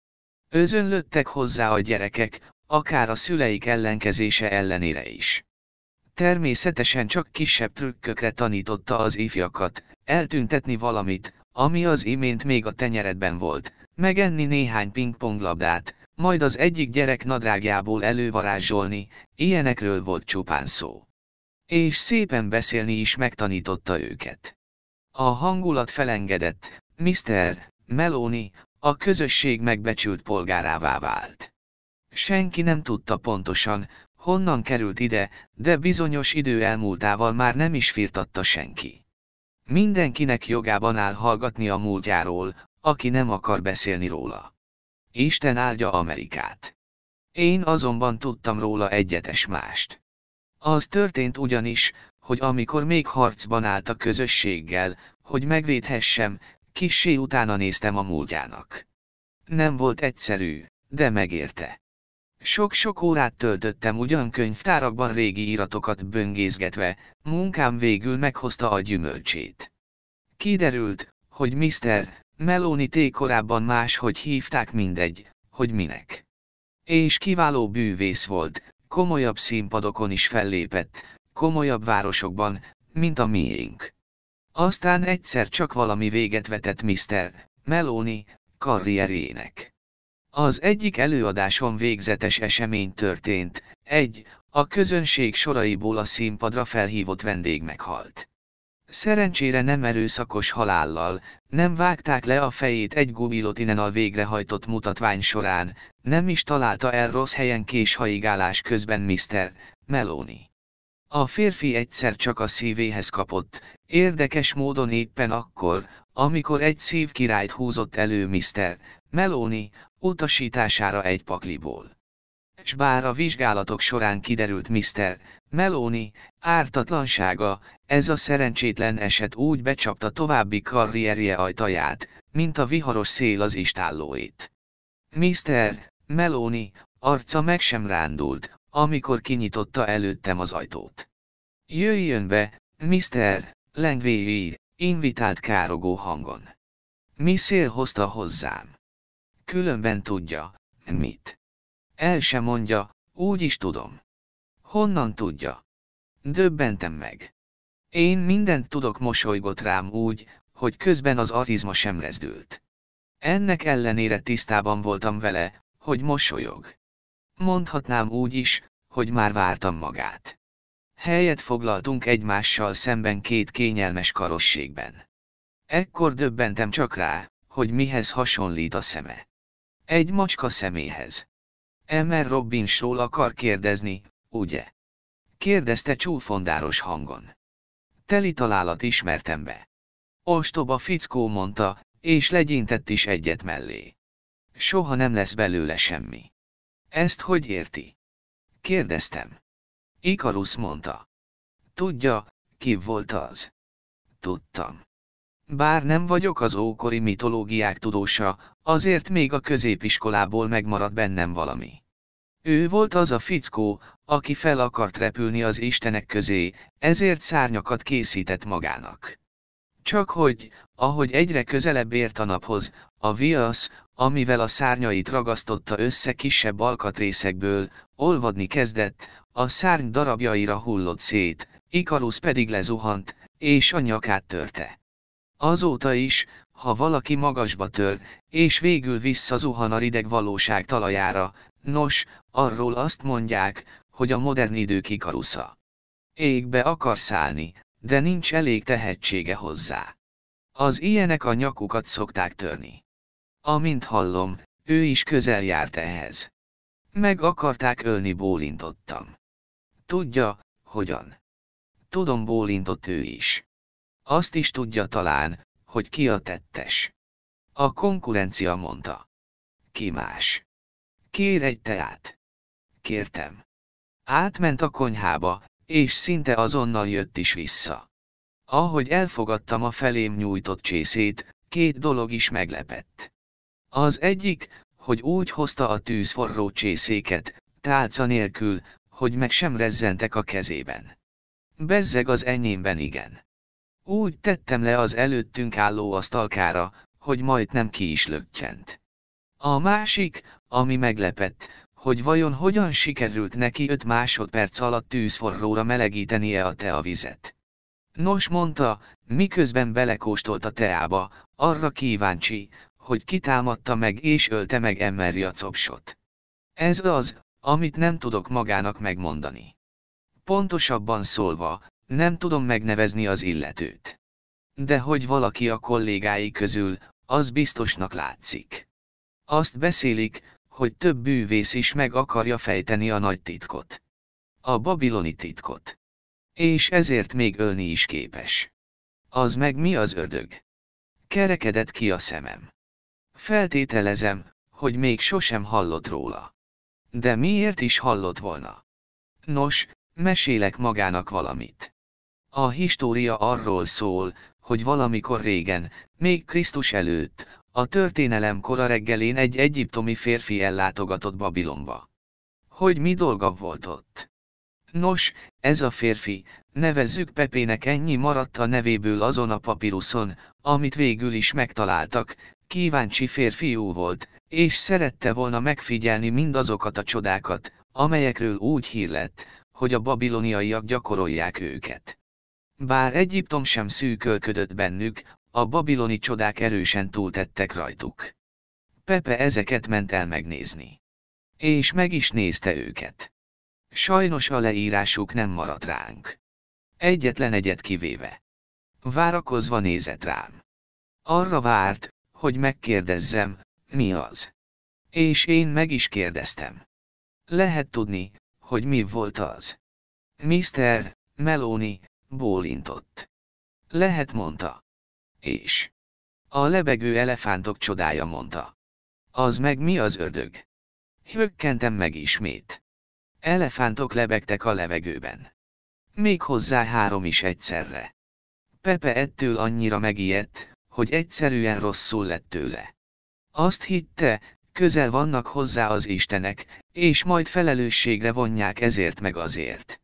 Özönlöttek hozzá a gyerekek, akár a szüleik ellenkezése ellenére is. Természetesen csak kisebb trükkökre tanította az ifjakat, eltüntetni valamit, ami az imént még a tenyeredben volt, megenni néhány pingponglabdát, majd az egyik gyerek nadrágjából elővarázsolni, ilyenekről volt csupán szó. És szépen beszélni is megtanította őket. A hangulat felengedett, Mr. Meloni, a közösség megbecsült polgárává vált. Senki nem tudta pontosan, honnan került ide, de bizonyos idő elmúltával már nem is firtatta senki. Mindenkinek jogában áll hallgatni a múltjáról, aki nem akar beszélni róla. Isten áldja Amerikát. Én azonban tudtam róla egyetes mást. Az történt ugyanis, hogy amikor még harcban állt a közösséggel, hogy megvédhessem, kissé utána néztem a múltjának. Nem volt egyszerű, de megérte. Sok-sok órát töltöttem ugyan könyvtárakban régi iratokat böngészgetve, munkám végül meghozta a gyümölcsét. Kiderült, hogy Mr. Meloni T. korábban máshogy hívták mindegy, hogy minek. És kiváló bűvész volt, komolyabb színpadokon is fellépett, komolyabb városokban, mint a miénk. Aztán egyszer csak valami véget vetett Mr. Meloni karrierjének. Az egyik előadáson végzetes esemény történt, egy, a közönség soraiból a színpadra felhívott vendég meghalt. Szerencsére nem erőszakos halállal, nem vágták le a fejét egy gubilotinenal végrehajtott mutatvány során, nem is találta el rossz helyen kés haigálás közben Mr. Meloni. A férfi egyszer csak a szívéhez kapott, érdekes módon éppen akkor, amikor egy szív királyt húzott elő Mr. Meloni, utasítására egy pakliból. S bár a vizsgálatok során kiderült Mr. Meloni ártatlansága, ez a szerencsétlen eset úgy becsapta további karrierje ajtaját, mint a viharos szél az istállóit. Mr. Meloni, arca meg sem rándult, amikor kinyitotta előttem az ajtót. Jöjjön be, Mr. Lengvéi, invitált károgó hangon. Mi szél hozta hozzám? Különben tudja, mit. El sem mondja, úgy is tudom. Honnan tudja? Döbbentem meg. Én mindent tudok mosolygott rám úgy, hogy közben az atizma sem rezdült. Ennek ellenére tisztában voltam vele, hogy mosolyog. Mondhatnám úgy is, hogy már vártam magát. Helyet foglaltunk egymással szemben két kényelmes karosségben. Ekkor döbbentem csak rá, hogy mihez hasonlít a szeme. Egy macska szeméhez. Emer Robbinsról akar kérdezni, ugye? Kérdezte csúfondáros hangon teli találat ismertem be. Ostoba fickó mondta, és legyintett is egyet mellé. Soha nem lesz belőle semmi. Ezt hogy érti? Kérdeztem. Ikarus mondta. Tudja, ki volt az? Tudtam. Bár nem vagyok az ókori mitológiák tudósa, azért még a középiskolából megmaradt bennem valami. Ő volt az a fickó, aki fel akart repülni az istenek közé, ezért szárnyakat készített magának. Csak hogy, ahogy egyre közelebb ért a naphoz, a viasz, amivel a szárnyait ragasztotta össze kisebb alkatrészekből, olvadni kezdett, a szárny darabjaira hullott szét, Ikarusz pedig lezuhant, és a nyakát törte. Azóta is, ha valaki magasba tör, és végül visszazuhan a rideg valóság talajára, nos, arról azt mondják, hogy a modern idő kikarusza. Égbe akar szállni, de nincs elég tehetsége hozzá. Az ilyenek a nyakukat szokták törni. Amint hallom, ő is közel járt ehhez. Meg akarták ölni bólintottam. Tudja, hogyan. Tudom bólintott ő is. Azt is tudja talán, hogy ki a tettes. A konkurencia mondta. Ki más? Kér egy teát. Kértem. Átment a konyhába, és szinte azonnal jött is vissza. Ahogy elfogadtam a felém nyújtott csészét, két dolog is meglepett. Az egyik, hogy úgy hozta a tűz forró csészéket, tálca nélkül, hogy meg sem rezzentek a kezében. Bezzeg az enyémben igen. Úgy tettem le az előttünk álló asztalkára, hogy majd nem ki is lökkent. A másik, ami meglepett, hogy vajon hogyan sikerült neki öt másodperc alatt tűzforróra melegítenie a teavizet. Nos mondta, miközben belekóstolt a teába, arra kíváncsi, hogy kitámadta meg és ölte meg a copsot. Ez az, amit nem tudok magának megmondani. Pontosabban szólva, nem tudom megnevezni az illetőt. De hogy valaki a kollégái közül, az biztosnak látszik. Azt beszélik, hogy több bűvész is meg akarja fejteni a nagy titkot. A babiloni titkot. És ezért még ölni is képes. Az meg mi az ördög? Kerekedett ki a szemem. Feltételezem, hogy még sosem hallott róla. De miért is hallott volna? Nos, mesélek magának valamit. A história arról szól, hogy valamikor régen, még Krisztus előtt, a történelem kora reggelén egy egyiptomi férfi ellátogatott Babilonba. Hogy mi dolga volt ott? Nos, ez a férfi, nevezzük Pepének ennyi maradt a nevéből azon a papíruszon, amit végül is megtaláltak, kíváncsi férfiú volt, és szerette volna megfigyelni mindazokat a csodákat, amelyekről úgy hír lett, hogy a babiloniaiak gyakorolják őket. Bár Egyiptom sem szűkölködött bennük, a babiloni csodák erősen túltettek rajtuk. Pepe ezeket ment el megnézni. És meg is nézte őket. Sajnos a leírásuk nem maradt ránk. Egyetlen egyet kivéve. Várakozva nézett rám. Arra várt, hogy megkérdezzem, mi az. És én meg is kérdeztem. Lehet tudni, hogy mi volt az. Mr. Meloni, bólintott. Lehet mondta. És. A lebegő elefántok csodája mondta. Az meg mi az ördög? Hökkentem meg ismét. Elefántok lebegtek a levegőben. Még hozzá három is egyszerre. Pepe ettől annyira megijedt, hogy egyszerűen rosszul lett tőle. Azt hitte, közel vannak hozzá az istenek, és majd felelősségre vonják ezért meg azért.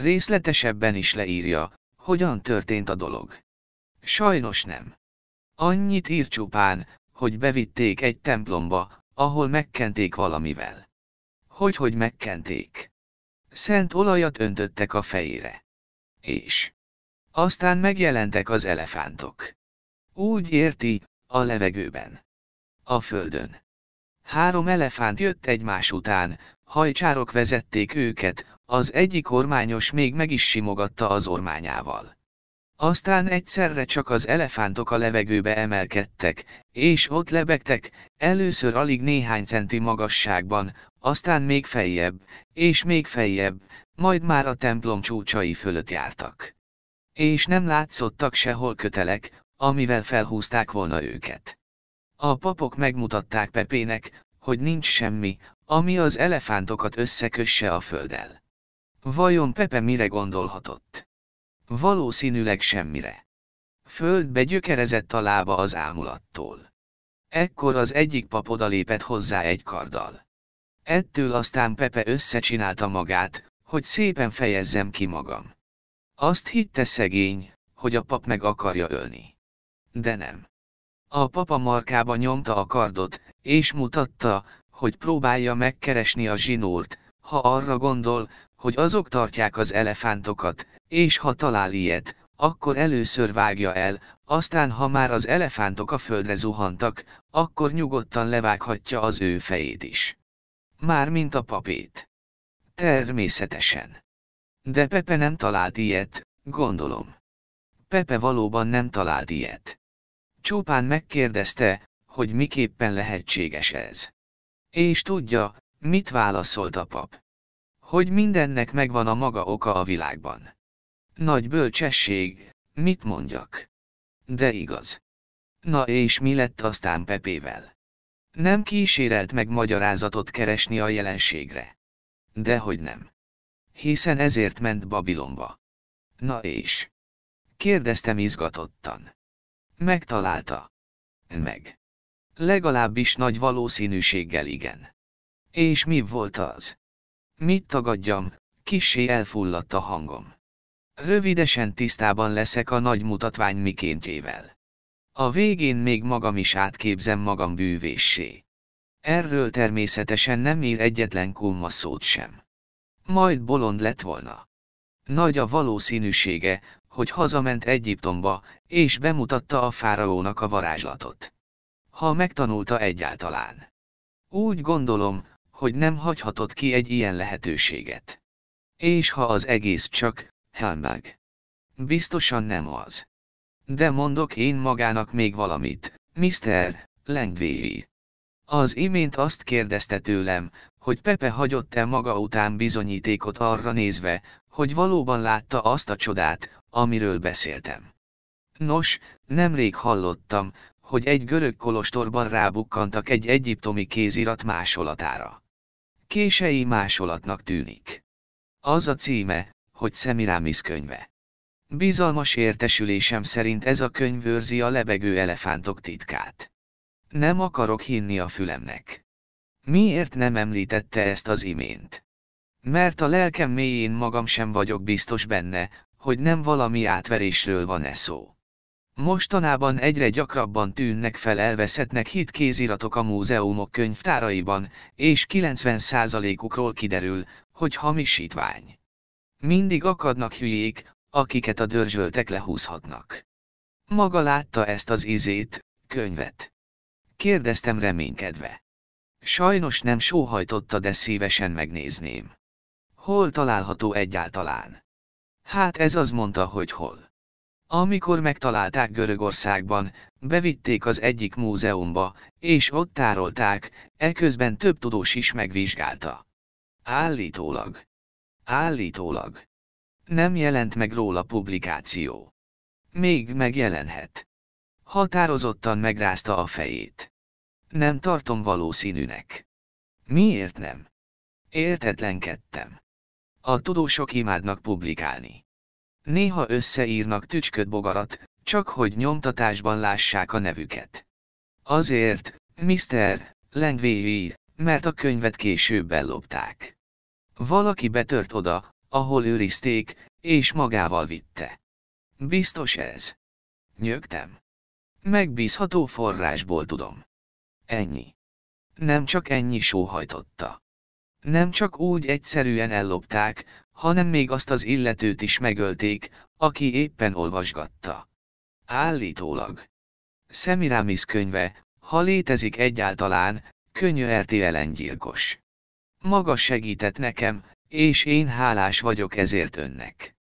Részletesebben is leírja, hogyan történt a dolog. Sajnos nem. Annyit ír csupán, hogy bevitték egy templomba, ahol megkenték valamivel. Hogy-hogy megkenték. Szent olajat öntöttek a fejére. És. Aztán megjelentek az elefántok. Úgy érti, a levegőben. A földön. Három elefánt jött egymás után, hajcsárok vezették őket, az egyik kormányos még meg is simogatta az ormányával. Aztán egyszerre csak az elefántok a levegőbe emelkedtek, és ott lebegtek, először alig néhány centi magasságban, aztán még feljebb, és még feljebb, majd már a templom csúcsai fölött jártak. És nem látszottak sehol kötelek, amivel felhúzták volna őket. A papok megmutatták Pepének, hogy nincs semmi, ami az elefántokat összekösse a földdel. Vajon Pepe mire gondolhatott? Valószínűleg semmire. Földbe gyökerezett a lába az ámulattól. Ekkor az egyik pap odalépett hozzá egy karddal. Ettől aztán Pepe összecsinálta magát, hogy szépen fejezzem ki magam. Azt hitte szegény, hogy a pap meg akarja ölni. De nem. A papa markába nyomta a kardot, és mutatta, hogy próbálja megkeresni a zsinórt, ha arra gondol, hogy azok tartják az elefántokat, és ha talál ilyet, akkor először vágja el, aztán ha már az elefántok a földre zuhantak, akkor nyugodtan levághatja az ő fejét is. Mármint a papét. Természetesen. De Pepe nem talált ilyet, gondolom. Pepe valóban nem talált ilyet. Csupán megkérdezte, hogy miképpen lehetséges ez. És tudja, mit válaszolt a pap hogy mindennek megvan a maga oka a világban. Nagy bölcsesség, mit mondjak? De igaz. Na és mi lett aztán Pepével? Nem kísérelt meg magyarázatot keresni a jelenségre. Dehogy nem. Hiszen ezért ment Babilonba. Na és? Kérdeztem izgatottan. Megtalálta. Meg. Legalábbis nagy valószínűséggel igen. És mi volt az? Mit tagadjam, kissé elfulladt a hangom. Rövidesen tisztában leszek a nagy mutatvány mikéntjével. A végén még magam is átképzem magam bűvéssé. Erről természetesen nem ír egyetlen kulma szót sem. Majd bolond lett volna. Nagy a valószínűsége, hogy hazament Egyiptomba, és bemutatta a fáraónak a varázslatot. Ha megtanulta egyáltalán. Úgy gondolom, hogy nem hagyhatott ki egy ilyen lehetőséget. És ha az egész csak, Helmag. Biztosan nem az. De mondok én magának még valamit, Mr. Lengvéri. Az imént azt kérdezte tőlem, hogy Pepe hagyott-e maga után bizonyítékot arra nézve, hogy valóban látta azt a csodát, amiről beszéltem. Nos, nemrég hallottam, hogy egy görög kolostorban rábukkantak egy egyiptomi kézirat másolatára kései másolatnak tűnik. Az a címe, hogy Szemirámisz könyve. Bizalmas értesülésem szerint ez a könyv őrzi a lebegő elefántok titkát. Nem akarok hinni a fülemnek. Miért nem említette ezt az imént? Mert a lelkem mélyén magam sem vagyok biztos benne, hogy nem valami átverésről van-e szó. Mostanában egyre gyakrabban tűnnek fel elveszettnek hit kéziratok a múzeumok könyvtáraiban, és 90%-ukról kiderül, hogy hamisítvány. Mindig akadnak hülyék, akiket a dörzsöltek lehúzhatnak. Maga látta ezt az izét, könyvet. Kérdeztem reménykedve. Sajnos nem sóhajtotta, de szívesen megnézném. Hol található egyáltalán? Hát ez az mondta, hogy hol. Amikor megtalálták Görögországban, bevitték az egyik múzeumba, és ott tárolták, eközben több tudós is megvizsgálta. Állítólag. Állítólag. Nem jelent meg róla publikáció. Még megjelenhet. Határozottan megrázta a fejét. Nem tartom valószínűnek. Miért nem? Értetlenkedtem. A tudósok imádnak publikálni. Néha összeírnak tücsköd bogarat, csak hogy nyomtatásban lássák a nevüket. Azért, Mr. Lengvéi, mert a könyvet később ellopták. Valaki betört oda, ahol őrizték, és magával vitte. Biztos ez. Nyögtem. Megbízható forrásból tudom. Ennyi. Nem csak ennyi sóhajtotta. Nem csak úgy egyszerűen ellopták, hanem még azt az illetőt is megölték, aki éppen olvasgatta. Állítólag. Szemiramis könyve, ha létezik egyáltalán, könnyű RTL gyilkos. Maga segített nekem, és én hálás vagyok ezért önnek.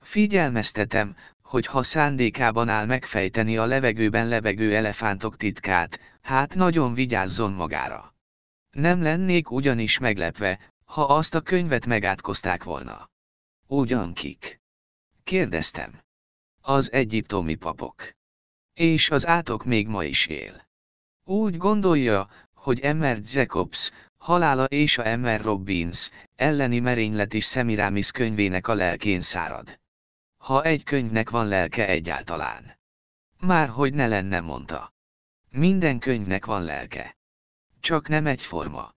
Figyelmeztetem, hogy ha szándékában áll megfejteni a levegőben lebegő elefántok titkát, hát nagyon vigyázzon magára. Nem lennék ugyanis meglepve, ha azt a könyvet megátkozták volna. Ugyan kik? Kérdeztem. Az egyiptomi papok. És az átok még ma is él. Úgy gondolja, hogy Emmer Zekops, halála és a Emmer Robbins, elleni merénylet is Szemirámisz könyvének a lelkén szárad. Ha egy könyvnek van lelke egyáltalán. Már hogy ne lenne mondta. Minden könyvnek van lelke. Csak nem egyforma.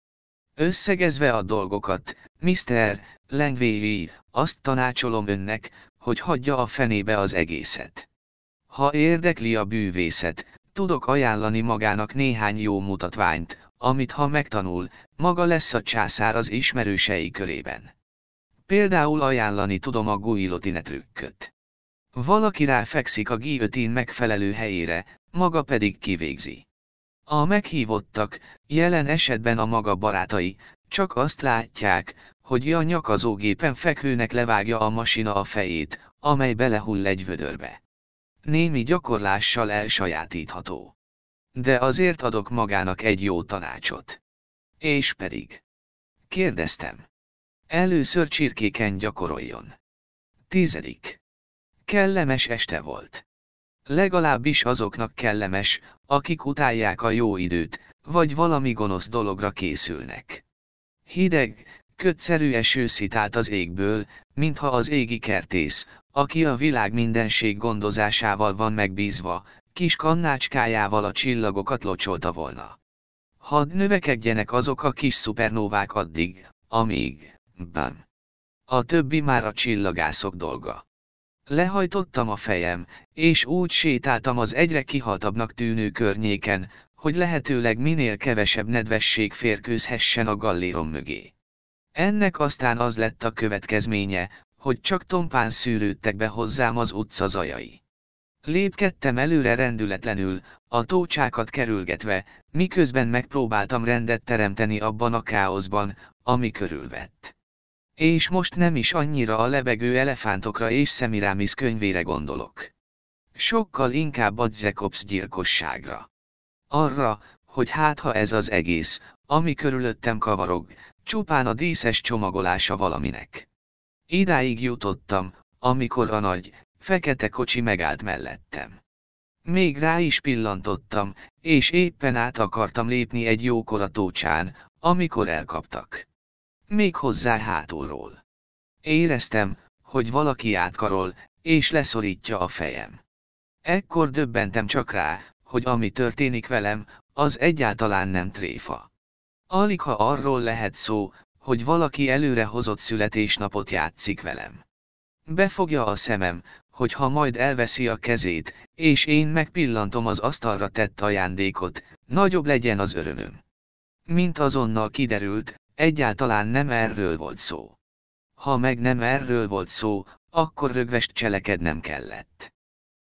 Összegezve a dolgokat, Mr. Lengvéri, azt tanácsolom önnek, hogy hagyja a fenébe az egészet. Ha érdekli a bűvészet, tudok ajánlani magának néhány jó mutatványt, amit ha megtanul, maga lesz a császár az ismerősei körében. Például ajánlani tudom a guillotine trükköt. Valaki ráfekszik a guillotine megfelelő helyére, maga pedig kivégzi. A meghívottak, jelen esetben a maga barátai, csak azt látják, hogy a nyakazógépen fekvőnek levágja a masina a fejét, amely belehull egy vödörbe. Némi gyakorlással elsajátítható. De azért adok magának egy jó tanácsot. És pedig. Kérdeztem. Először csirkéken gyakoroljon. Tizedik. Kellemes este volt. Legalábbis azoknak kellemes, akik utálják a jó időt, vagy valami gonosz dologra készülnek. Hideg, kötszerű eső szitált az égből, mintha az égi kertész, aki a világ mindenség gondozásával van megbízva, kis kannácskájával a csillagokat locsolta volna. Hadd növekedjenek azok a kis szupernóvák addig, amíg, bam. A többi már a csillagászok dolga. Lehajtottam a fejem, és úgy sétáltam az egyre kihaltabbnak tűnő környéken, hogy lehetőleg minél kevesebb nedvesség férkőzhessen a gallérom mögé. Ennek aztán az lett a következménye, hogy csak tompán szűrődtek be hozzám az utca zajai. Lépkedtem előre rendületlenül, a tócsákat kerülgetve, miközben megpróbáltam rendet teremteni abban a káoszban, ami körülvett. És most nem is annyira a lebegő elefántokra és Szemiramis könyvére gondolok. Sokkal inkább a Zekops gyilkosságra. Arra, hogy hát ha ez az egész, ami körülöttem kavarog, csupán a díszes csomagolása valaminek. Idáig jutottam, amikor a nagy, fekete kocsi megállt mellettem. Még rá is pillantottam, és éppen át akartam lépni egy jókora tócsán, amikor elkaptak. Még hozzá hátulról. Éreztem, hogy valaki átkarol, és leszorítja a fejem. Ekkor döbbentem csak rá, hogy ami történik velem, az egyáltalán nem tréfa. Alig ha arról lehet szó, hogy valaki előre hozott születésnapot játszik velem. Befogja a szemem, hogy ha majd elveszi a kezét, és én megpillantom az asztalra tett ajándékot, nagyobb legyen az örömöm. Mint azonnal kiderült, Egyáltalán nem erről volt szó. Ha meg nem erről volt szó, akkor rögvest cselekednem kellett.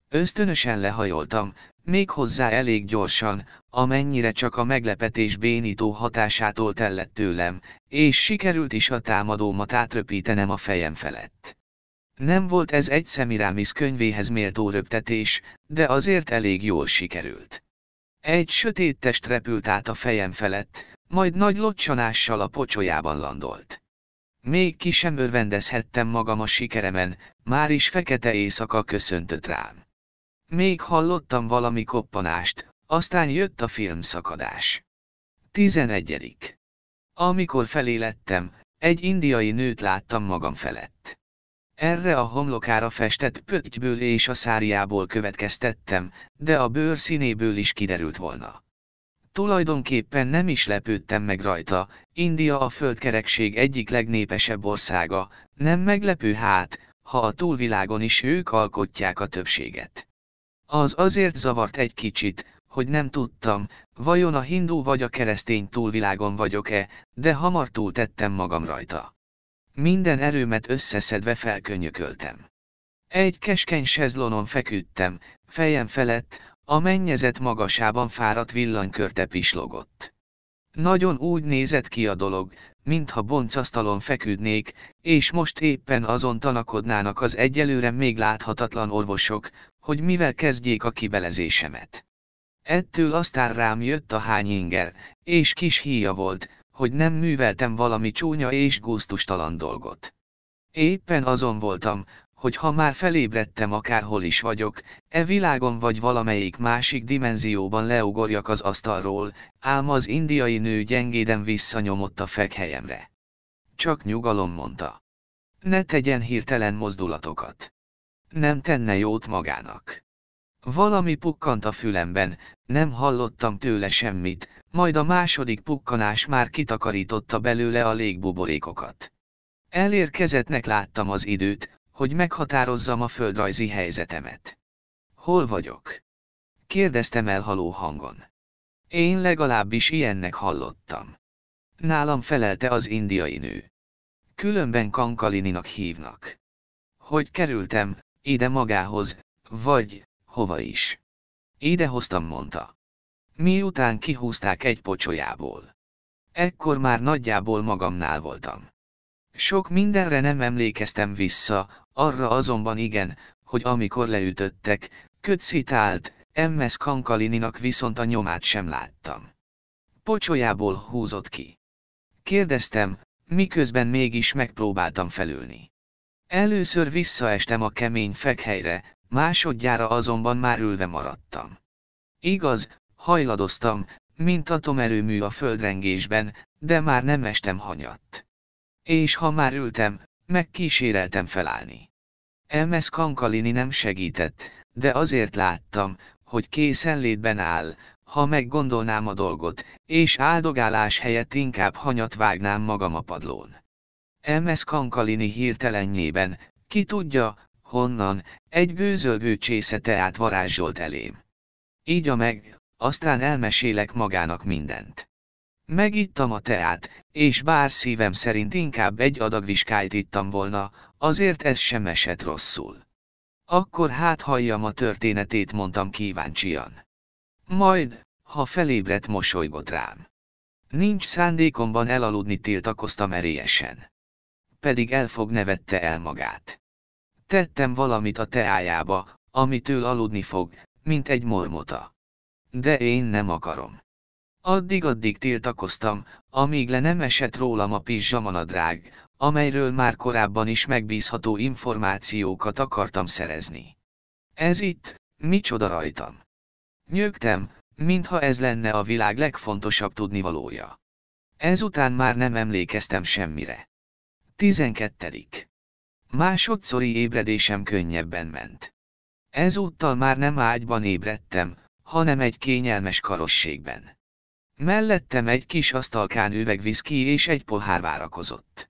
Ösztönösen lehajoltam, még hozzá elég gyorsan, amennyire csak a meglepetés bénító hatásától tellett tőlem, és sikerült is a támadómat átröpítenem a fejem felett. Nem volt ez egy Szemirámisz könyvéhez méltó röptetés, de azért elég jól sikerült. Egy sötét test repült át a fejem felett, majd nagy locsanással a pocsolyában landolt. Még ki sem örvendezhettem magam a sikeremen, már is fekete éjszaka köszöntött rám. Még hallottam valami koppanást, aztán jött a filmszakadás. 11. Amikor felélettem, egy indiai nőt láttam magam felett. Erre a homlokára festett pöttyből és a szárjából következtettem, de a bőr színéből is kiderült volna. Tulajdonképpen nem is lepődtem meg rajta, India a földkerekség egyik legnépesebb országa, nem meglepő hát, ha a túlvilágon is ők alkotják a többséget. Az azért zavart egy kicsit, hogy nem tudtam, vajon a hindú vagy a keresztény túlvilágon vagyok-e, de hamar túl tettem magam rajta. Minden erőmet összeszedve felkönyököltem. Egy keskeny sezlonon feküdtem, fejem felett, a mennyezet magasában fáradt villanykörte pislogott. Nagyon úgy nézett ki a dolog, mintha boncasztalon feküdnék, és most éppen azon tanakodnának az egyelőre még láthatatlan orvosok, hogy mivel kezdjék a kibelezésemet. Ettől aztán rám jött a hány inger, és kis híja volt, hogy nem műveltem valami csúnya és gusztustalan dolgot. Éppen azon voltam, hogy ha már felébredtem akárhol is vagyok, e világon vagy valamelyik másik dimenzióban leugorjak az asztalról, ám az indiai nő gyengéden visszanyomott a fekhelyemre. Csak nyugalom mondta. Ne tegyen hirtelen mozdulatokat. Nem tenne jót magának. Valami pukkant a fülemben, nem hallottam tőle semmit, majd a második pukkanás már kitakarította belőle a légbuborékokat. Elérkezettnek láttam az időt, hogy meghatározzam a földrajzi helyzetemet. Hol vagyok? Kérdeztem elhaló hangon. Én legalábbis ilyennek hallottam. Nálam felelte az indiai nő. Különben Kankalininak hívnak. Hogy kerültem, ide magához, vagy, hova is. Ide hoztam, mondta. Miután kihúzták egy pocsolyából. Ekkor már nagyjából magamnál voltam. Sok mindenre nem emlékeztem vissza, arra azonban igen, hogy amikor leütöttek, kötszit állt, MS Kankalininak viszont a nyomát sem láttam. Pocsolyából húzott ki. Kérdeztem, miközben mégis megpróbáltam felülni. Először visszaestem a kemény fekhelyre, másodjára azonban már ülve maradtam. Igaz, hajladoztam, mint atomerőmű a földrengésben, de már nem estem hanyatt. És ha már ültem, megkíséreltem felállni. Elmes Kankalini nem segített, de azért láttam, hogy készenlétben áll, ha meggondolnám a dolgot, és áldogálás helyett inkább hanyat vágnám magam a padlón. Elmes Kankalini hirtelennyében, ki tudja, honnan, egy gőzölgő csésze teát varázsolt elém. Így a meg, aztán elmesélek magának mindent. Megittam a teát, és bár szívem szerint inkább egy adag viskályt ittam volna, azért ez sem esett rosszul. Akkor hát halljam a történetét, mondtam kíváncsian. Majd, ha felébredt, mosolygott rám. Nincs szándékomban elaludni, tiltakoztam erélyesen. Pedig elfog nevette el magát. Tettem valamit a teájába, amitől aludni fog, mint egy mormota. De én nem akarom. Addig-addig tiltakoztam, amíg le nem esett rólam a pizsamanadrág, amelyről már korábban is megbízható információkat akartam szerezni. Ez itt, micsoda rajtam. Nyögtem, mintha ez lenne a világ legfontosabb tudnivalója. Ezután már nem emlékeztem semmire. 12. Másodszori ébredésem könnyebben ment. Ezúttal már nem ágyban ébredtem, hanem egy kényelmes karosségben. Mellettem egy kis asztalkán üveg viszki és egy pohár várakozott.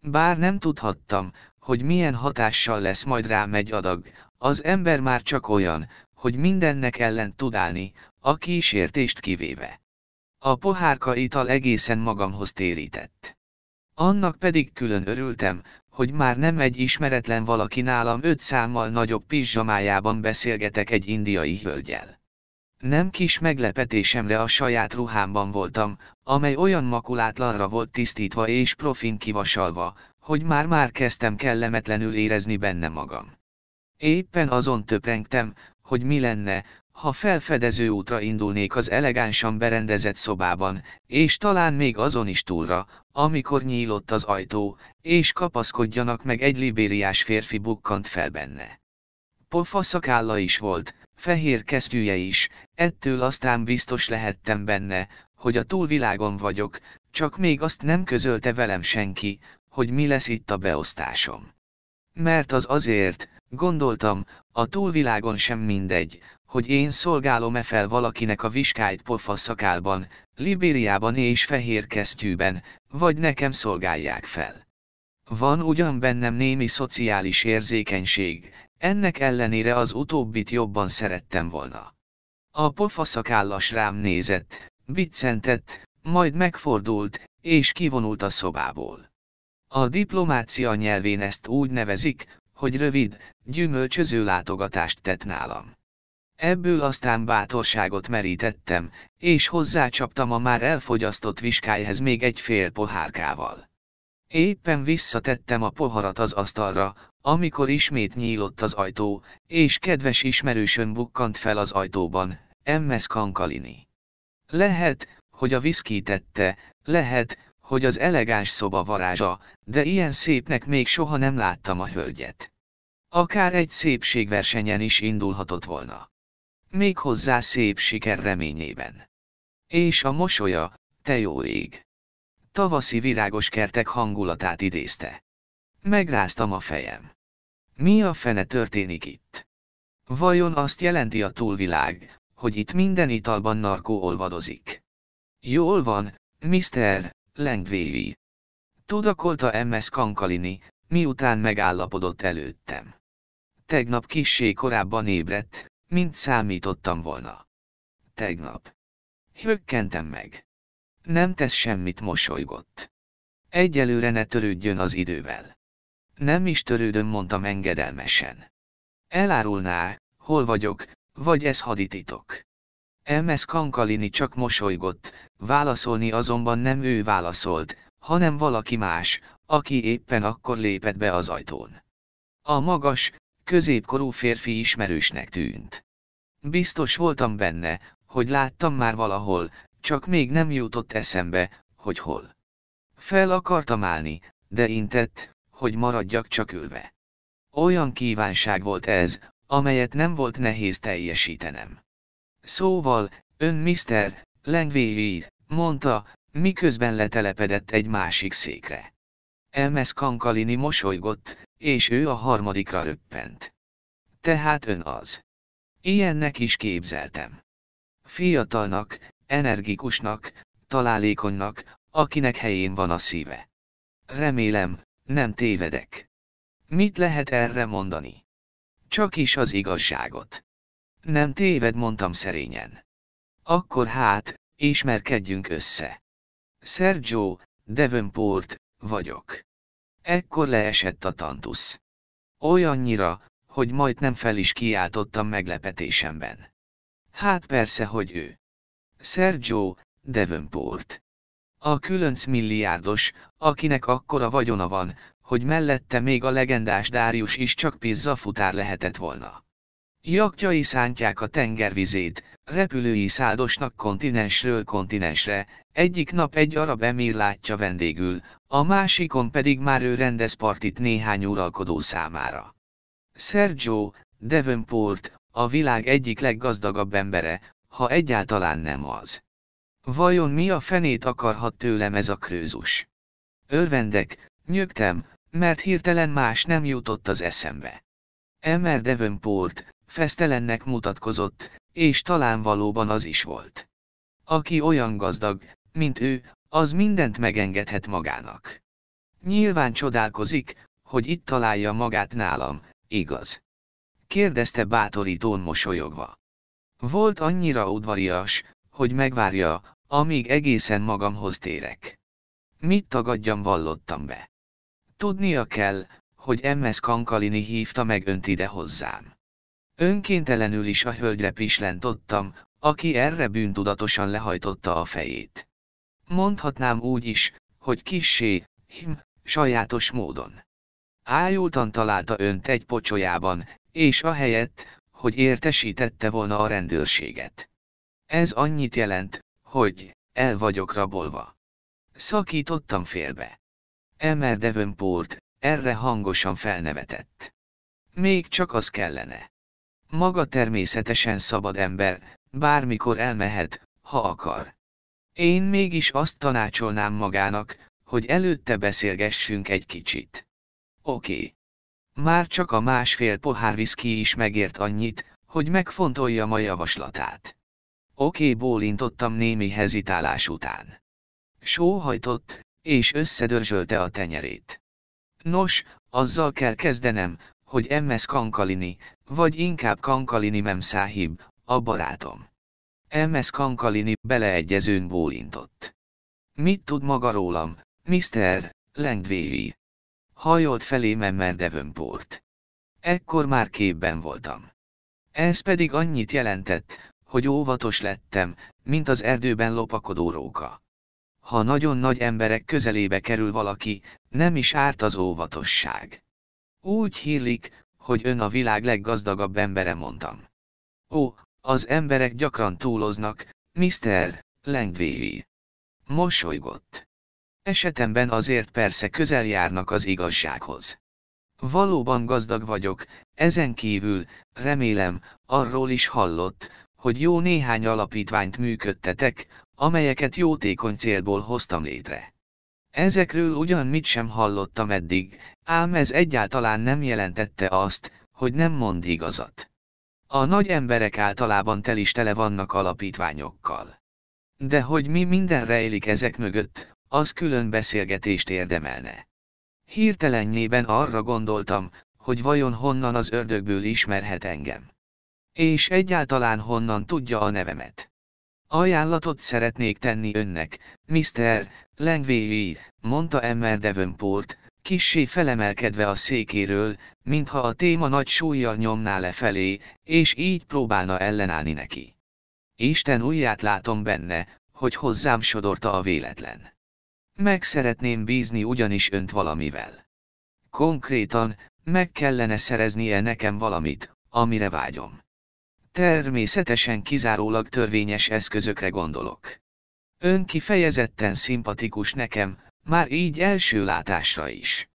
Bár nem tudhattam, hogy milyen hatással lesz majd rám egy adag, az ember már csak olyan, hogy mindennek ellen tud állni, a kísértést kivéve. A pohárka ital egészen magamhoz térített. Annak pedig külön örültem, hogy már nem egy ismeretlen valaki nálam öt számmal nagyobb pizsamájában beszélgetek egy indiai hölgyel. Nem kis meglepetésemre a saját ruhámban voltam, amely olyan makulátlanra volt tisztítva és profin kivasalva, hogy már-már kezdtem kellemetlenül érezni benne magam. Éppen azon töprengtem, hogy mi lenne, ha felfedező útra indulnék az elegánsan berendezett szobában, és talán még azon is túlra, amikor nyílott az ajtó, és kapaszkodjanak meg egy libériás férfi bukkant fel benne. Pofa szakálla is volt, fehér kesztyűje is, ettől aztán biztos lehettem benne, hogy a túlvilágon vagyok, csak még azt nem közölte velem senki, hogy mi lesz itt a beosztásom. Mert az azért, gondoltam, a túlvilágon sem mindegy, hogy én szolgálom-e fel valakinek a viskájt pofa szakálban, Libériában és fehér kesztyűben, vagy nekem szolgálják fel. Van ugyan bennem némi szociális érzékenység, ennek ellenére az utóbbit jobban szerettem volna. A pofaszakállas rám nézett, biccentett, majd megfordult, és kivonult a szobából. A diplomácia nyelvén ezt úgy nevezik, hogy rövid, gyümölcsöző látogatást tett nálam. Ebből aztán bátorságot merítettem, és hozzácsaptam a már elfogyasztott viskályhez még egy fél pohárkával. Éppen visszatettem a poharat az asztalra, amikor ismét nyílott az ajtó, és kedves ismerősön bukkant fel az ajtóban, M.S. Kankalini. Lehet, hogy a viszki tette, lehet, hogy az elegáns szoba varázsa, de ilyen szépnek még soha nem láttam a hölgyet. Akár egy szépségversenyen is indulhatott volna. Még hozzá szép siker reményében. És a mosolya, te jó ég. Tavaszi virágos kertek hangulatát idézte. Megráztam a fejem. Mi a fene történik itt? Vajon azt jelenti a túlvilág, hogy itt minden italban narkó olvadozik? Jól van, Mr. Lengvévi. Tudakolta M.S. Kankalini, miután megállapodott előttem. Tegnap kissé korábban ébredt, mint számítottam volna. Tegnap. Hökkentem meg. Nem tesz semmit mosolygott. Egyelőre ne törődjön az idővel. Nem is törődöm, mondtam engedelmesen. Elárulná, hol vagyok, vagy ez hadititok. MS Kankalini csak mosolygott, válaszolni azonban nem ő válaszolt, hanem valaki más, aki éppen akkor lépett be az ajtón. A magas, középkorú férfi ismerősnek tűnt. Biztos voltam benne, hogy láttam már valahol, csak még nem jutott eszembe, hogy hol. Fel akartam állni, de intett, hogy maradjak csak ülve. Olyan kívánság volt ez, amelyet nem volt nehéz teljesítenem. Szóval, ön Mr. Lengvéi, mondta, miközben letelepedett egy másik székre. Elmes Kankalini mosolygott, és ő a harmadikra röppent. Tehát ön az. Ilyennek is képzeltem. Fiatalnak, energikusnak, találékonynak, akinek helyén van a szíve. Remélem, nem tévedek. Mit lehet erre mondani? Csak is az igazságot. Nem téved, mondtam szerényen. Akkor hát, ismerkedjünk össze. Sergio, Devonport, vagyok. Ekkor leesett a tantusz. Olyannyira, hogy majd nem fel is kiáltottam meglepetésemben. Hát persze, hogy ő. Sergio, Devonport. A különc milliárdos, akinek akkora vagyona van, hogy mellette még a legendás Dárius is csak pizza futár lehetett volna. Jaktyai szántják a tengervizét, repülői száldosnak kontinensről kontinensre, egyik nap egy arab emír látja vendégül, a másikon pedig már ő rendez partit néhány uralkodó számára. Sergio, Devonport, a világ egyik leggazdagabb embere, ha egyáltalán nem az. Vajon mi a fenét akarhat tőlem ez a krőzus? Örvendek, nyögtem, mert hirtelen más nem jutott az eszembe. Emmer Devonport, fesztelennek mutatkozott, és talán valóban az is volt. Aki olyan gazdag, mint ő, az mindent megengedhet magának. Nyilván csodálkozik, hogy itt találja magát nálam, igaz? Kérdezte bátorítón mosolyogva. Volt annyira udvarias, hogy megvárja, amíg egészen magamhoz térek. Mit tagadjam vallottam be? Tudnia kell, hogy MS Kankalini hívta meg önt ide hozzám. Önkéntelenül is a hölgyre pislentottam, aki erre bűntudatosan lehajtotta a fejét. Mondhatnám úgy is, hogy kissé, hm, sajátos módon. Ájultan találta önt egy pocsolyában, és ahelyett, hogy értesítette volna a rendőrséget. Ez annyit jelent, hogy el vagyok rabolva. Szakítottam félbe. Emel Devonport erre hangosan felnevetett. Még csak az kellene. Maga természetesen szabad ember, bármikor elmehet, ha akar. Én mégis azt tanácsolnám magának, hogy előtte beszélgessünk egy kicsit. Oké. Okay. Már csak a másfél pohár viszki is megért annyit, hogy megfontolja a javaslatát. Oké bólintottam némi hezitálás után. Sóhajtott, és összedörzsölte a tenyerét. Nos, azzal kell kezdenem, hogy MS Kankalini, vagy inkább Kankalini Száhib, a barátom. MS Kankalini beleegyezőn bólintott. Mit tud maga rólam, Mr. Lengvéri? Hajolt felé Memmer Devonport. Ekkor már képben voltam. Ez pedig annyit jelentett, hogy óvatos lettem, mint az erdőben lopakodó róka. Ha nagyon nagy emberek közelébe kerül valaki, nem is árt az óvatosság. Úgy hírlik, hogy ön a világ leggazdagabb embere mondtam. Ó, az emberek gyakran túloznak, Mr. Lengvévi. Mosolygott. Esetemben azért persze közel járnak az igazsághoz. Valóban gazdag vagyok, ezen kívül, remélem, arról is hallott, hogy jó néhány alapítványt működtetek, amelyeket jótékony célból hoztam létre. Ezekről ugyan mit sem hallottam eddig, ám ez egyáltalán nem jelentette azt, hogy nem mond igazat. A nagy emberek általában tel is tele vannak alapítványokkal. De hogy mi minden rejlik ezek mögött, az külön beszélgetést érdemelne. Hirtelennyében arra gondoltam, hogy vajon honnan az ördögből ismerhet engem. És egyáltalán honnan tudja a nevemet. Ajánlatot szeretnék tenni önnek, Mr. Langvéli, mondta Emmer Devonport, kissé felemelkedve a székéről, mintha a téma nagy súlyjal nyomná lefelé, és így próbálna ellenállni neki. Isten ujját látom benne, hogy hozzám sodorta a véletlen. Meg szeretném bízni ugyanis önt valamivel. Konkrétan, meg kellene szereznie nekem valamit, amire vágyom. Természetesen kizárólag törvényes eszközökre gondolok. Ön kifejezetten szimpatikus nekem, már így első látásra is.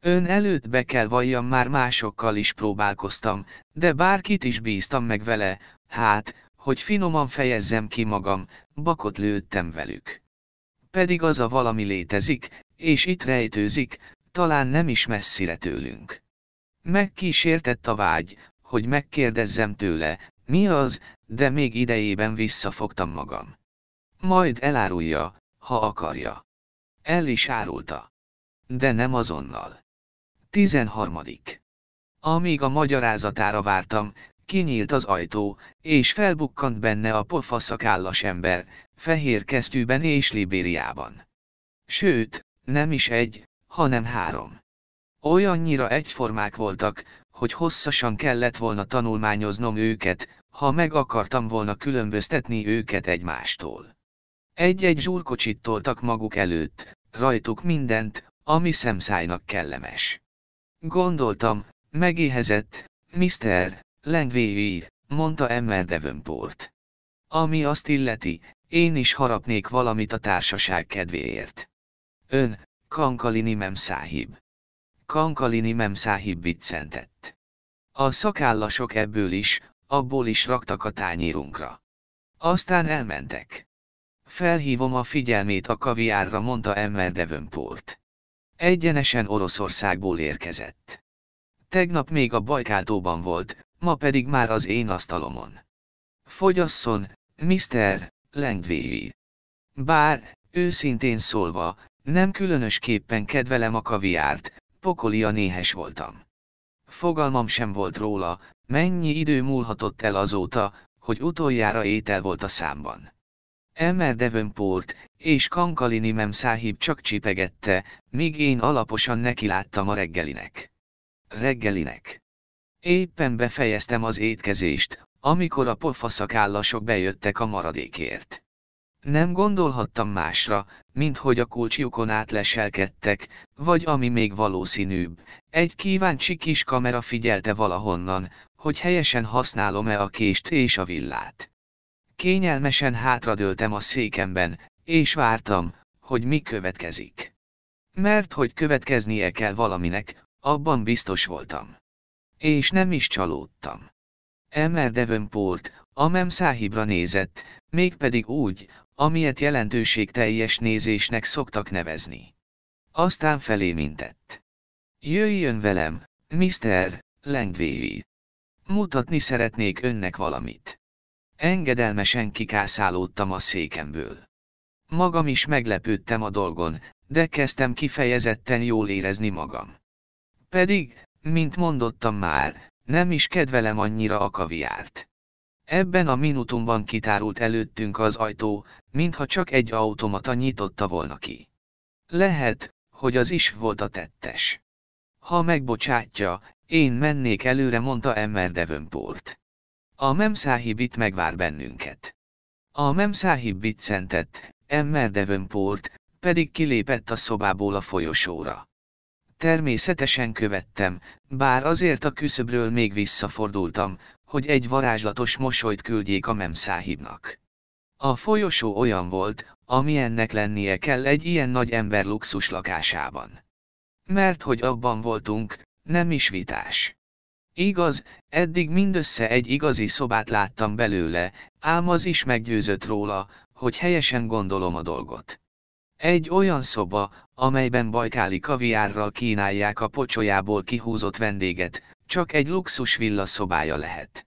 Ön előtt be kell valljam már másokkal is próbálkoztam, de bárkit is bíztam meg vele, hát, hogy finoman fejezzem ki magam, bakot lőttem velük. Pedig az a valami létezik, és itt rejtőzik, talán nem is messzire tőlünk. Megkísértett a vágy, hogy megkérdezzem tőle, mi az, de még idejében visszafogtam magam. Majd elárulja, ha akarja. El is árulta. De nem azonnal. 13. Amíg a magyarázatára vártam, kinyílt az ajtó, és felbukkant benne a pofaszakállas ember, fehér kesztyűben és Libériában. Sőt, nem is egy, hanem három. Olyannyira egyformák voltak, hogy hosszasan kellett volna tanulmányoznom őket, ha meg akartam volna különböztetni őket egymástól. Egy-egy zsúrkocsit toltak maguk előtt, rajtuk mindent, ami szemszájnak kellemes. Gondoltam, megéhezett, Mr. Lengvéi, mondta Emmer Devonport. Ami azt illeti, én is harapnék valamit a társaság kedvéért. Ön, Kankalini Memszáhib. Kankalini Memszáhib viccentett. A szakállasok ebből is, abból is raktak a tányérunkra. Aztán elmentek. Felhívom a figyelmét a kaviárra, mondta Emmer Devonport. Egyenesen Oroszországból érkezett. Tegnap még a bajkátóban volt, ma pedig már az én asztalomon. Fogyasszon, Mr. Lengvéi. Bár, őszintén szólva, nem különösképpen kedvelem a kaviárt, Pokolia néhes voltam. Fogalmam sem volt róla, mennyi idő múlhatott el azóta, hogy utoljára étel volt a számban. Emmer Devonport és Kankalini Mem Száhib csak csipegette, míg én alaposan nekiláttam a reggelinek. Reggelinek. Éppen befejeztem az étkezést, amikor a pofaszakállasok bejöttek a maradékért. Nem gondolhattam másra, mint hogy a kulcsjukon átleselkedtek, vagy ami még valószínűbb, egy kíváncsi kis kamera figyelte valahonnan, hogy helyesen használom-e a kést és a villát. Kényelmesen hátradőltem a székemben, és vártam, hogy mi következik. Mert hogy következnie kell valaminek, abban biztos voltam. És nem is csalódtam. Emmer Devonport, a memszáhibra nézett, mégpedig úgy, amilyet teljes nézésnek szoktak nevezni. Aztán felé mintett. Jöjjön velem, Mr. Langvéi. Mutatni szeretnék önnek valamit. Engedelmesen kikászálódtam a székemből. Magam is meglepődtem a dolgon, de kezdtem kifejezetten jól érezni magam. Pedig, mint mondottam már, nem is kedvelem annyira a kaviárt. Ebben a minutumban kitárult előttünk az ajtó, mintha csak egy automata nyitotta volna ki. Lehet, hogy az is volt a tettes. Ha megbocsátja, én mennék előre, mondta Emmer Devonport. A Memszáhibit megvár bennünket. A Memszáhib szentett, Emmer Devonport, pedig kilépett a szobából a folyosóra. Természetesen követtem, bár azért a küszöbről még visszafordultam, hogy egy varázslatos mosolyt küldjék a memszáhibnak. A folyosó olyan volt, amilyennek lennie kell egy ilyen nagy ember luxus lakásában. Mert hogy abban voltunk, nem is vitás. Igaz, eddig mindössze egy igazi szobát láttam belőle, ám az is meggyőzött róla, hogy helyesen gondolom a dolgot. Egy olyan szoba, amelyben bajkáli kaviárral kínálják a pocsolyából kihúzott vendéget, csak egy luxus villa szobája lehet.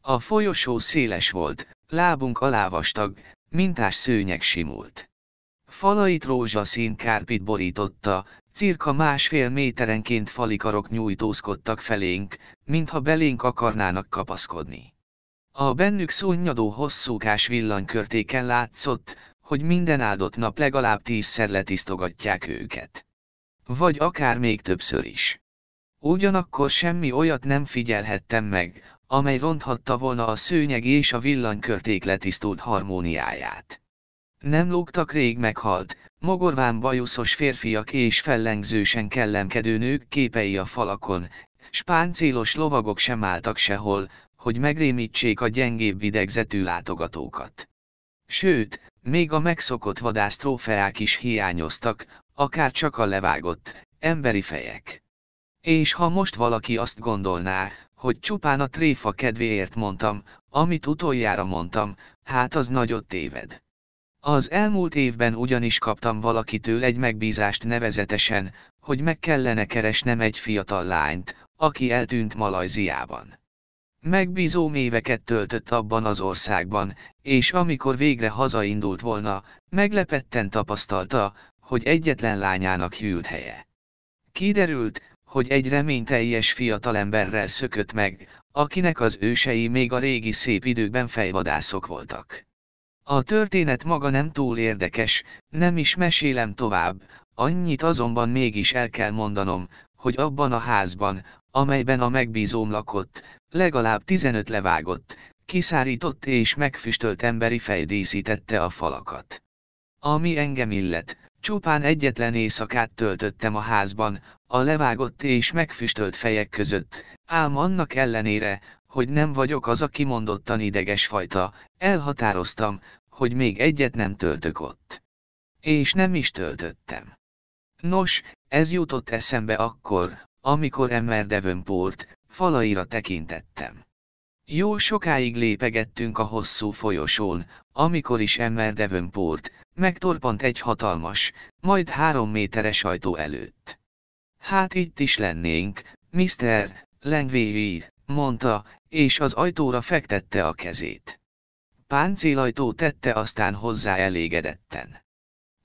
A folyosó széles volt, lábunk alá vastag, mintás szőnyeg simult. Falait rózsaszín kárpit borította, cirka másfél méterenként falikarok nyújtózkodtak felénk, mintha belénk akarnának kapaszkodni. A bennük szúnyadó hosszúkás villanykörtéken látszott, hogy minden áldott nap legalább tízszer letisztogatják őket. Vagy akár még többször is. Ugyanakkor semmi olyat nem figyelhettem meg, amely ronthatta volna a szőnyeg és a villanykörték letisztult harmóniáját. Nem lógtak rég meghalt, mogorván bajuszos férfiak és fellengzősen kellemkedő nők képei a falakon, spáncélos lovagok sem álltak sehol, hogy megrémítsék a gyengébb idegzetű látogatókat. Sőt, még a megszokott vadásztrófeák is hiányoztak, akár csak a levágott, emberi fejek. És ha most valaki azt gondolná, hogy csupán a tréfa kedvéért mondtam, amit utoljára mondtam, hát az nagyot téved. Az elmúlt évben ugyanis kaptam valakitől egy megbízást nevezetesen, hogy meg kellene keresnem egy fiatal lányt, aki eltűnt Malajziában. Megbízó éveket töltött abban az országban, és amikor végre hazaindult volna, meglepetten tapasztalta, hogy egyetlen lányának hűlt helye. Kiderült, hogy egy reményteljes fiatalemberrel szökött meg, akinek az ősei még a régi szép időkben fejvadászok voltak. A történet maga nem túl érdekes, nem is mesélem tovább, annyit azonban mégis el kell mondanom, hogy abban a házban, amelyben a megbízóm lakott, legalább 15 levágott, kiszárított és megfüstölt emberi fej díszítette a falakat. Ami engem illet, Csupán egyetlen éjszakát töltöttem a házban, a levágott és megfüstölt fejek között, ám annak ellenére, hogy nem vagyok az a kimondottan ideges fajta, elhatároztam, hogy még egyet nem töltök ott. És nem is töltöttem. Nos, ez jutott eszembe akkor, amikor Emmer Devonport falaira tekintettem. Jó sokáig lépegettünk a hosszú folyosón, amikor is Emmer Devonport, megtorpant egy hatalmas, majd három méteres ajtó előtt. Hát itt is lennénk, Mr. Lengvévír, mondta, és az ajtóra fektette a kezét. Páncélajtó tette aztán hozzá elégedetten.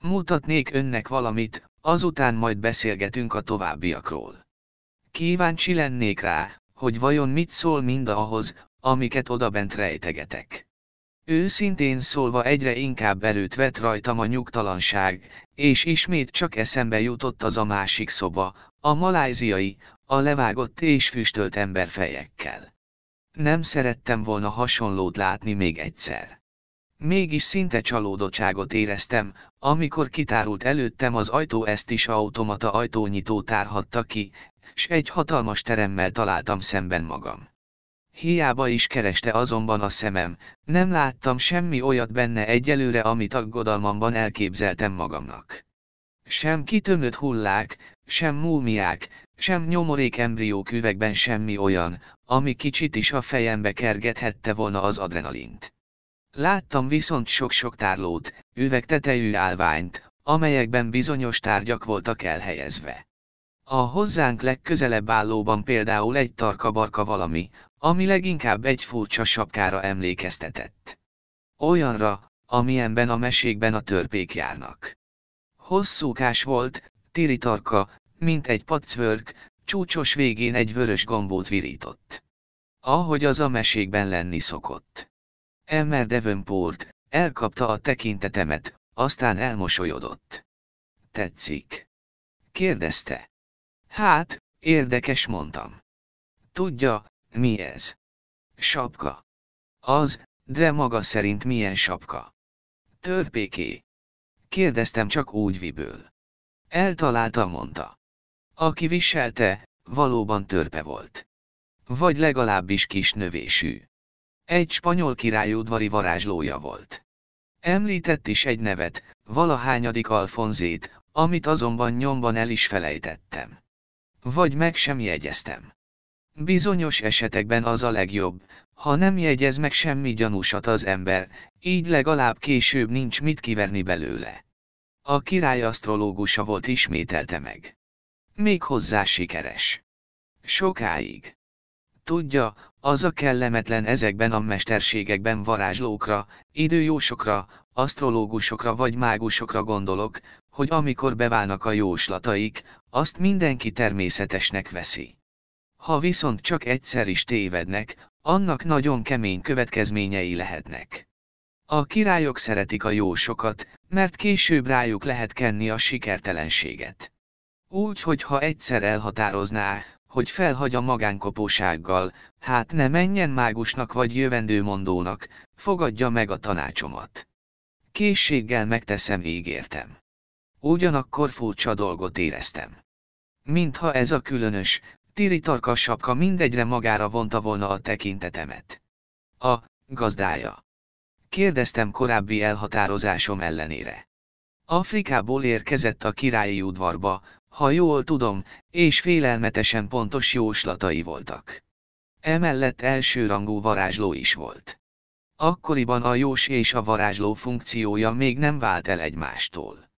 Mutatnék önnek valamit, azután majd beszélgetünk a továbbiakról. Kíváncsi lennék rá, hogy vajon mit szól mind ahhoz, amiket odabent rejtegetek. Őszintén szólva egyre inkább erőt vett rajtam a nyugtalanság, és ismét csak eszembe jutott az a másik szoba, a maláziai, a levágott és füstölt emberfejekkel. Nem szerettem volna hasonlót látni még egyszer. Mégis szinte csalódottságot éreztem, amikor kitárult előttem az ajtó ezt is automata ajtónyitó tárhatta ki, s egy hatalmas teremmel találtam szemben magam. Hiába is kereste azonban a szemem, nem láttam semmi olyat benne egyelőre, amit aggodalmamban elképzeltem magamnak. Sem kitömött hullák, sem múmiák, sem nyomorék embriók üvegben semmi olyan, ami kicsit is a fejembe kergethette volna az adrenalint. Láttam viszont sok-sok tárlót, üvegtetejű állványt, amelyekben bizonyos tárgyak voltak elhelyezve. A hozzánk legközelebb állóban például egy tarkabarka valami, ami leginkább egy furcsa sapkára emlékeztetett. Olyanra, amilyenben a mesékben a törpék járnak. Hosszúkás volt, tiritarka, mint egy pacvörg, csúcsos végén egy vörös gombót virított. Ahogy az a mesékben lenni szokott. Emmer Devonport, elkapta a tekintetemet, aztán elmosolyodott. Tetszik. Kérdezte. Hát, érdekes mondtam. Tudja, mi ez? Sapka. Az, de maga szerint milyen sapka? Törpéké. Kérdeztem csak úgy viből. Eltalálta, mondta. Aki viselte, valóban törpe volt. Vagy legalábbis kis növésű. Egy spanyol királyudvari varázslója volt. Említett is egy nevet, valahányadik Alfonzét, amit azonban nyomban el is felejtettem. Vagy meg sem jegyeztem. Bizonyos esetekben az a legjobb, ha nem jegyez meg semmi gyanúsat az ember, így legalább később nincs mit kiverni belőle. A király asztrológusa volt ismételte meg. Még hozzá sikeres. Sokáig. Tudja, az a kellemetlen ezekben a mesterségekben varázslókra, időjósokra, asztrológusokra vagy mágusokra gondolok, hogy amikor beválnak a jóslataik, azt mindenki természetesnek veszi. Ha viszont csak egyszer is tévednek, annak nagyon kemény következményei lehetnek. A királyok szeretik a jósokat, mert később rájuk lehet kenni a sikertelenséget. Úgy, hogy ha egyszer elhatározná, hogy felhagy a magánkopósággal, hát ne menjen mágusnak vagy jövendőmondónak, fogadja meg a tanácsomat. Készséggel megteszem ígértem. Ugyanakkor furcsa dolgot éreztem. Mintha ez a különös, Tiri tarka sapka mindegyre magára vonta volna a tekintetemet. A, gazdája. Kérdeztem korábbi elhatározásom ellenére. Afrikából érkezett a királyi udvarba, ha jól tudom, és félelmetesen pontos jóslatai voltak. Emellett elsőrangú varázsló is volt. Akkoriban a jós és a varázsló funkciója még nem vált el egymástól.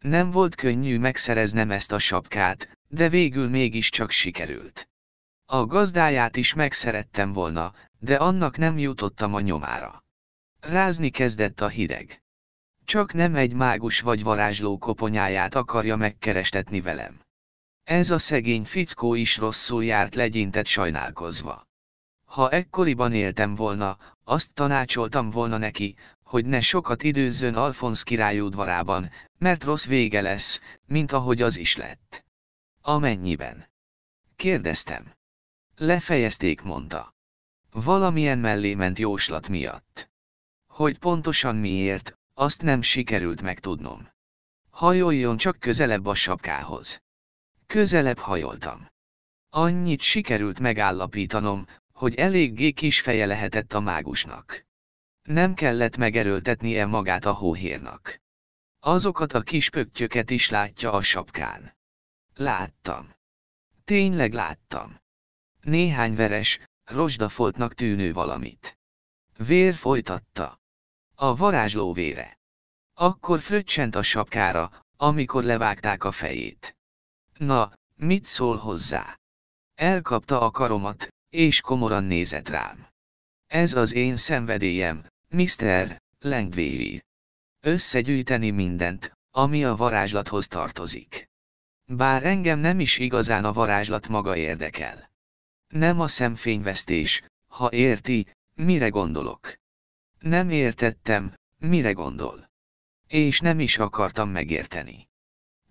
Nem volt könnyű megszereznem ezt a sapkát, de végül mégiscsak sikerült. A gazdáját is megszerettem volna, de annak nem jutottam a nyomára. Rázni kezdett a hideg. Csak nem egy mágus vagy varázsló koponyáját akarja megkerestetni velem. Ez a szegény fickó is rosszul járt legyintett sajnálkozva. Ha ekkoriban éltem volna, azt tanácsoltam volna neki, hogy ne sokat időzzön Alfonsz király udvarában, mert rossz vége lesz, mint ahogy az is lett. Amennyiben. Kérdeztem. Lefejezték, mondta. Valamilyen mellé ment jóslat miatt. Hogy pontosan miért, azt nem sikerült megtudnom. Hajoljon csak közelebb a sapkához. Közelebb hajoltam. Annyit sikerült megállapítanom, hogy eléggé kis feje lehetett a mágusnak. Nem kellett megerőltetnie magát a hóhérnak. Azokat a kis pöktyöket is látja a sapkán. Láttam. Tényleg láttam. Néhány veres, rozsdafoltnak tűnő valamit. Vér folytatta. A varázsló vére. Akkor fröccsent a sapkára, amikor levágták a fejét. Na, mit szól hozzá? Elkapta a karomat, és komoran nézett rám. Ez az én szenvedélyem, Mr. Langvévi. Összegyűjteni mindent, ami a varázslathoz tartozik. Bár engem nem is igazán a varázslat maga érdekel. Nem a szemfényvesztés, ha érti, mire gondolok. Nem értettem, mire gondol. És nem is akartam megérteni.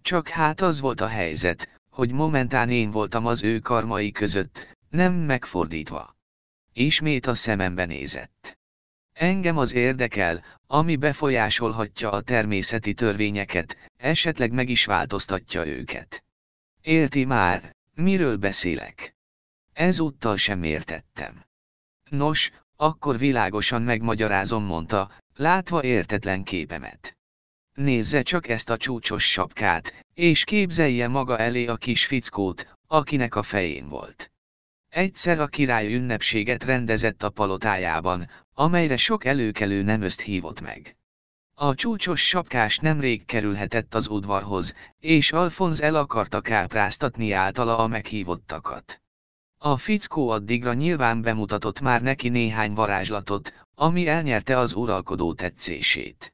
Csak hát az volt a helyzet, hogy momentán én voltam az ő karmai között, nem megfordítva. Ismét a szemembe nézett. Engem az érdekel, ami befolyásolhatja a természeti törvényeket, esetleg meg is változtatja őket. Érti már, miről beszélek? Ezúttal sem értettem. Nos, akkor világosan megmagyarázom, mondta, látva értetlen képemet. Nézze csak ezt a csúcsos sapkát, és képzelje maga elé a kis fickót, akinek a fején volt. Egyszer a király ünnepséget rendezett a palotájában, amelyre sok előkelő nem özt hívott meg. A csúcsos sapkás nemrég kerülhetett az udvarhoz, és Alfonz el akarta kápráztatni általa a meghívottakat. A fickó addigra nyilván bemutatott már neki néhány varázslatot, ami elnyerte az uralkodó tetszését.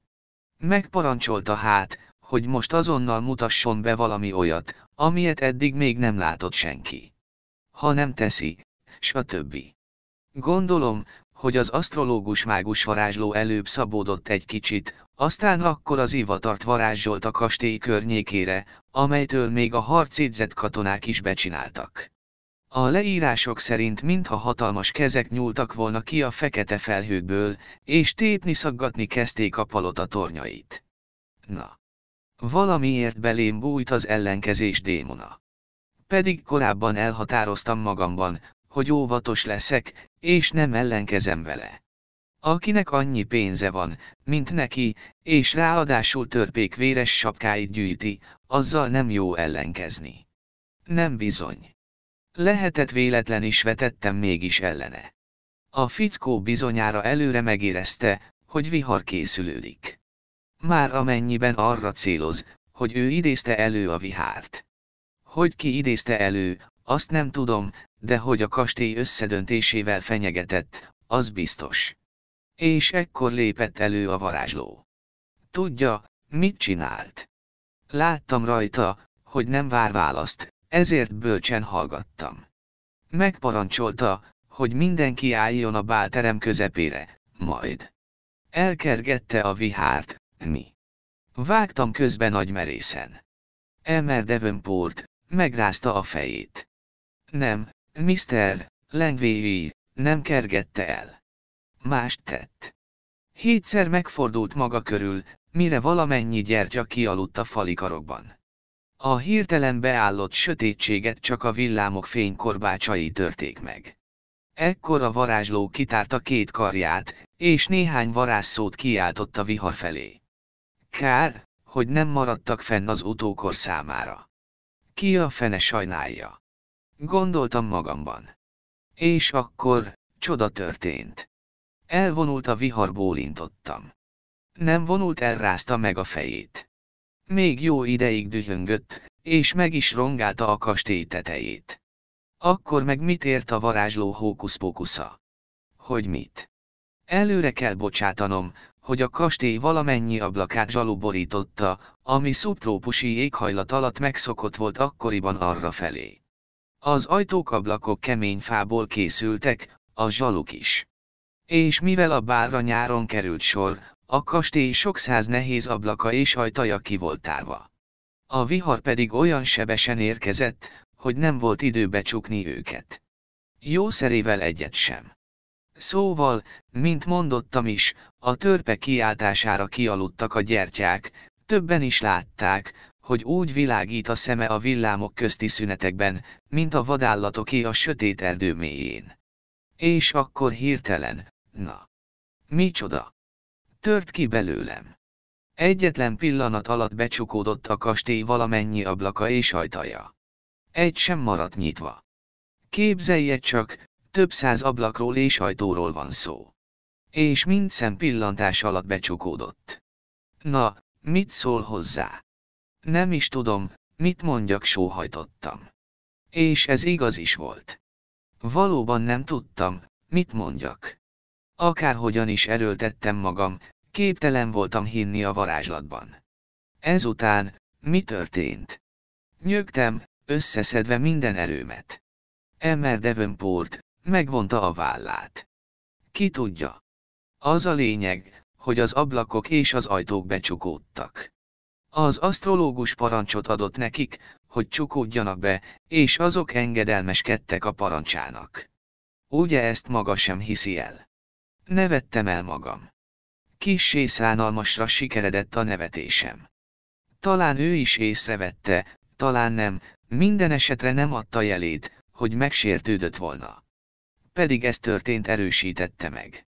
Megparancsolta hát, hogy most azonnal mutasson be valami olyat, amilyet eddig még nem látott senki. Ha nem teszi, s a többi. Gondolom, hogy az asztrológus mágus varázsló előbb szabódott egy kicsit, aztán akkor az ivatart varázsolt a kastély környékére, amelytől még a harcédzett katonák is becsináltak. A leírások szerint mintha hatalmas kezek nyúltak volna ki a fekete felhőkből, és tépni-szaggatni kezdték a palota tornyait. Na. Valamiért belém bújt az ellenkezés démona. Pedig korábban elhatároztam magamban, hogy óvatos leszek, és nem ellenkezem vele. Akinek annyi pénze van, mint neki, és ráadásul törpék véres sapkáit gyűjti, azzal nem jó ellenkezni. Nem bizony. Lehetett véletlen is vetettem mégis ellene. A fickó bizonyára előre megérezte, hogy vihar készülődik. Már amennyiben arra céloz, hogy ő idézte elő a vihárt. Hogy ki idézte elő, azt nem tudom, de hogy a kastély összedöntésével fenyegetett, az biztos. És ekkor lépett elő a varázsló. Tudja, mit csinált. Láttam rajta, hogy nem vár választ, ezért bölcsen hallgattam. Megparancsolta, hogy mindenki álljon a bálterem közepére, majd. Elkergette a vihárt, mi. Vágtam közben merészen. Elmer Devonport, megrázta a fejét. Nem, Mr. Lengvéi nem kergette el. Mást tett. Hétszer megfordult maga körül, mire valamennyi gyertya kialudt a falikarokban. A hirtelen beállott sötétséget csak a villámok fénykorbácsai törték meg. Ekkor a varázsló kitárta két karját, és néhány varázsszót kiáltott a vihar felé. Kár, hogy nem maradtak fenn az utókor számára. Ki a fene sajnálja? Gondoltam magamban. És akkor, csoda történt. Elvonult a vihar, bólintottam. Nem vonult, el rázta meg a fejét. Még jó ideig dühöngött, és meg is rongálta a kastély tetejét. Akkor meg mit ért a varázsló hókuszpókusza? Hogy mit? Előre kell bocsátanom, hogy a kastély valamennyi ablakát zsalu borította, ami szubtrópusi éghajlat alatt megszokott volt akkoriban arra felé. Az ajtókablakok kemény fából készültek, a zsaluk is. És mivel a bálra nyáron került sor, a kastély sok száz nehéz ablaka és ajtaja ki volt tárva. A vihar pedig olyan sebesen érkezett, hogy nem volt idő becsukni őket. Jó szerével egyet sem. Szóval, mint mondottam is, a törpe kiáltására kialudtak a gyertyák, többen is látták, hogy úgy világít a szeme a villámok közti szünetekben, mint a vadállatoké a sötét erdő mélyén. És akkor hirtelen, na. Micsoda? Tört ki belőlem. Egyetlen pillanat alatt becsukódott a kastély valamennyi ablaka és ajtaja. Egy sem maradt nyitva. Képzelje csak, több száz ablakról és ajtóról van szó. És mind szem pillantás alatt becsukódott. Na, mit szól hozzá? Nem is tudom, mit mondjak sóhajtottam. És ez igaz is volt. Valóban nem tudtam, mit mondjak. Akárhogyan is erőltettem magam, képtelen voltam hinni a varázslatban. Ezután, mi történt? Nyögtem, összeszedve minden erőmet. Emmer Devonport, megvonta a vállát. Ki tudja? Az a lényeg, hogy az ablakok és az ajtók becsukódtak. Az asztrológus parancsot adott nekik, hogy csukódjanak be, és azok engedelmeskedtek a parancsának. Ugye ezt maga sem hiszi el? Nevettem el magam. Kissé szánalmasra sikeredett a nevetésem. Talán ő is észrevette, talán nem, minden esetre nem adta jelét, hogy megsértődött volna. Pedig ez történt erősítette meg.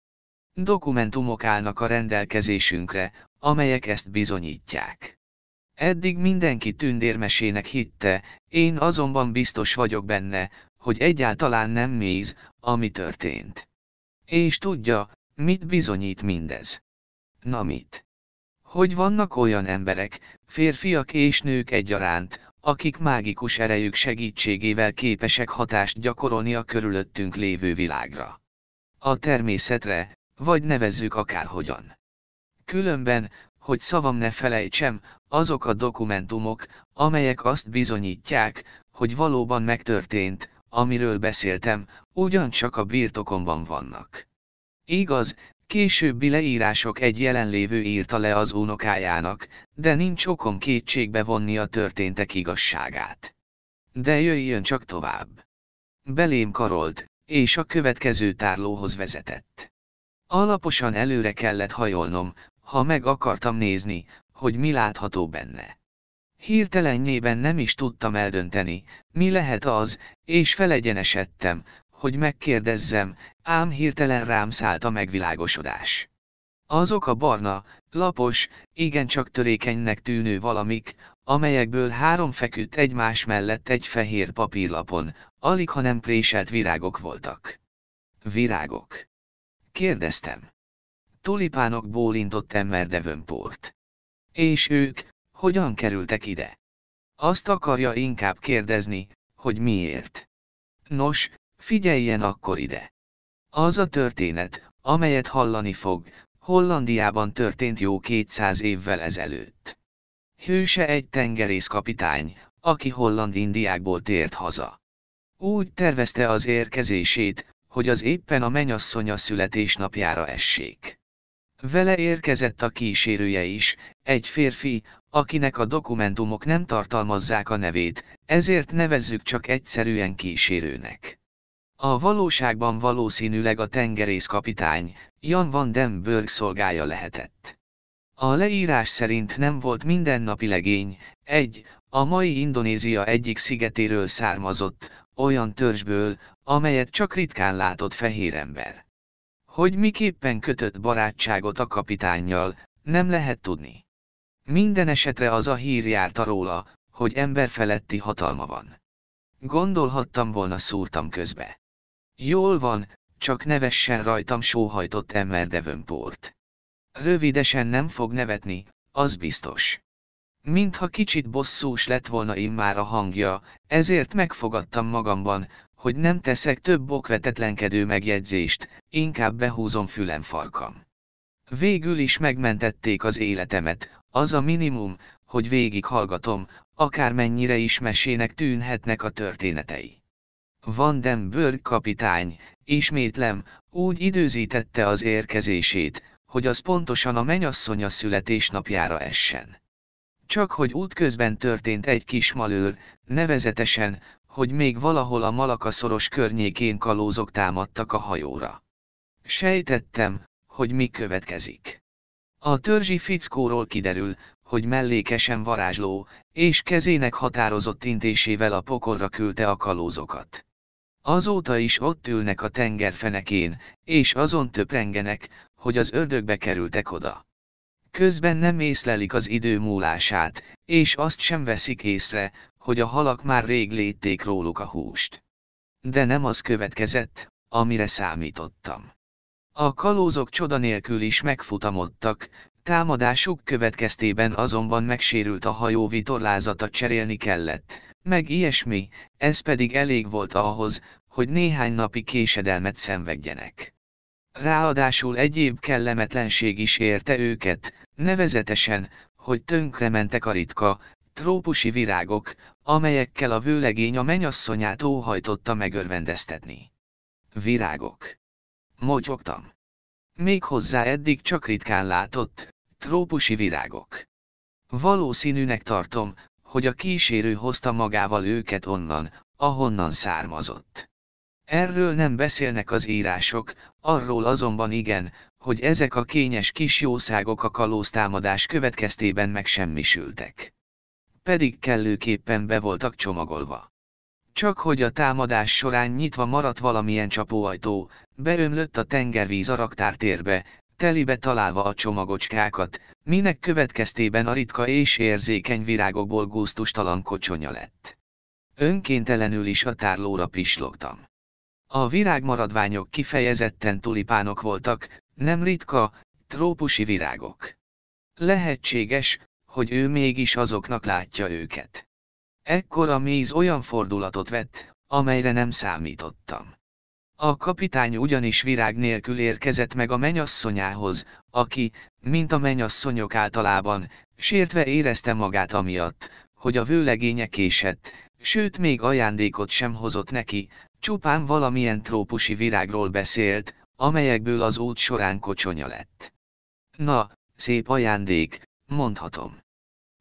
Dokumentumok állnak a rendelkezésünkre, amelyek ezt bizonyítják. Eddig mindenki tündérmesének hitte, én azonban biztos vagyok benne, hogy egyáltalán nem méz, ami történt. És tudja, mit bizonyít mindez. Na mit? Hogy vannak olyan emberek, férfiak és nők egyaránt, akik mágikus erejük segítségével képesek hatást gyakorolni a körülöttünk lévő világra. A természetre, vagy nevezzük akárhogyan. Különben, hogy szavam ne felejtsem, azok a dokumentumok, amelyek azt bizonyítják, hogy valóban megtörtént, amiről beszéltem, ugyancsak a birtokomban vannak. Igaz, későbbi leírások egy jelenlévő írta le az unokájának, de nincs okom kétségbe vonni a történtek igazságát. De jöjjön csak tovább. Belém karolt, és a következő tárlóhoz vezetett. Alaposan előre kellett hajolnom, ha meg akartam nézni, hogy mi látható benne. Hirtelennyében nem is tudtam eldönteni, mi lehet az, és felegyenesedtem, hogy megkérdezzem, ám hirtelen rám szállt a megvilágosodás. Azok a barna, lapos, igencsak törékenynek tűnő valamik, amelyekből három feküdt egymás mellett egy fehér papírlapon, alig ha nem préselt virágok voltak. Virágok. Kérdeztem tulipánok bólintott Emmer Devonport. És ők, hogyan kerültek ide? Azt akarja inkább kérdezni, hogy miért. Nos, figyeljen akkor ide. Az a történet, amelyet hallani fog, Hollandiában történt jó 200 évvel ezelőtt. Hőse egy tengerészkapitány, aki holland indiákból tért haza. Úgy tervezte az érkezését, hogy az éppen a menyasszonya születésnapjára essék. Vele érkezett a kísérője is, egy férfi, akinek a dokumentumok nem tartalmazzák a nevét, ezért nevezzük csak egyszerűen kísérőnek. A valóságban valószínűleg a kapitány, Jan van den Berg szolgája lehetett. A leírás szerint nem volt mindennapi legény, egy, a mai Indonézia egyik szigetéről származott, olyan törzsből, amelyet csak ritkán látott fehér ember. Hogy miképpen kötött barátságot a kapitánnyal, nem lehet tudni. Minden esetre az a hír járta róla, hogy emberfeletti hatalma van. Gondolhattam volna szúrtam közbe. Jól van, csak nevessen rajtam sóhajtott Emmer Devönport. Rövidesen nem fog nevetni, az biztos. Mintha kicsit bosszús lett volna immár a hangja, ezért megfogadtam magamban, hogy nem teszek több okvetetlenkedő megjegyzést, inkább behúzom fülem farkam. Végül is megmentették az életemet, az a minimum, hogy végighallgatom, akármennyire is mesének tűnhetnek a történetei. Vandenberg kapitány, ismétlem, úgy időzítette az érkezését, hogy az pontosan a menyasszonya születésnapjára essen. Csak hogy útközben történt egy kis malőr, nevezetesen, hogy még valahol a Malakaszoros környékén kalózok támadtak a hajóra. Sejtettem, hogy mi következik. A törzsi fickóról kiderül, hogy mellékesen varázsló, és kezének határozott intésével a pokorra küldte a kalózokat. Azóta is ott ülnek a tengerfenekén, és azon töprengenek, hogy az ördögbe kerültek oda. Közben nem észlelik az idő múlását, és azt sem veszik észre, hogy a halak már rég létték róluk a húst. De nem az következett, amire számítottam. A kalózok csoda nélkül is megfutamodtak, támadásuk következtében azonban megsérült a hajó vitorlázata cserélni kellett, meg ilyesmi, ez pedig elég volt ahhoz, hogy néhány napi késedelmet szenvedjenek. Ráadásul egyéb kellemetlenség is érte őket, Nevezetesen, hogy tönkrementek a ritka, trópusi virágok, amelyekkel a vőlegény a menyasszonyát óhajtotta megörvendeztetni. Virágok. Motyogtam. Még hozzá eddig csak ritkán látott, trópusi virágok. Valószínűnek tartom, hogy a kísérő hozta magával őket onnan, ahonnan származott. Erről nem beszélnek az írások, arról azonban igen, hogy ezek a kényes kis jószágok a kalóztámadás következtében megsemmisültek. Pedig kellőképpen be voltak csomagolva. Csak hogy a támadás során nyitva maradt valamilyen csapóajtó, beömlött a tengervíz a raktártérbe, telibe találva a csomagocskákat, minek következtében a ritka és érzékeny virágokból gusztustalan kocsonya lett. Önkéntelenül is a tárlóra pislogtam. A virágmaradványok kifejezetten tulipánok voltak, nem ritka, trópusi virágok. Lehetséges, hogy ő mégis azoknak látja őket. Ekkor a méz olyan fordulatot vett, amelyre nem számítottam. A kapitány ugyanis virág nélkül érkezett meg a menyasszonyához, aki, mint a menyasszonyok általában, sértve érezte magát amiatt, hogy a vőlegénye késett, sőt még ajándékot sem hozott neki, csupán valamilyen trópusi virágról beszélt, amelyekből az út során kocsonya lett. Na, szép ajándék, mondhatom.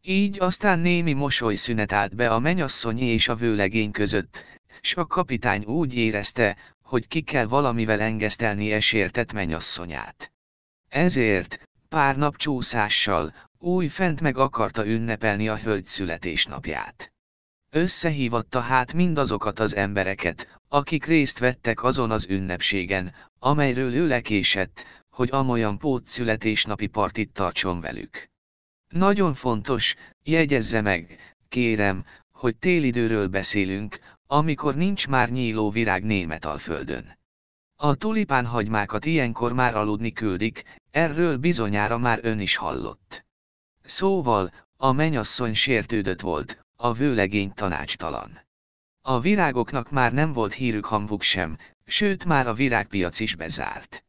Így aztán némi mosoly állt be a menyasszonyi és a vőlegény között, s a kapitány úgy érezte, hogy ki kell valamivel engesztelni esértett menyasszonyát. Ezért, pár nap csúszással, új fent meg akarta ünnepelni a hölgy születésnapját. Összehívatta hát mindazokat az embereket, akik részt vettek azon az ünnepségen, amelyről ő lekésett, hogy amolyan pót születésnapi partit tartson velük. Nagyon fontos, jegyezze meg, kérem, hogy télidőről beszélünk, amikor nincs már nyíló virág német Alföldön. A tulipánhagymákat ilyenkor már aludni küldik, erről bizonyára már ön is hallott. Szóval, a menyasszony sértődött volt, a vőlegény tanácstalan. A virágoknak már nem volt hírük hamvuk sem, sőt már a virágpiac is bezárt.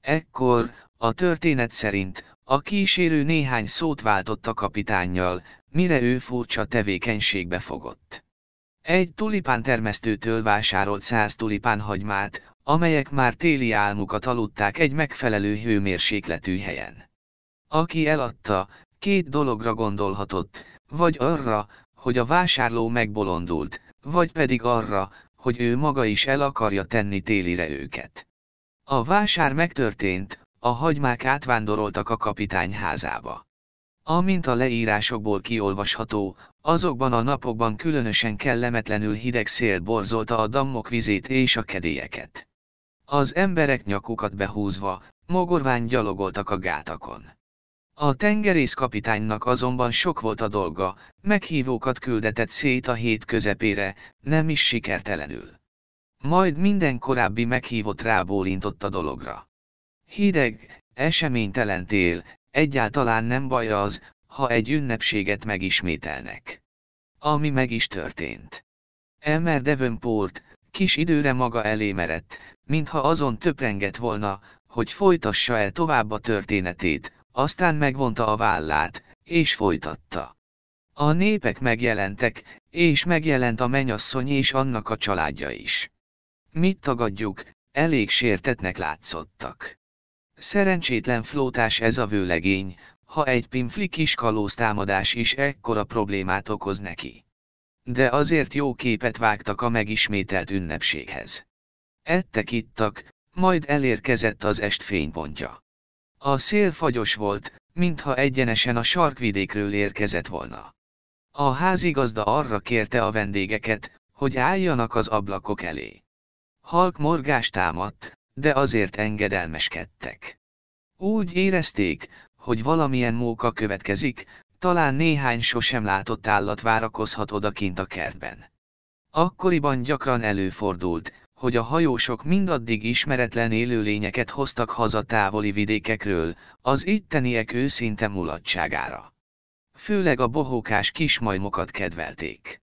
Ekkor, a történet szerint, a kísérő néhány szót váltott a kapitánnyal, mire ő furcsa tevékenységbe fogott. Egy tulipán termesztőtől vásárolt száz tulipánhagymát, amelyek már téli álmukat aludták egy megfelelő hőmérsékletű helyen. Aki eladta, két dologra gondolhatott, vagy arra, hogy a vásárló megbolondult, vagy pedig arra, hogy ő maga is el akarja tenni télire őket. A vásár megtörtént, a hagymák átvándoroltak a kapitány házába. Amint a leírásokból kiolvasható, azokban a napokban különösen kellemetlenül hideg szél borzolta a dammok vizét és a kedélyeket. Az emberek nyakukat behúzva, mogorván gyalogoltak a gátakon. A tengerész kapitánynak azonban sok volt a dolga, meghívókat küldetett szét a hét közepére, nem is sikertelenül. Majd minden korábbi meghívott rábólintott a dologra. Hideg, eseménytelen tél, egyáltalán nem baj az, ha egy ünnepséget megismételnek. Ami meg is történt. Emmer Devonport, kis időre maga elé merett, mintha azon töprengett volna, hogy folytassa el tovább a történetét, aztán megvonta a vállát, és folytatta. A népek megjelentek, és megjelent a menyasszony és annak a családja is. Mit tagadjuk, elég sértetnek látszottak. Szerencsétlen flótás ez a vőlegény, ha egy pimfli kis kalóztámadás is ekkora problémát okoz neki. De azért jó képet vágtak a megismételt ünnepséghez. Ettek-ittak, majd elérkezett az est fénypontja. A szél fagyos volt, mintha egyenesen a sarkvidékről érkezett volna. A házigazda arra kérte a vendégeket, hogy álljanak az ablakok elé. Halk morgást támadt, de azért engedelmeskedtek. Úgy érezték, hogy valamilyen móka következik, talán néhány sosem látott állat várakozhat odakint a kertben. Akkoriban gyakran előfordult, hogy a hajósok mindaddig ismeretlen élőlényeket hoztak haza távoli vidékekről, az itteniek őszinte mulatságára. Főleg a bohókás kismajmokat kedvelték.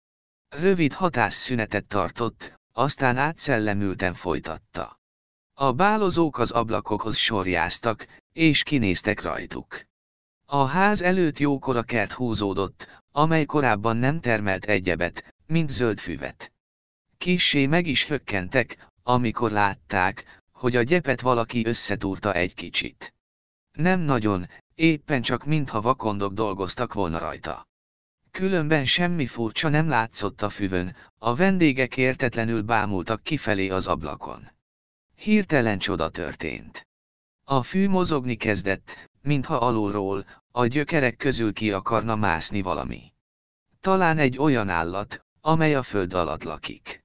Rövid hatásszünetet tartott, aztán átszellemülten folytatta. A bálozók az ablakokhoz sorjáztak, és kinéztek rajtuk. A ház előtt jókora kert húzódott, amely korábban nem termelt egyebet, mint zöld füvet. Kissé meg is hökkentek, amikor látták, hogy a gyepet valaki összetúrta egy kicsit. Nem nagyon, éppen csak mintha vakondok dolgoztak volna rajta. Különben semmi furcsa nem látszott a füvön, a vendégek értetlenül bámultak kifelé az ablakon. Hirtelen csoda történt. A fű mozogni kezdett, mintha alulról, a gyökerek közül ki akarna mászni valami. Talán egy olyan állat, amely a föld alatt lakik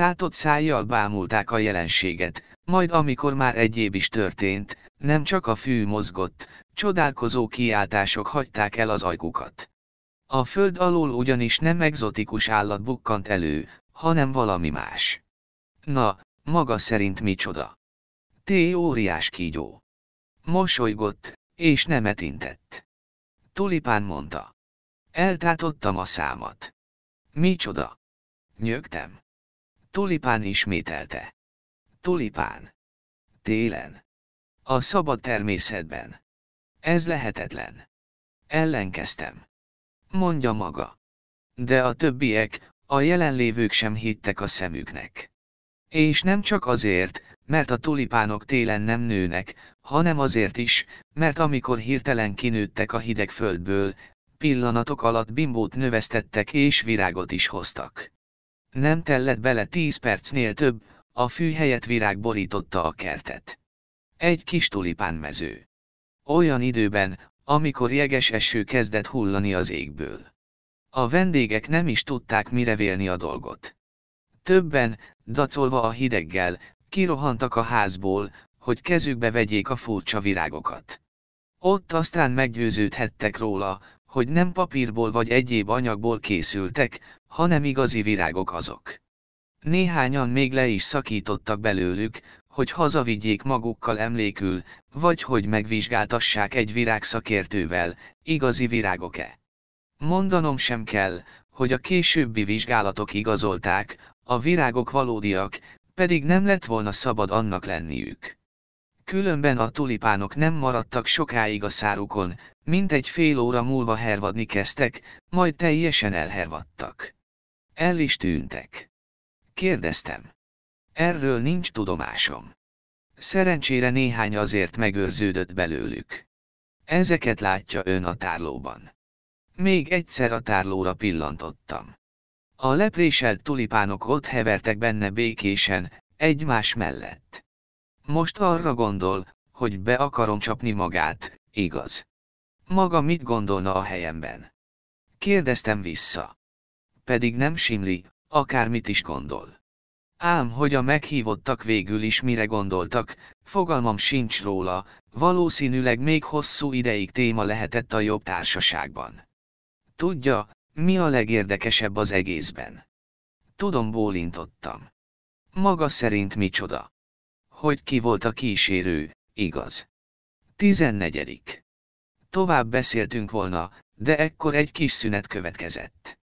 tátott szájjal bámulták a jelenséget, majd amikor már egyéb is történt, nem csak a fű mozgott, csodálkozó kiáltások hagyták el az ajkukat. A föld alól ugyanis nem egzotikus állat bukkant elő, hanem valami más. Na, maga szerint micsoda? Té óriás kígyó. Mosolygott, és nem etintett. Tulipán mondta. Eltátottam a számat. Micsoda? Nyögtem. Tulipán ismételte. Tulipán. Télen. A szabad természetben. Ez lehetetlen. Ellenkeztem. Mondja maga. De a többiek, a jelenlévők sem hittek a szemüknek. És nem csak azért, mert a tulipánok télen nem nőnek, hanem azért is, mert amikor hirtelen kinőttek a hideg földből, pillanatok alatt bimbót növesztettek és virágot is hoztak. Nem tellett bele tíz percnél több, a fű helyett virág borította a kertet. Egy kis tulipánmező. Olyan időben, amikor jeges eső kezdett hullani az égből. A vendégek nem is tudták mire vélni a dolgot. Többen, dacolva a hideggel, kirohantak a házból, hogy kezükbe vegyék a furcsa virágokat. Ott aztán meggyőződhettek róla, hogy nem papírból vagy egyéb anyagból készültek, hanem igazi virágok azok. Néhányan még le is szakítottak belőlük, hogy hazavigyék magukkal emlékül, vagy hogy megvizsgáltassák egy virágszakértővel, igazi virágok-e. Mondanom sem kell, hogy a későbbi vizsgálatok igazolták, a virágok valódiak, pedig nem lett volna szabad annak lenniük. Különben a tulipánok nem maradtak sokáig a szárukon, mint egy fél óra múlva hervadni kezdtek, majd teljesen elhervadtak. El is tűntek. Kérdeztem. Erről nincs tudomásom. Szerencsére néhány azért megőrződött belőlük. Ezeket látja ön a tárlóban. Még egyszer a tárlóra pillantottam. A lepréselt tulipánok ott hevertek benne békésen, egymás mellett. Most arra gondol, hogy be akarom csapni magát, igaz? Maga mit gondolna a helyemben? Kérdeztem vissza pedig nem simli, akármit is gondol. Ám hogy a meghívottak végül is mire gondoltak, fogalmam sincs róla, valószínűleg még hosszú ideig téma lehetett a jobb társaságban. Tudja, mi a legérdekesebb az egészben? Tudom, bólintottam. Maga szerint micsoda? Hogy ki volt a kísérő, igaz? 14. Tovább beszéltünk volna, de ekkor egy kis szünet következett.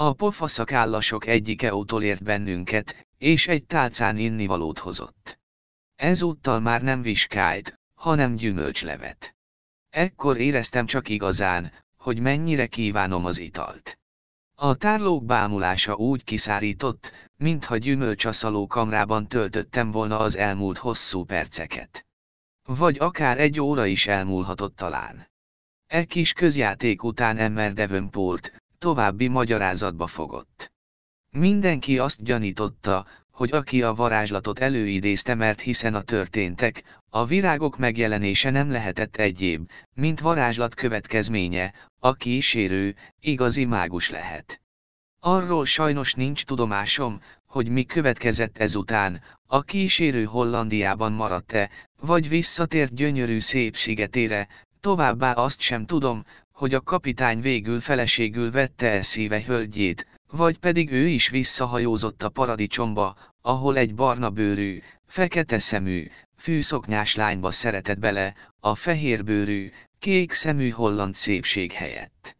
A pofaszakállasok egyike utolért bennünket, és egy tálcán innivalót hozott. Ezúttal már nem viskált, hanem gyümölcslevet. Ekkor éreztem csak igazán, hogy mennyire kívánom az italt. A tárlók bámulása úgy kiszárított, mintha gyümölcsaszaló kamrában töltöttem volna az elmúlt hosszú perceket. Vagy akár egy óra is elmúlhatott talán. E kis közjáték után Emmer Devonport, további magyarázatba fogott. Mindenki azt gyanította, hogy aki a varázslatot előidézte, mert hiszen a történtek, a virágok megjelenése nem lehetett egyéb, mint varázslat következménye, a kísérő, igazi mágus lehet. Arról sajnos nincs tudomásom, hogy mi következett ezután, a kísérő Hollandiában maradt-e, vagy visszatért gyönyörű szép szigetére, továbbá azt sem tudom, hogy a kapitány végül feleségül vette el szíve hölgyét, vagy pedig ő is visszahajózott a paradicsomba, ahol egy barna bőrű, fekete szemű, fűszoknyás lányba szeretett bele, a fehér bőrű, kék szemű holland szépség helyett.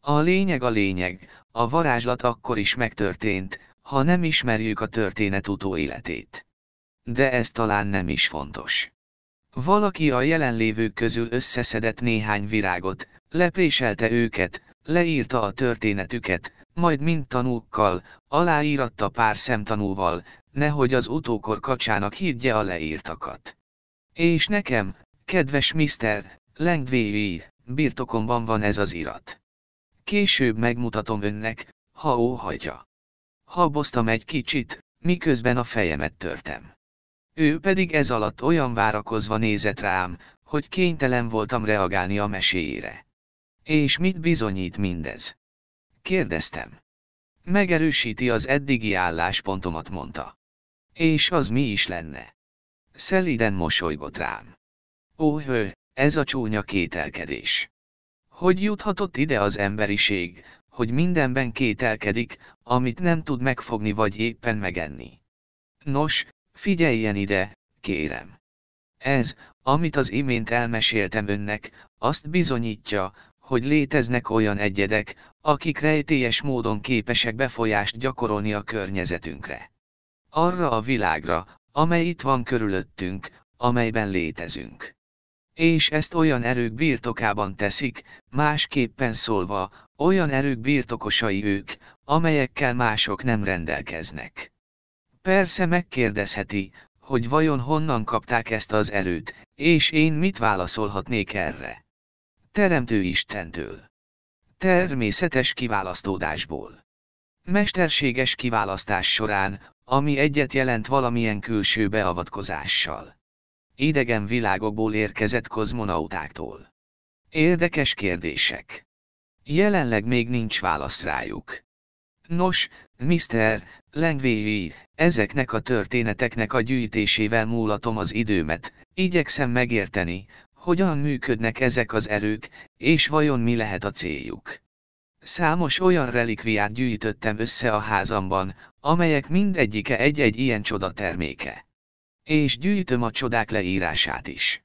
A lényeg a lényeg, a varázslat akkor is megtörtént, ha nem ismerjük a történet utóéletét. De ez talán nem is fontos. Valaki a jelenlévők közül összeszedett néhány virágot, Lepréselte őket, leírta a történetüket, majd mind tanúkkal, aláíratta pár szemtanúval, nehogy az utókor kacsának higgye a leírtakat. És nekem, kedves Mr. Lengvéi, birtokomban van ez az irat. Később megmutatom önnek, ha óhagyja. Haboztam egy kicsit, miközben a fejemet törtem. Ő pedig ez alatt olyan várakozva nézett rám, hogy kénytelen voltam reagálni a meséjére. És mit bizonyít mindez? Kérdeztem. Megerősíti az eddigi álláspontomat, mondta. És az mi is lenne? Szeliden mosolygott rám. Ó, hő, ez a csúnya kételkedés. Hogy juthatott ide az emberiség, hogy mindenben kételkedik, amit nem tud megfogni vagy éppen megenni? Nos, figyeljen ide, kérem. Ez, amit az imént elmeséltem önnek, azt bizonyítja, hogy léteznek olyan egyedek, akik rejtélyes módon képesek befolyást gyakorolni a környezetünkre. Arra a világra, amely itt van körülöttünk, amelyben létezünk. És ezt olyan erők birtokában teszik, másképpen szólva, olyan erők birtokosai ők, amelyekkel mások nem rendelkeznek. Persze megkérdezheti, hogy vajon honnan kapták ezt az erőt, és én mit válaszolhatnék erre. Teremtő Istentől. Természetes kiválasztódásból. Mesterséges kiválasztás során, ami egyet jelent valamilyen külső beavatkozással. Idegen világokból érkezett kozmonautáktól. Érdekes kérdések. Jelenleg még nincs válasz rájuk. Nos, Mr. Lengvéi, ezeknek a történeteknek a gyűjtésével múlatom az időmet, igyekszem megérteni, hogyan működnek ezek az erők, és vajon mi lehet a céljuk. Számos olyan relikviát gyűjtöttem össze a házamban, amelyek mindegyike egy-egy ilyen csoda terméke. És gyűjtöm a csodák leírását is.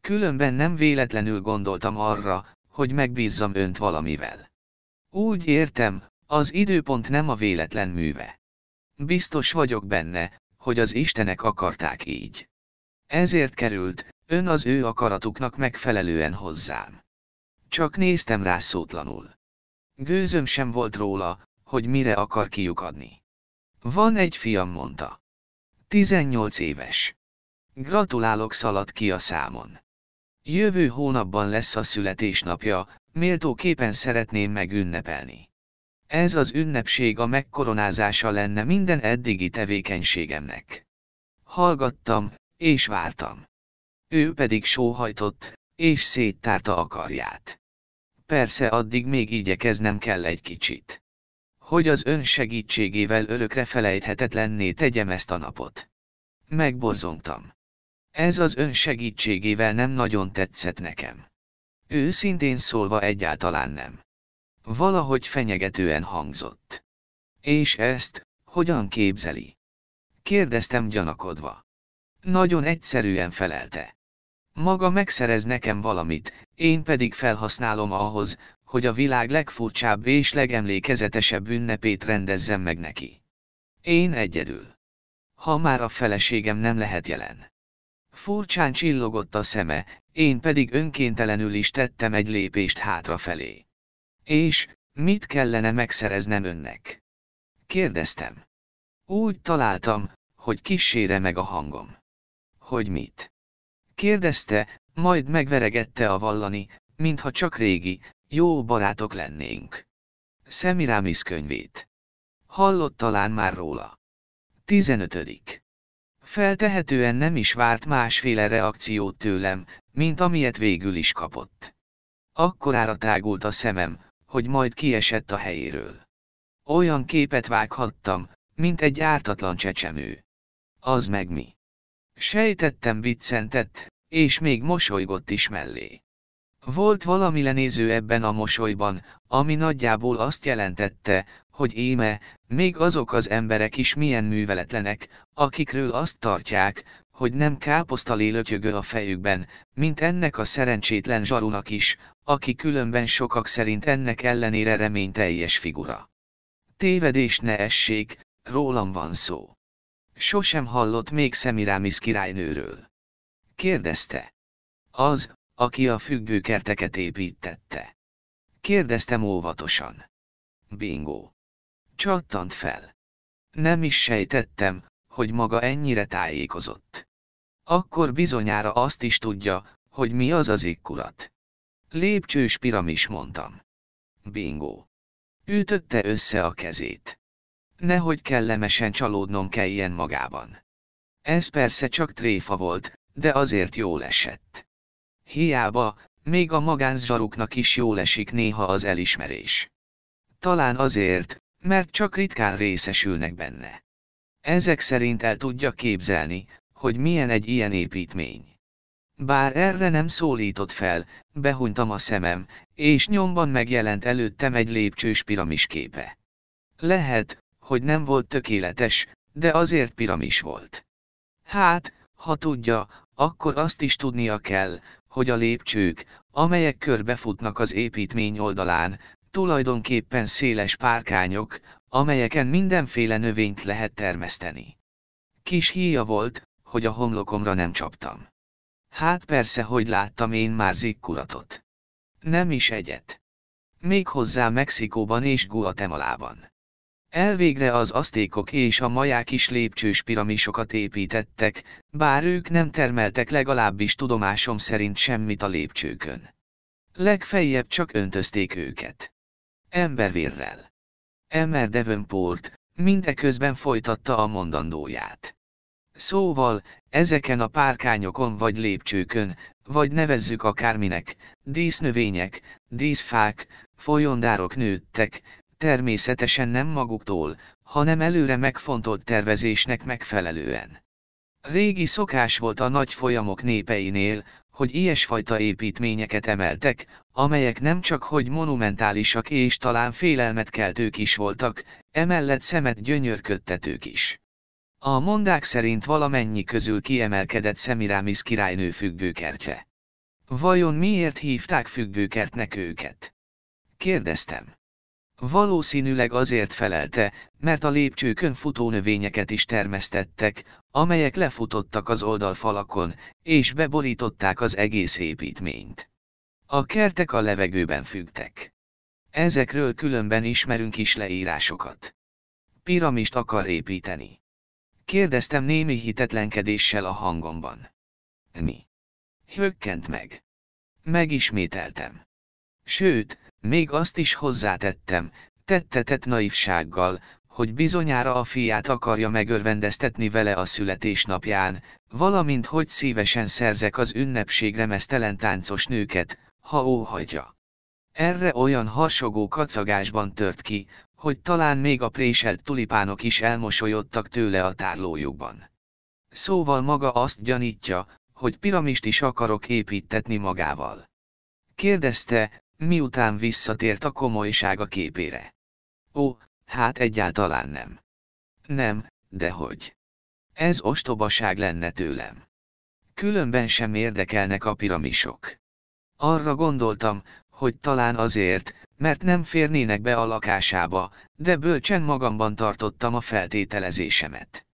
Különben nem véletlenül gondoltam arra, hogy megbízzam önt valamivel. Úgy értem, az időpont nem a véletlen műve. Biztos vagyok benne, hogy az Istenek akarták így. Ezért került, ön az ő akaratuknak megfelelően hozzám. Csak néztem rá szótlanul. Gőzöm sem volt róla, hogy mire akar kiukadni. Van egy fiam, mondta. 18 éves. Gratulálok szaladt ki a számon. Jövő hónapban lesz a születésnapja, méltóképpen szeretném megünnepelni. Ez az ünnepség a megkoronázása lenne minden eddigi tevékenységemnek. Hallgattam, és vártam ő pedig sóhajtott, és széttárta a karját. Persze addig még igyekeznem kell egy kicsit. Hogy az ön segítségével örökre felejthetetlenné tegyem ezt a napot. Megborzongtam. Ez az ön segítségével nem nagyon tetszett nekem. Őszintén szólva egyáltalán nem. Valahogy fenyegetően hangzott. És ezt, hogyan képzeli? Kérdeztem gyanakodva. Nagyon egyszerűen felelte. Maga megszerez nekem valamit, én pedig felhasználom ahhoz, hogy a világ legfurcsább és legemlékezetesebb ünnepét rendezzem meg neki. Én egyedül. Ha már a feleségem nem lehet jelen. Furcsán csillogott a szeme, én pedig önkéntelenül is tettem egy lépést hátrafelé. És, mit kellene megszereznem önnek? Kérdeztem. Úgy találtam, hogy kísére meg a hangom. Hogy mit? kérdezte, majd megveregette a vallani, mintha csak régi, jó barátok lennénk. Szemirámisz könyvét. Hallott talán már róla. 15. Feltehetően nem is várt másféle reakciót tőlem, mint amilyet végül is kapott. Akkorára tágult a szemem, hogy majd kiesett a helyéről. Olyan képet vághattam, mint egy ártatlan csecsemő. Az meg mi? Sejtettem viccentett, és még mosolygott is mellé. Volt valami lenéző ebben a mosolyban, ami nagyjából azt jelentette, hogy éme, még azok az emberek is milyen műveletlenek, akikről azt tartják, hogy nem káposztalé lötyögöl a fejükben, mint ennek a szerencsétlen zsarunak is, aki különben sokak szerint ennek ellenére reményteljes figura. Tévedés ne essék, rólam van szó. Sosem hallott még Szemirámisz királynőről. Kérdezte. Az, aki a függőkerteket építette. Kérdeztem óvatosan. Bingo. Csattant fel. Nem is sejtettem, hogy maga ennyire tájékozott. Akkor bizonyára azt is tudja, hogy mi az az ikkurat. Lépcsős piramis mondtam. Bingo. Ütötte össze a kezét nehogy kellemesen csalódnom kelljen magában. Ez persze csak tréfa volt, de azért jól esett. Hiába, még a magánzsaruknak is jól esik néha az elismerés. Talán azért, mert csak ritkán részesülnek benne. Ezek szerint el tudja képzelni, hogy milyen egy ilyen építmény. Bár erre nem szólított fel, behunytam a szemem, és nyomban megjelent előttem egy lépcsős piramis képe. Lehet, hogy nem volt tökéletes, de azért piramis volt. Hát, ha tudja, akkor azt is tudnia kell, hogy a lépcsők, amelyek körbefutnak az építmény oldalán, tulajdonképpen széles párkányok, amelyeken mindenféle növényt lehet termeszteni. Kis híja volt, hogy a homlokomra nem csaptam. Hát persze, hogy láttam én már zikkuratot. Nem is egyet. Még hozzá Mexikóban és Guatemalában. Elvégre az asztékok és a maják is lépcsős piramisokat építettek, bár ők nem termeltek legalábbis tudomásom szerint semmit a lépcsőkön. Legfeljebb csak öntözték őket. Embervérrel. Emmer Devonport, mindeközben folytatta a mondandóját. Szóval, ezeken a párkányokon vagy lépcsőkön, vagy nevezzük akárminek, dísznövények, díszfák, folyondárok nőttek, természetesen nem maguktól, hanem előre megfontolt tervezésnek megfelelően. Régi szokás volt a nagy folyamok népeinél, hogy ilyesfajta építményeket emeltek, amelyek nem csak hogy monumentálisak és talán félelmet keltők is voltak, emellett szemet gyönyörködtetők is. A mondák szerint valamennyi közül kiemelkedett Szemirámisz királynő függőkertje. Vajon miért hívták függőkertnek őket? Kérdeztem. Valószínűleg azért felelte, mert a lépcsőkön futó növényeket is termesztettek, amelyek lefutottak az oldalfalakon, és beborították az egész építményt. A kertek a levegőben fügtek. Ezekről különben ismerünk is leírásokat. Piramist akar építeni. Kérdeztem némi hitetlenkedéssel a hangomban. Mi? Hökkent meg. Megismételtem. Sőt, még azt is hozzátettem, tettetett naivsággal, hogy bizonyára a fiát akarja megörvendeztetni vele a születésnapján, valamint hogy szívesen szerzek az ünnepségre mesztelen táncos nőket, ha óhagyja. Erre olyan harsogó kacagásban tört ki, hogy talán még a préselt tulipánok is elmosolyodtak tőle a tárlójukban. Szóval maga azt gyanítja, hogy piramist is akarok építetni magával. Kérdezte, miután visszatért a komolysága képére. Ó, hát egyáltalán nem. Nem, dehogy. Ez ostobaság lenne tőlem. Különben sem érdekelnek a piramisok. Arra gondoltam, hogy talán azért, mert nem férnének be a lakásába, de bölcsen magamban tartottam a feltételezésemet.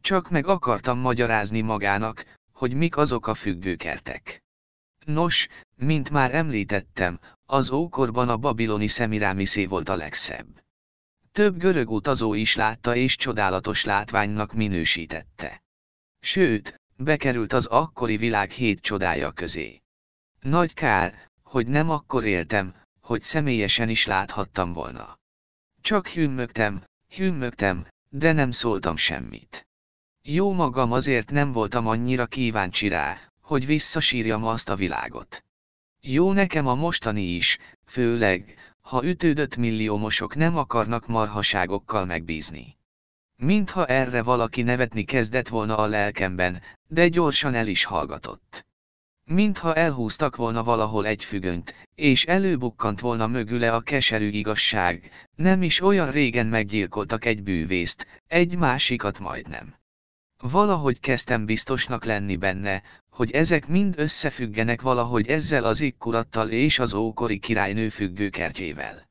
Csak meg akartam magyarázni magának, hogy mik azok a függőkertek. Nos, mint már említettem, az ókorban a babiloni szemirámiszé volt a legszebb. Több görög utazó is látta és csodálatos látványnak minősítette. Sőt, bekerült az akkori világ hét csodája közé. Nagy kár, hogy nem akkor éltem, hogy személyesen is láthattam volna. Csak hűmögtem, hűmögtem, de nem szóltam semmit. Jó magam azért nem voltam annyira kíváncsi rá, hogy visszasírjam azt a világot. Jó nekem a mostani is, főleg, ha ütődött milliómosok nem akarnak marhaságokkal megbízni. Mintha erre valaki nevetni kezdett volna a lelkemben, de gyorsan el is hallgatott. Mintha elhúztak volna valahol egy függönyt, és előbukkant volna mögüle a keserű igazság, nem is olyan régen meggyilkoltak egy bűvészt, egy másikat majdnem. Valahogy kezdtem biztosnak lenni benne, hogy ezek mind összefüggenek valahogy ezzel az ikkurattal és az ókori királynő függőkertjével.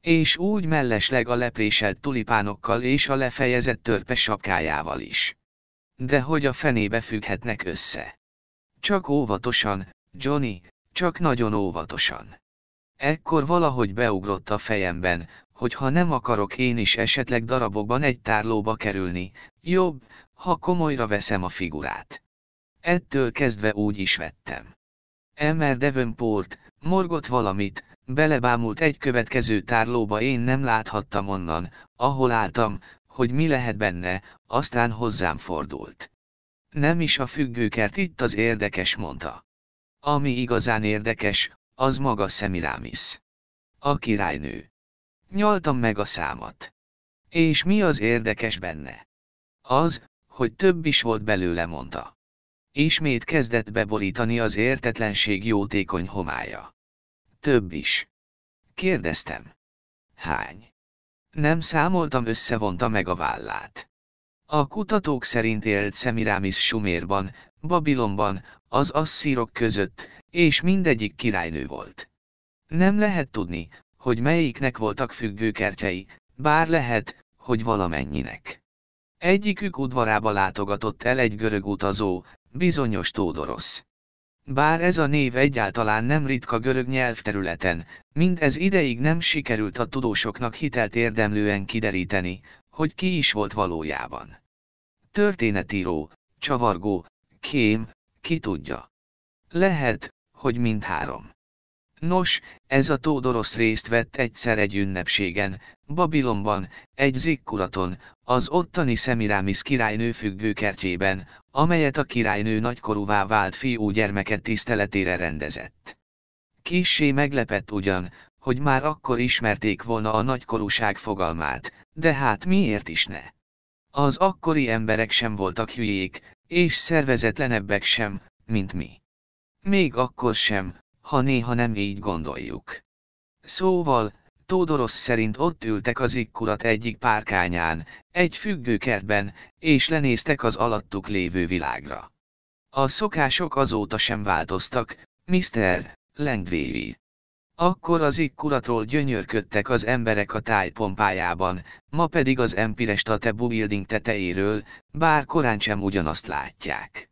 És úgy mellesleg a lepréselt tulipánokkal és a lefejezett törpe sapkájával is. De hogy a fenébe függhetnek össze. Csak óvatosan, Johnny, csak nagyon óvatosan. Ekkor valahogy beugrott a fejemben, hogy ha nem akarok én is esetleg darabokban egy tárlóba kerülni, jobb, ha komolyra veszem a figurát. Ettől kezdve úgy is vettem. Emmer Devonport, morgott valamit, belebámult egy következő tárlóba én nem láthattam onnan, ahol álltam, hogy mi lehet benne, aztán hozzám fordult. Nem is a függőkert itt az érdekes mondta. Ami igazán érdekes, az maga Szemirámisz. A királynő. Nyaltam meg a számat. És mi az érdekes benne? Az, hogy több is volt belőle mondta. Ismét kezdett beborítani az értetlenség jótékony homája. Több is. Kérdeztem. Hány? Nem számoltam összevonta meg a vállát. A kutatók szerint élt Szemiramis Sumérban, Babilonban, az asszírok között, és mindegyik királynő volt. Nem lehet tudni, hogy melyiknek voltak függőkertjei, bár lehet, hogy valamennyinek. Egyikük udvarába látogatott el egy görög utazó, bizonyos Tódorosz. Bár ez a név egyáltalán nem ritka görög nyelvterületen, mindez ideig nem sikerült a tudósoknak hitelt érdemlően kideríteni, hogy ki is volt valójában. Történetíró, csavargó, kém, ki tudja. Lehet, hogy mindhárom. Nos, ez a Tódorosz részt vett egyszer egy ünnepségen, Babilonban, egy zikkuraton, az ottani Szemirámisz királynő függőkertjében, amelyet a királynő nagykorúvá vált fiú gyermeket tiszteletére rendezett. Kissé meglepett ugyan, hogy már akkor ismerték volna a nagykorúság fogalmát, de hát miért is ne? Az akkori emberek sem voltak hülyék, és szervezetlenebbek sem, mint mi. Még akkor sem, ha néha nem így gondoljuk. Szóval, Tódorosz szerint ott ültek az ikkurat egyik párkányán, egy függőkertben, és lenéztek az alattuk lévő világra. A szokások azóta sem változtak, Mr. Lengvévi. Akkor az ikkuratról gyönyörködtek az emberek a tájpompájában, ma pedig az Empiresta Tebu Building tetejéről, bár korán sem ugyanazt látják.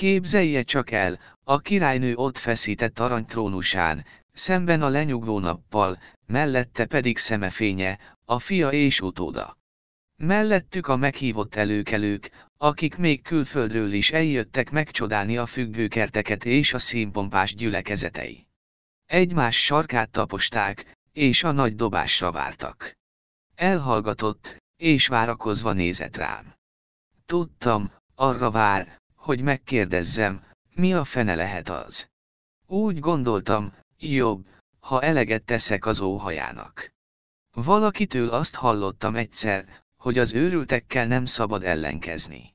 Képzelje csak el, a királynő ott feszített aranytrónusán, szemben a lenyugvó nappal, mellette pedig szemefénye, a fia és utóda. Mellettük a meghívott előkelők, akik még külföldről is eljöttek megcsodálni a függőkerteket és a színpompás gyülekezetei. Egymás sarkát taposták, és a nagy dobásra vártak. Elhallgatott, és várakozva nézett rám. Tudtam, arra vár, hogy megkérdezzem, mi a fene lehet az. Úgy gondoltam, jobb, ha eleget teszek az óhajának. Valakitől azt hallottam egyszer, hogy az őrültekkel nem szabad ellenkezni.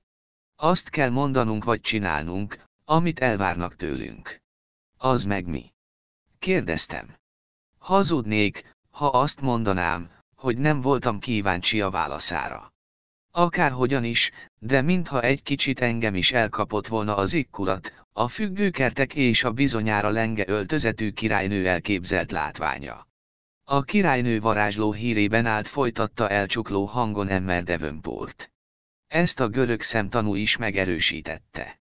Azt kell mondanunk vagy csinálnunk, amit elvárnak tőlünk. Az meg mi? Kérdeztem. Hazudnék, ha azt mondanám, hogy nem voltam kíváncsi a válaszára. Akárhogyan is, de mintha egy kicsit engem is elkapott volna az ikkurat, a függőkertek és a bizonyára lenge öltözetű királynő elképzelt látványa. A királynő varázsló hírében állt folytatta elcsukló hangon Emmer Devonport. Ezt a görög szemtanú is megerősítette.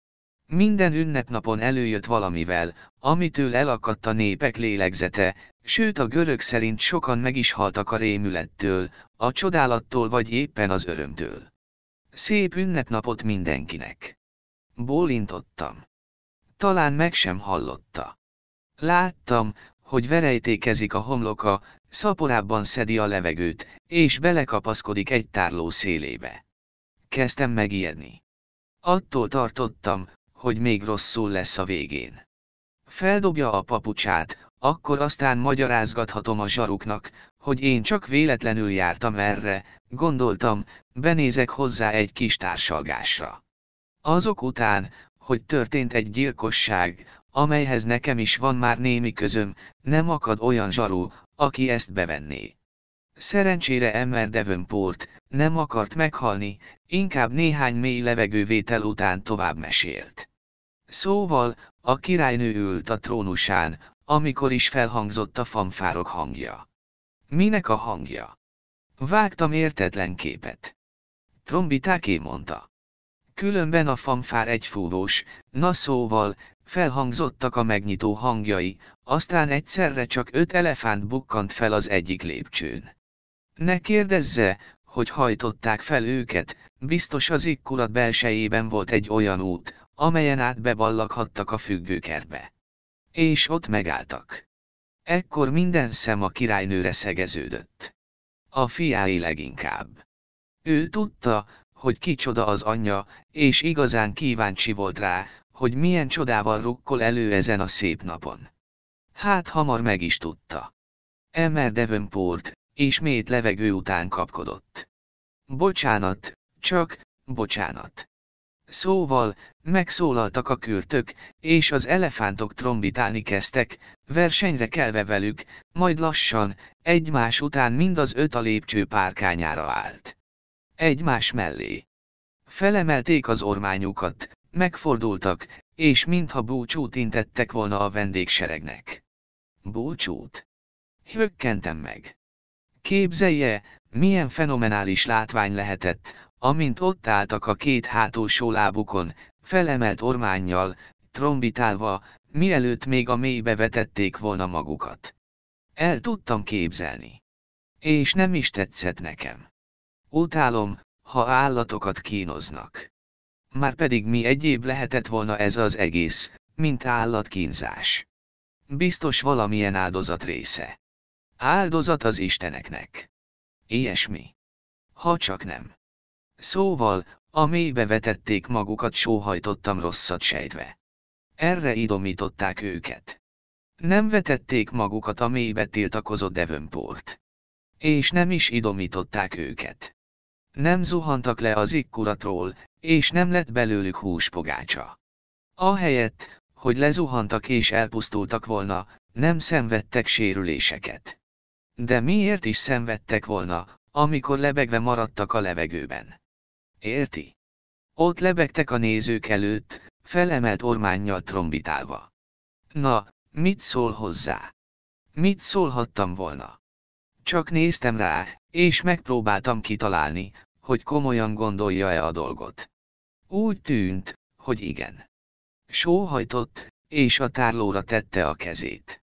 Minden ünnepnapon előjött valamivel, amitől elakadt a népek lélegzete, Sőt a görög szerint sokan meg is haltak a rémülettől, a csodálattól vagy éppen az örömtől. Szép ünnepnapot mindenkinek. Bólintottam. Talán meg sem hallotta. Láttam, hogy verejtékezik a homloka, szaporábban szedi a levegőt, és belekapaszkodik egy tárló szélébe. Kezdtem megijedni. Attól tartottam, hogy még rosszul lesz a végén. Feldobja a papucsát, akkor aztán magyarázgathatom a zsaruknak, hogy én csak véletlenül jártam erre, gondoltam, benézek hozzá egy kis társalgásra. Azok után, hogy történt egy gyilkosság, amelyhez nekem is van már némi közöm, nem akad olyan zsaru, aki ezt bevenné. Szerencsére Emmer Devonport nem akart meghalni, inkább néhány mély levegővétel után tovább mesélt. Szóval, a királynő ült a trónusán, amikor is felhangzott a fanfárok hangja. Minek a hangja? Vágtam értetlen képet. Trombitáké mondta. Különben a fanfár egyfúvós, na szóval, felhangzottak a megnyitó hangjai, aztán egyszerre csak öt elefánt bukkant fel az egyik lépcsőn. Ne kérdezze, hogy hajtották fel őket, biztos az ikkurat belsejében volt egy olyan út, amelyen át beballaghattak a függőkertbe. És ott megálltak. Ekkor minden szem a királynőre szegeződött. A fiái leginkább. Ő tudta, hogy kicsoda az anyja, és igazán kíváncsi volt rá, hogy milyen csodával rukkol elő ezen a szép napon. Hát hamar meg is tudta. Emmer Devonport, ismét levegő után kapkodott. Bocsánat, csak, bocsánat. Szóval, megszólaltak a kürtök, és az elefántok trombitálni kezdtek, versenyre kelve velük, majd lassan, egymás után mind az öt a lépcső párkányára állt. Egymás mellé. Felemelték az ormányukat, megfordultak, és mintha búcsút intettek volna a vendégseregnek. Búcsút? Hökkentem meg. Képzelje, milyen fenomenális látvány lehetett, Amint ott álltak a két hátulsó lábukon, felemelt ormánnyal, trombitálva, mielőtt még a mélybe vetették volna magukat. El tudtam képzelni. És nem is tetszett nekem. Utálom, ha állatokat kínoznak. Márpedig mi egyéb lehetett volna ez az egész, mint állatkínzás. Biztos valamilyen áldozat része. Áldozat az Isteneknek. Ilyesmi. Ha csak nem. Szóval, a mélybe vetették magukat sóhajtottam rosszat sejtve. Erre idomították őket. Nem vetették magukat a mélybe tiltakozott Devonport. És nem is idomították őket. Nem zuhantak le az ikkuratról, és nem lett belőlük húspogácsa. Ahelyett, hogy lezuhantak és elpusztultak volna, nem szenvedtek sérüléseket. De miért is szenvedtek volna, amikor lebegve maradtak a levegőben? Érti? Ott lebegtek a nézők előtt, felemelt ormánnyal trombitálva. Na, mit szól hozzá? Mit szólhattam volna? Csak néztem rá, és megpróbáltam kitalálni, hogy komolyan gondolja-e a dolgot. Úgy tűnt, hogy igen. Sóhajtott, és a tárlóra tette a kezét.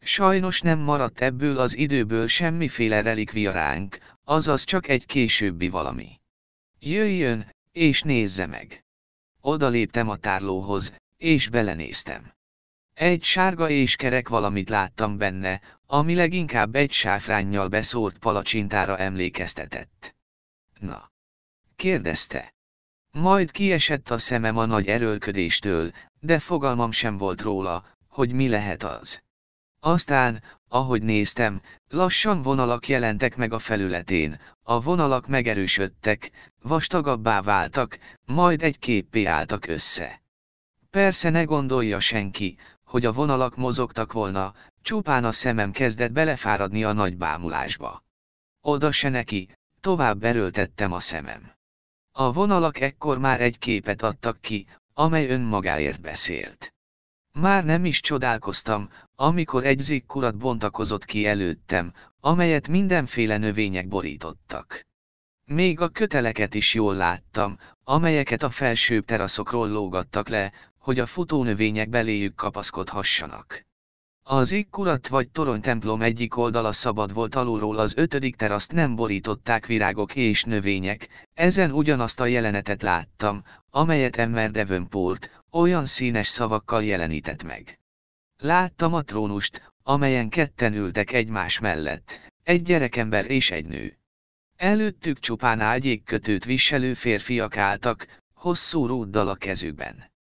Sajnos nem maradt ebből az időből semmiféle ránk, azaz csak egy későbbi valami. Jöjjön, és nézze meg. Oda léptem a tárlóhoz, és belenéztem. Egy sárga és kerek valamit láttam benne, ami leginkább egy sáfránnyal beszórt palacsintára emlékeztetett. Na? kérdezte. Majd kiesett a szemem a nagy erőlködéstől, de fogalmam sem volt róla, hogy mi lehet az. Aztán, ahogy néztem, lassan vonalak jelentek meg a felületén, a vonalak megerősödtek, vastagabbá váltak, majd egy képpé álltak össze. Persze ne gondolja senki, hogy a vonalak mozogtak volna, csupán a szemem kezdett belefáradni a nagy bámulásba. Oda se neki, tovább erőltettem a szemem. A vonalak ekkor már egy képet adtak ki, amely önmagáért beszélt. Már nem is csodálkoztam, amikor egy zikkurat bontakozott ki előttem, amelyet mindenféle növények borítottak. Még a köteleket is jól láttam, amelyeket a felsőbb teraszokról lógattak le, hogy a futónövények beléjük kapaszkodhassanak. Az ikkurat vagy toronytemplom egyik oldala szabad volt alulról az ötödik teraszt nem borították virágok és növények, ezen ugyanazt a jelenetet láttam, amelyet Emmer Devonport, olyan színes szavakkal jelenített meg. Láttam a trónust, amelyen ketten ültek egymás mellett, egy gyerekember és egy nő. Előttük csupán ágyékkötőt viselő férfiak álltak, hosszú rúddal a kezükben.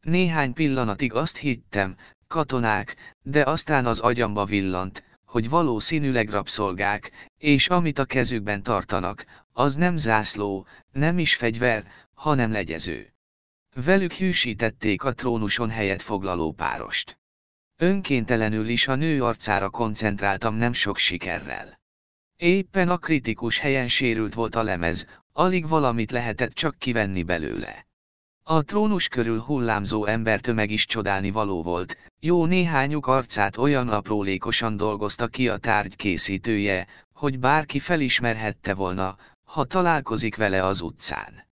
Néhány pillanatig azt hittem, katonák, de aztán az agyamba villant, hogy valószínűleg rabszolgák, és amit a kezükben tartanak, az nem zászló, nem is fegyver, hanem legyező. Velük hűsítették a trónuson helyet foglaló párost. Önkéntelenül is a nő arcára koncentráltam nem sok sikerrel. Éppen a kritikus helyen sérült volt a lemez, alig valamit lehetett csak kivenni belőle. A trónus körül hullámzó embertömeg is csodálni való volt, jó néhányuk arcát olyan aprólékosan dolgozta ki a tárgy készítője, hogy bárki felismerhette volna, ha találkozik vele az utcán.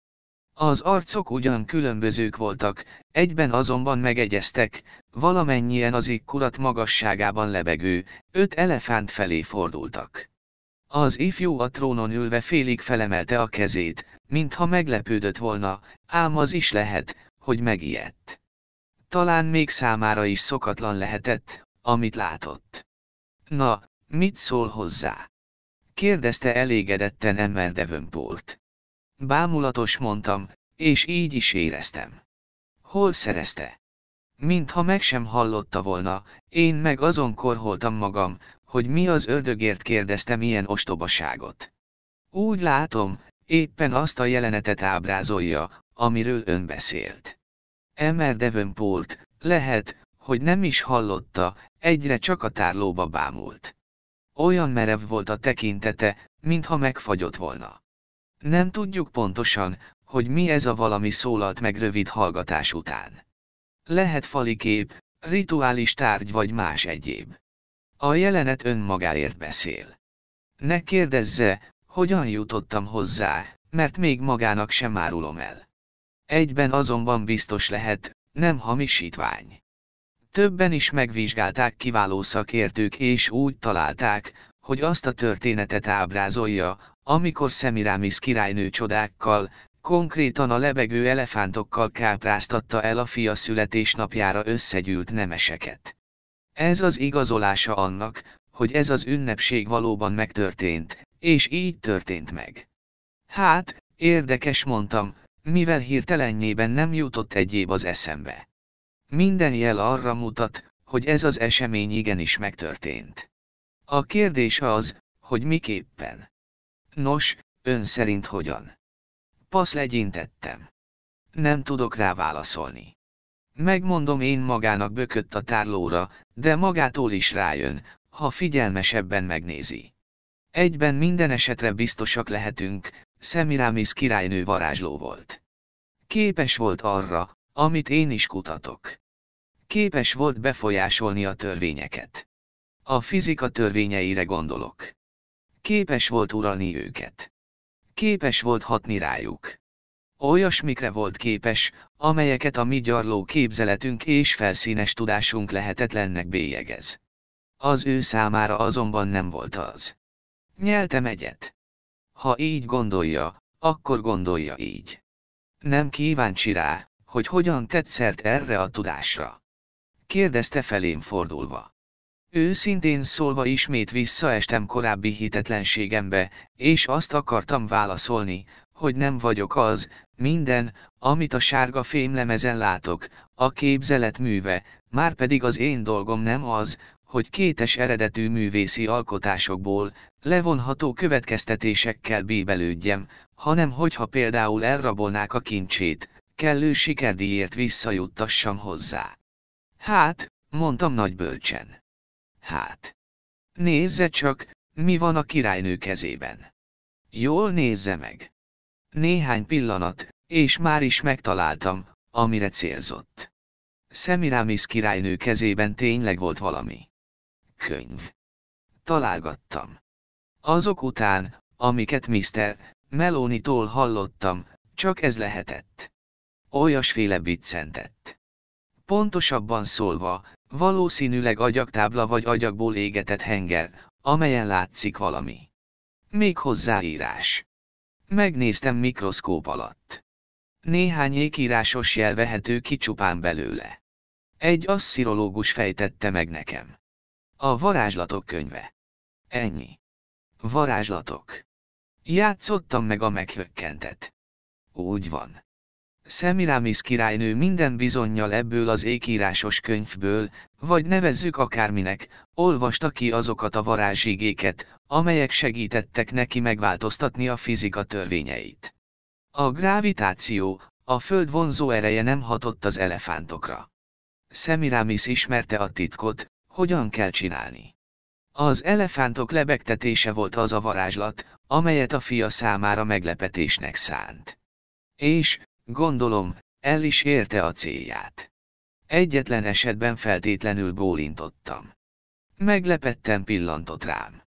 Az arcok ugyan különbözők voltak, egyben azonban megegyeztek, valamennyien az ikkurat magasságában lebegő, öt elefánt felé fordultak. Az ifjú a trónon ülve félig felemelte a kezét, mintha meglepődött volna, ám az is lehet, hogy megijedt talán még számára is szokatlan lehetett, amit látott. Na, mit szól hozzá? kérdezte elégedetten Emmer Devonport. Bámulatos mondtam, és így is éreztem. Hol szerezte? Mintha meg sem hallotta volna, én meg azon korholtam magam, hogy mi az ördögért kérdeztem ilyen ostobaságot. Úgy látom, éppen azt a jelenetet ábrázolja, amiről ön beszélt. Emer Devonport, lehet, hogy nem is hallotta, egyre csak a tárlóba bámult. Olyan merev volt a tekintete, mintha megfagyott volna. Nem tudjuk pontosan, hogy mi ez a valami szólalt meg rövid hallgatás után. Lehet fali kép, rituális tárgy vagy más egyéb. A jelenet önmagáért beszél. Ne kérdezze, hogyan jutottam hozzá, mert még magának sem árulom el. Egyben azonban biztos lehet, nem hamisítvány. Többen is megvizsgálták kiváló szakértők és úgy találták, hogy azt a történetet ábrázolja, amikor Szemirámisz királynő csodákkal, konkrétan a lebegő elefántokkal kápráztatta el a fia születésnapjára összegyűlt nemeseket. Ez az igazolása annak, hogy ez az ünnepség valóban megtörtént, és így történt meg. Hát, érdekes mondtam, mivel hirtelennyében nem jutott egyéb az eszembe. Minden jel arra mutat, hogy ez az esemény igenis megtörtént. A kérdés az, hogy miképpen. Nos, ön szerint hogyan? Pasz legyintettem. Nem tudok rá válaszolni. Megmondom én magának bökött a tárlóra, de magától is rájön, ha figyelmesebben megnézi. Egyben minden esetre biztosak lehetünk, Szemiramis királynő varázsló volt. Képes volt arra, amit én is kutatok. Képes volt befolyásolni a törvényeket. A fizika törvényeire gondolok. Képes volt uralni őket. Képes volt hatni rájuk. Olyasmikre volt képes, amelyeket a mi gyarló képzeletünk és felszínes tudásunk lehetetlennek bélyegez. Az ő számára azonban nem volt az. Nyeltem egyet. Ha így gondolja, akkor gondolja így. Nem kíváncsi rá, hogy hogyan tetszett erre a tudásra. Kérdezte felém fordulva. Őszintén szólva ismét visszaestem korábbi hitetlenségembe, és azt akartam válaszolni, hogy nem vagyok az, minden, amit a sárga fémlemezen látok, a képzelet műve, már pedig az én dolgom nem az, hogy kétes eredetű művészi alkotásokból levonható következtetésekkel bíbelődjem, hanem hogyha például elrabolnák a kincsét, kellő sikerdíjért visszajuttassam hozzá. Hát, mondtam nagy bölcsen. Hát. Nézze csak, mi van a királynő kezében. Jól nézze meg. Néhány pillanat, és már is megtaláltam, amire célzott. Semiramis királynő kezében tényleg volt valami könyv. Találgattam. Azok után, amiket Mr. Meloni-tól hallottam, csak ez lehetett. Olyasféle viccentett. Pontosabban szólva, valószínűleg agyaktábla vagy agyagból égetett henger, amelyen látszik valami. Még hozzáírás. Megnéztem mikroszkóp alatt. Néhány ékírásos jel vehető kicsupán belőle. Egy asszirológus fejtette meg nekem. A varázslatok könyve. Ennyi. Varázslatok. Játszottam meg a meghökkentet. Úgy van. Szemiramis királynő minden bizonyjal ebből az ékírásos könyvből, vagy nevezzük akárminek, olvasta ki azokat a varázsigéket, amelyek segítettek neki megváltoztatni a fizika törvényeit. A gravitáció, a föld vonzó ereje nem hatott az elefántokra. Semiramis ismerte a titkot, hogyan kell csinálni. Az elefántok lebegtetése volt az a varázslat, amelyet a fia számára meglepetésnek szánt. És, gondolom, el is érte a célját. Egyetlen esetben feltétlenül bólintottam. Meglepetten pillantott rám.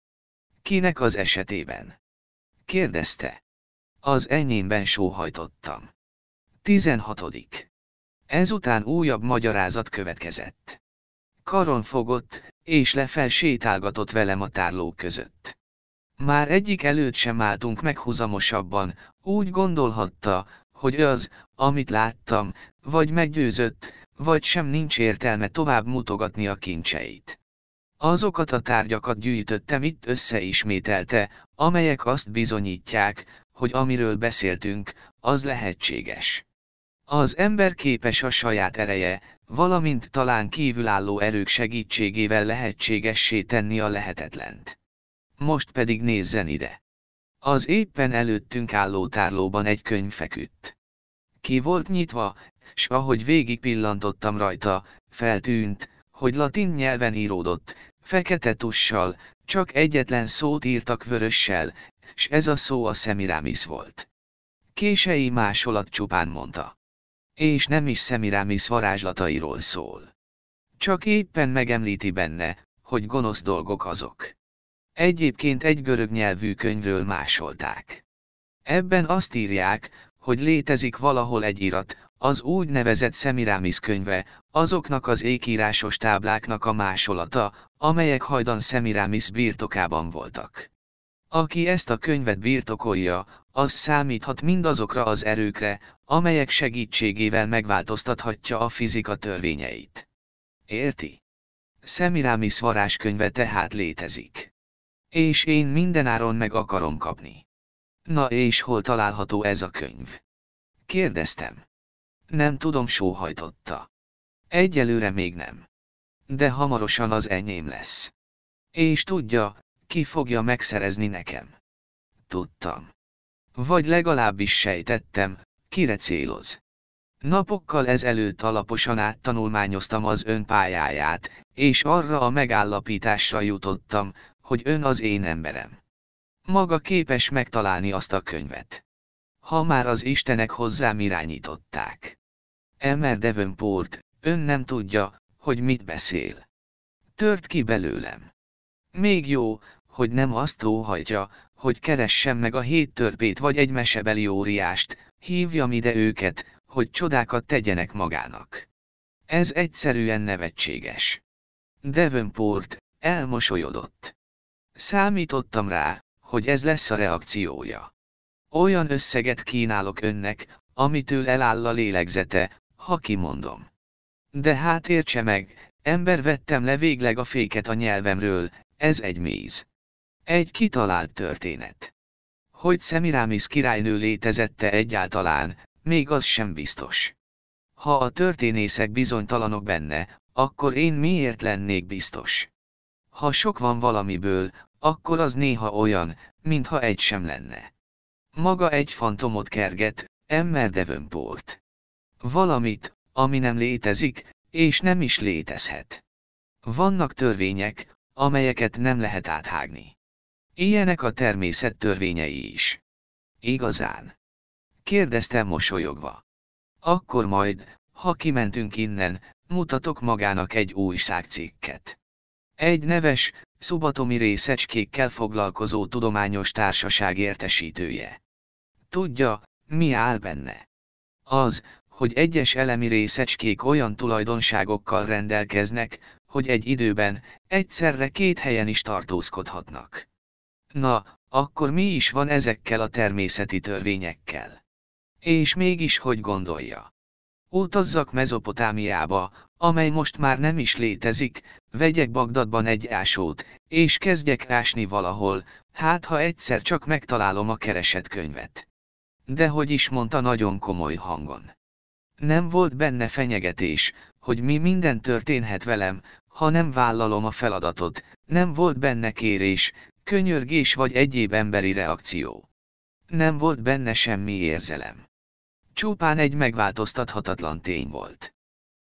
Kinek az esetében? Kérdezte. Az enyémben sóhajtottam. 16. Ezután újabb magyarázat következett. Karon fogott, és lefel sétálgatott velem a tárló között. Már egyik előtt sem álltunk meghuzamosabban, úgy gondolhatta, hogy az, amit láttam, vagy meggyőzött, vagy sem nincs értelme tovább mutogatni a kincseit. Azokat a tárgyakat gyűjtöttem itt össze ismételte, amelyek azt bizonyítják, hogy amiről beszéltünk, az lehetséges. Az ember képes a saját ereje, valamint talán kívülálló erők segítségével lehetségessé tenni a lehetetlent. Most pedig nézzen ide. Az éppen előttünk álló tárlóban egy könyv feküdt. Ki volt nyitva, s ahogy végig pillantottam rajta, feltűnt, hogy latin nyelven íródott, fekete tussal, csak egyetlen szót írtak vörössel, s ez a szó a szemirámisz volt. Kései másolat csupán mondta és nem is Szemirámis varázslatairól szól. Csak éppen megemlíti benne, hogy gonosz dolgok azok. Egyébként egy görög nyelvű könyvről másolták. Ebben azt írják, hogy létezik valahol egy irat, az úgynevezett Szemirámis könyve, azoknak az ékírásos tábláknak a másolata, amelyek hajdan Szemirámis birtokában voltak. Aki ezt a könyvet birtokolja, az számíthat mindazokra az erőkre, amelyek segítségével megváltoztathatja a fizika törvényeit. Érti? Szemiramis varázskönyve tehát létezik. És én mindenáron meg akarom kapni. Na és hol található ez a könyv? Kérdeztem. Nem tudom, sóhajtotta. Egyelőre még nem. De hamarosan az enyém lesz. És tudja, ki fogja megszerezni nekem. Tudtam. Vagy legalábbis sejtettem, kire céloz. Napokkal ezelőtt alaposan áttanulmányoztam az ön pályáját, és arra a megállapításra jutottam, hogy ön az én emberem. Maga képes megtalálni azt a könyvet. Ha már az Istenek hozzám irányították. Emmer Devonport, ön nem tudja, hogy mit beszél. Tört ki belőlem. Még jó, hogy nem azt óhajtja, hogy keressem meg a hét törpét vagy egy mesebeli óriást, hívjam ide őket, hogy csodákat tegyenek magának. Ez egyszerűen nevetséges. Devonport elmosolyodott. Számítottam rá, hogy ez lesz a reakciója. Olyan összeget kínálok önnek, amitől eláll a lélegzete, ha kimondom. De hát értse meg, ember vettem le végleg a féket a nyelvemről, ez egy méz. Egy kitalált történet. Hogy Szemirámis királynő létezette egyáltalán, még az sem biztos. Ha a történészek bizonytalanok benne, akkor én miért lennék biztos? Ha sok van valamiből, akkor az néha olyan, mintha egy sem lenne. Maga egy fantomot kerget, emmer Devonport. Valamit, ami nem létezik, és nem is létezhet. Vannak törvények, amelyeket nem lehet áthágni. Ilyenek a természet törvényei is. Igazán. Kérdeztem mosolyogva. Akkor majd, ha kimentünk innen, mutatok magának egy újságcikket. Egy neves, szubatomi részecskékkel foglalkozó tudományos társaság értesítője. Tudja, mi áll benne. Az, hogy egyes elemi részecskék olyan tulajdonságokkal rendelkeznek, hogy egy időben, egyszerre két helyen is tartózkodhatnak. Na, akkor mi is van ezekkel a természeti törvényekkel? És mégis hogy gondolja? Utazzak Mezopotámiába, amely most már nem is létezik, vegyek Bagdadban egy ásót, és kezdjek ásni valahol, hát ha egyszer csak megtalálom a keresett könyvet. De hogy is mondta nagyon komoly hangon. Nem volt benne fenyegetés, hogy mi minden történhet velem, ha nem vállalom a feladatot, nem volt benne kérés, könyörgés vagy egyéb emberi reakció. Nem volt benne semmi érzelem. Csupán egy megváltoztathatatlan tény volt.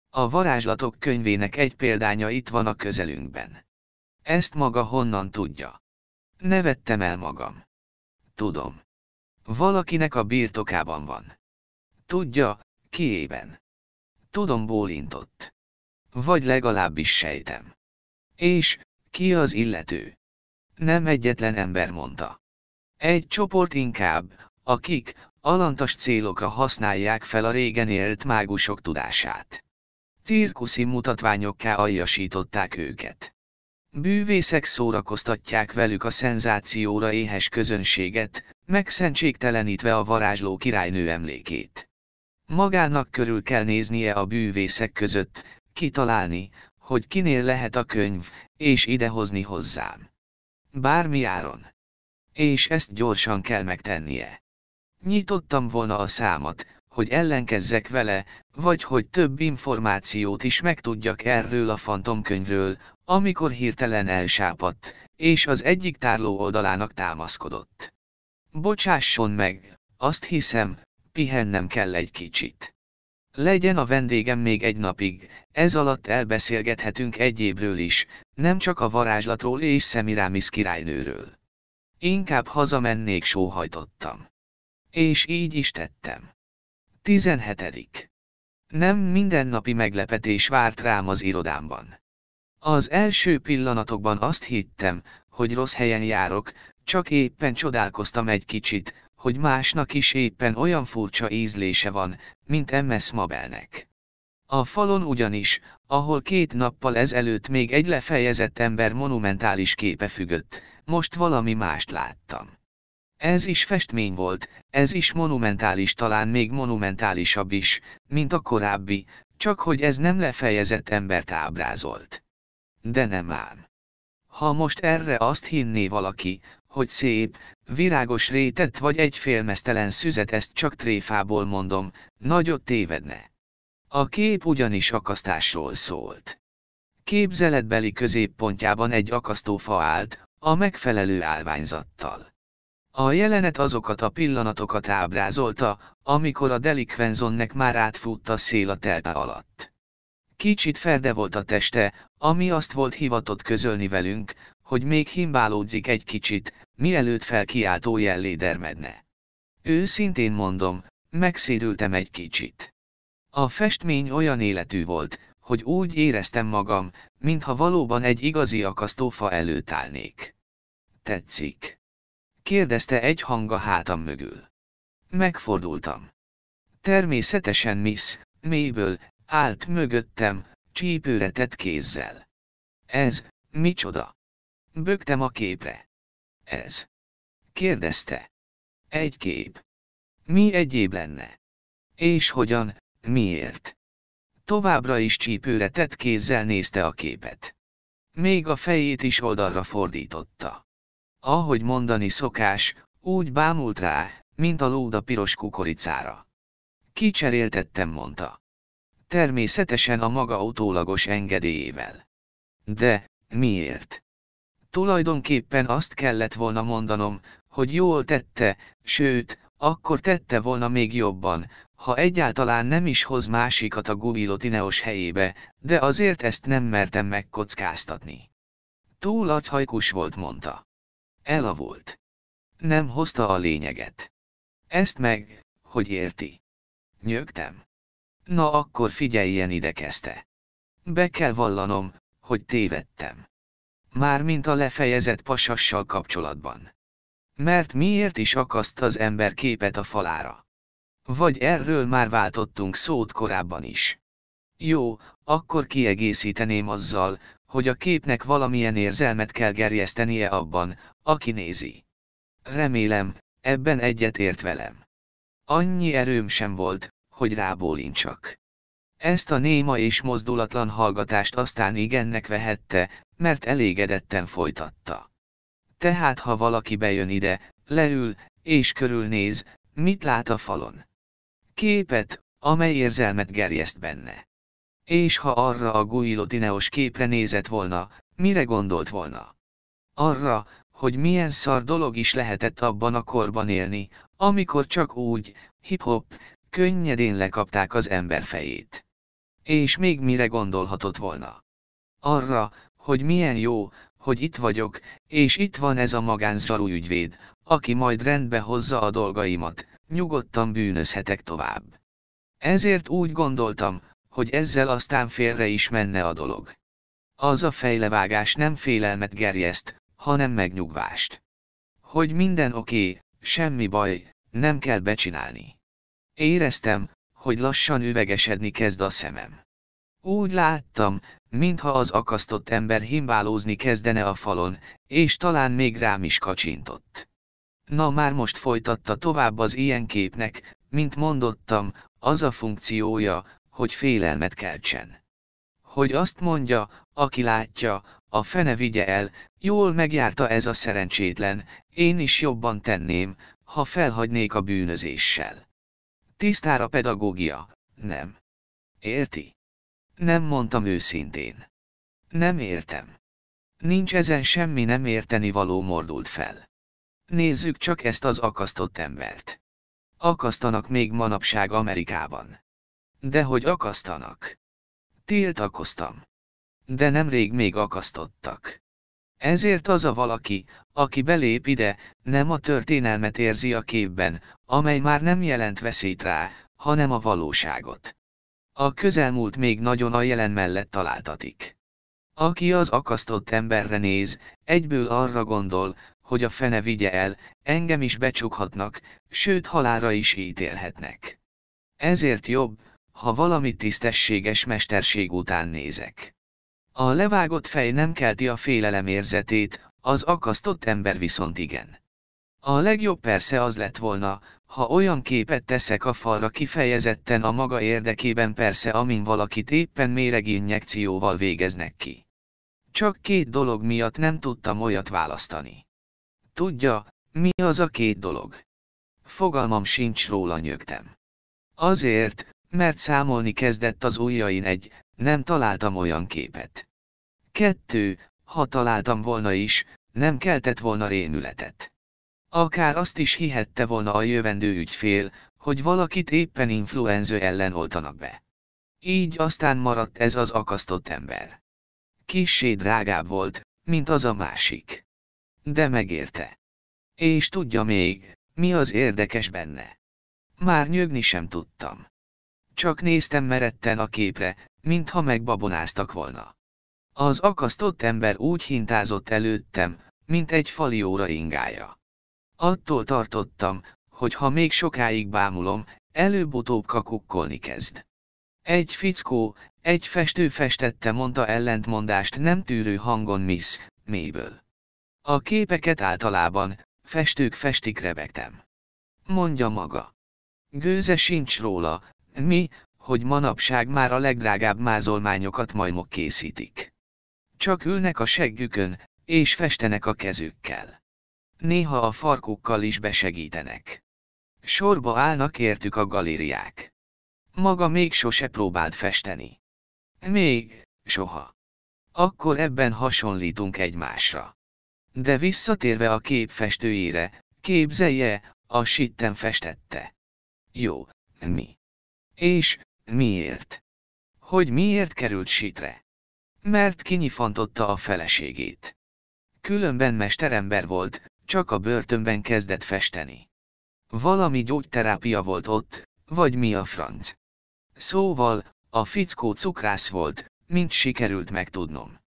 A varázslatok könyvének egy példánya itt van a közelünkben. Ezt maga honnan tudja? Nevettem el magam. Tudom. Valakinek a birtokában van. Tudja, kiében. Tudom bólintott. Vagy legalábbis sejtem. És, ki az illető? nem egyetlen ember mondta. Egy csoport inkább, akik alantas célokra használják fel a régen élt mágusok tudását. Cirkuszi mutatványokká aljasították őket. Bűvészek szórakoztatják velük a szenzációra éhes közönséget, megszentségtelenítve a varázsló királynő emlékét. Magának körül kell néznie a bűvészek között, kitalálni, hogy kinél lehet a könyv, és idehozni hozzám. Bármi áron. És ezt gyorsan kell megtennie. Nyitottam volna a számat, hogy ellenkezzek vele, vagy hogy több információt is megtudjak erről a fantomkönyvről, amikor hirtelen elsápadt, és az egyik tárló oldalának támaszkodott. Bocsásson meg, azt hiszem, pihennem kell egy kicsit. Legyen a vendégem még egy napig, ez alatt elbeszélgethetünk egyébről is, nem csak a varázslatról és Szemirámisz királynőről. Inkább hazamennék sóhajtottam. És így is tettem. 17. Nem mindennapi meglepetés várt rám az irodámban. Az első pillanatokban azt hittem, hogy rossz helyen járok, csak éppen csodálkoztam egy kicsit, hogy másnak is éppen olyan furcsa ízlése van, mint MS Mabelnek. A falon ugyanis, ahol két nappal ezelőtt még egy lefejezett ember monumentális képe függött, most valami mást láttam. Ez is festmény volt, ez is monumentális talán még monumentálisabb is, mint a korábbi, csak hogy ez nem lefejezett embert ábrázolt. De nem ám. Ha most erre azt hinné valaki, hogy szép, virágos rétett vagy egy félmeztelen szüzet ezt csak tréfából mondom, nagyot tévedne. A kép ugyanis akasztásról szólt. Képzeletbeli középpontjában egy akasztófa állt, a megfelelő állványzattal. A jelenet azokat a pillanatokat ábrázolta, amikor a delikvenzonnek már átfutta a szél a telpe alatt. Kicsit ferde volt a teste, ami azt volt hivatott közölni velünk, hogy még himbálódzik egy kicsit, mielőtt felkiáltó jellé dermedne. Őszintén mondom, megszédültem egy kicsit. A festmény olyan életű volt, hogy úgy éreztem magam, mintha valóban egy igazi akasztófa előtt állnék. Tetszik. Kérdezte egy hang a hátam mögül. Megfordultam. Természetesen Miss, mélyből, állt mögöttem, csípőre tett kézzel. Ez, micsoda? Bögtem a képre. Ez. Kérdezte. Egy kép. Mi egyéb lenne? És hogyan, miért? Továbbra is csípőre tett kézzel nézte a képet. Még a fejét is oldalra fordította. Ahogy mondani szokás, úgy bámult rá, mint a lóda piros kukoricára. Kicseréltettem, mondta. Természetesen a maga utólagos engedélyével. De, miért? Tulajdonképpen azt kellett volna mondanom, hogy jól tette, sőt, akkor tette volna még jobban, ha egyáltalán nem is hoz másikat a gubilotineos helyébe, de azért ezt nem mertem megkockáztatni. Túl hajkus volt, mondta. Elavult. Nem hozta a lényeget. Ezt meg, hogy érti. Nyögtem. Na akkor figyeljen ide kezdte. Be kell vallanom, hogy tévedtem mármint a lefejezett pasassal kapcsolatban. Mert miért is akaszt az ember képet a falára? Vagy erről már váltottunk szót korábban is. Jó, akkor kiegészíteném azzal, hogy a képnek valamilyen érzelmet kell gerjesztenie abban, aki nézi. Remélem, ebben egyetért velem. Annyi erőm sem volt, hogy rábólincsak. Ezt a néma és mozdulatlan hallgatást aztán igennek vehette, mert elégedetten folytatta. Tehát ha valaki bejön ide, leül, és körülnéz, mit lát a falon? Képet, amely érzelmet gerjeszt benne. És ha arra a guillotineos képre nézett volna, mire gondolt volna? Arra, hogy milyen szar dolog is lehetett abban a korban élni, amikor csak úgy, hip-hop, könnyedén lekapták az ember fejét. És még mire gondolhatott volna? Arra, hogy milyen jó, hogy itt vagyok, és itt van ez a magánzsarú ügyvéd, aki majd rendbe hozza a dolgaimat, nyugodtan bűnözhetek tovább. Ezért úgy gondoltam, hogy ezzel aztán félre is menne a dolog. Az a fejlevágás nem félelmet gerjeszt, hanem megnyugvást. Hogy minden oké, semmi baj, nem kell becsinálni. Éreztem, hogy lassan üvegesedni kezd a szemem. Úgy láttam, mintha az akasztott ember himbálózni kezdene a falon, és talán még rám is kacsintott. Na már most folytatta tovább az ilyen képnek, mint mondottam, az a funkciója, hogy félelmet keltsen. Hogy azt mondja, aki látja, a fene vigye el, jól megjárta ez a szerencsétlen, én is jobban tenném, ha felhagynék a bűnözéssel. Tisztára pedagógia, nem. Érti? Nem mondtam őszintén. Nem értem. Nincs ezen semmi nem érteni való mordult fel. Nézzük csak ezt az akasztott embert. Akasztanak még manapság Amerikában. De hogy akasztanak. Tiltakoztam. De nemrég még akasztottak. Ezért az a valaki, aki belép ide, nem a történelmet érzi a képben, amely már nem jelent veszélyt rá, hanem a valóságot. A közelmúlt még nagyon a jelen mellett találtatik. Aki az akasztott emberre néz, egyből arra gondol, hogy a fene vigye el, engem is becsukhatnak, sőt halára is ítélhetnek. Ezért jobb, ha valami tisztességes mesterség után nézek. A levágott fej nem kelti a félelem érzetét, az akasztott ember viszont igen. A legjobb persze az lett volna, ha olyan képet teszek a falra kifejezetten a maga érdekében persze amin valakit éppen méreginjekcióval végeznek ki. Csak két dolog miatt nem tudtam olyat választani. Tudja, mi az a két dolog? Fogalmam sincs róla nyögtem. Azért, mert számolni kezdett az ujjain egy, nem találtam olyan képet. Kettő, ha találtam volna is, nem keltett volna rémületet. Akár azt is hihette volna a jövendő ügyfél, hogy valakit éppen influenző ellen oltanak be. Így aztán maradt ez az akasztott ember. Kissé drágább volt, mint az a másik. De megérte. És tudja még, mi az érdekes benne. Már nyögni sem tudtam. Csak néztem meretten a képre, mintha megbabonáztak volna. Az akasztott ember úgy hintázott előttem, mint egy fali óra ingája. Attól tartottam, hogy ha még sokáig bámulom, előbb-utóbb kakukkolni kezd. Egy fickó, egy festő festette mondta ellentmondást nem tűrő hangon Miss, mélyből. A képeket általában, festők festik rebegtem. Mondja maga. Gőze sincs róla, mi, hogy manapság már a legdrágább mázolmányokat majmok készítik. Csak ülnek a seggükön, és festenek a kezükkel. Néha a farkukkal is besegítenek. Sorba állnak értük a galériák. Maga még sose próbált festeni. Még, soha. Akkor ebben hasonlítunk egymásra. De visszatérve a kép festőjére, képzelje, a sitten festette. Jó, mi? És, miért? Hogy miért került sitre? Mert kinyifantotta a feleségét. Különben mesterember volt, csak a börtönben kezdett festeni. Valami gyógyterápia volt ott, vagy mi a franc. Szóval, a fickó cukrász volt, mint sikerült megtudnom.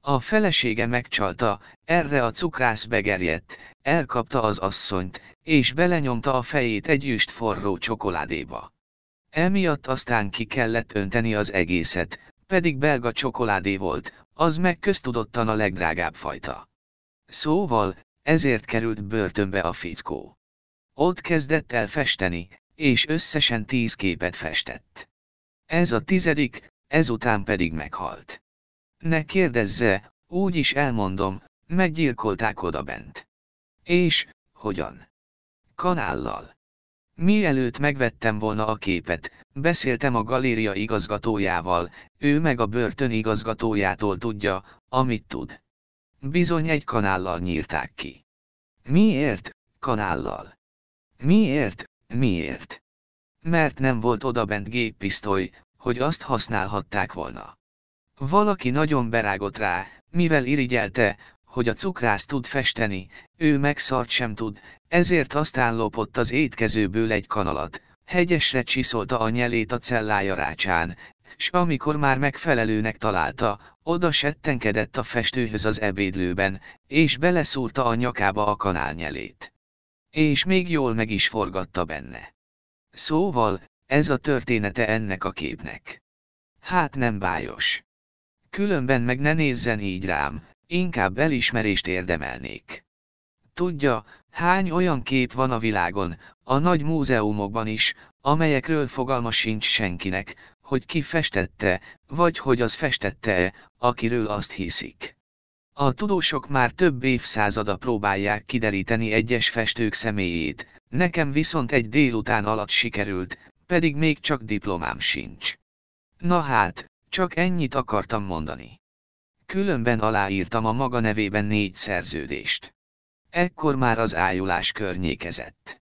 A felesége megcsalta, erre a cukrász begerjedt, elkapta az asszonyt, és belenyomta a fejét egy üst forró csokoládéba. Emiatt aztán ki kellett önteni az egészet, pedig belga csokoládé volt, az meg köztudottan a legdrágább fajta. Szóval, ezért került börtönbe a fickó. Ott kezdett el festeni, és összesen tíz képet festett. Ez a tizedik, ezután pedig meghalt. Ne kérdezze, úgy is elmondom, meggyilkolták odabent. És, hogyan? Kanállal. Mielőtt megvettem volna a képet, beszéltem a galéria igazgatójával, ő meg a börtön igazgatójától tudja, amit tud. Bizony egy kanállal nyírták ki. Miért, kanállal? Miért, miért? Mert nem volt odabent géppisztoly, hogy azt használhatták volna. Valaki nagyon berágott rá, mivel irigyelte, hogy a cukrász tud festeni, ő meg szart sem tud, ezért aztán lopott az étkezőből egy kanalat, hegyesre csiszolta a nyelét a cellája rácsán, s amikor már megfelelőnek találta, oda settenkedett a festőhöz az ebédlőben, és beleszúrta a nyakába a kanálnyelét. És még jól meg is forgatta benne. Szóval, ez a története ennek a képnek. Hát nem bájos. Különben meg ne nézzen így rám, inkább elismerést érdemelnék. Tudja, hány olyan kép van a világon, a nagy múzeumokban is, amelyekről fogalma sincs senkinek, hogy ki festette, vagy hogy az festette-e, akiről azt hiszik. A tudósok már több évszázada próbálják kideríteni egyes festők személyét, nekem viszont egy délután alatt sikerült, pedig még csak diplomám sincs. Na hát, csak ennyit akartam mondani. Különben aláírtam a maga nevében négy szerződést. Ekkor már az ájulás környékezett.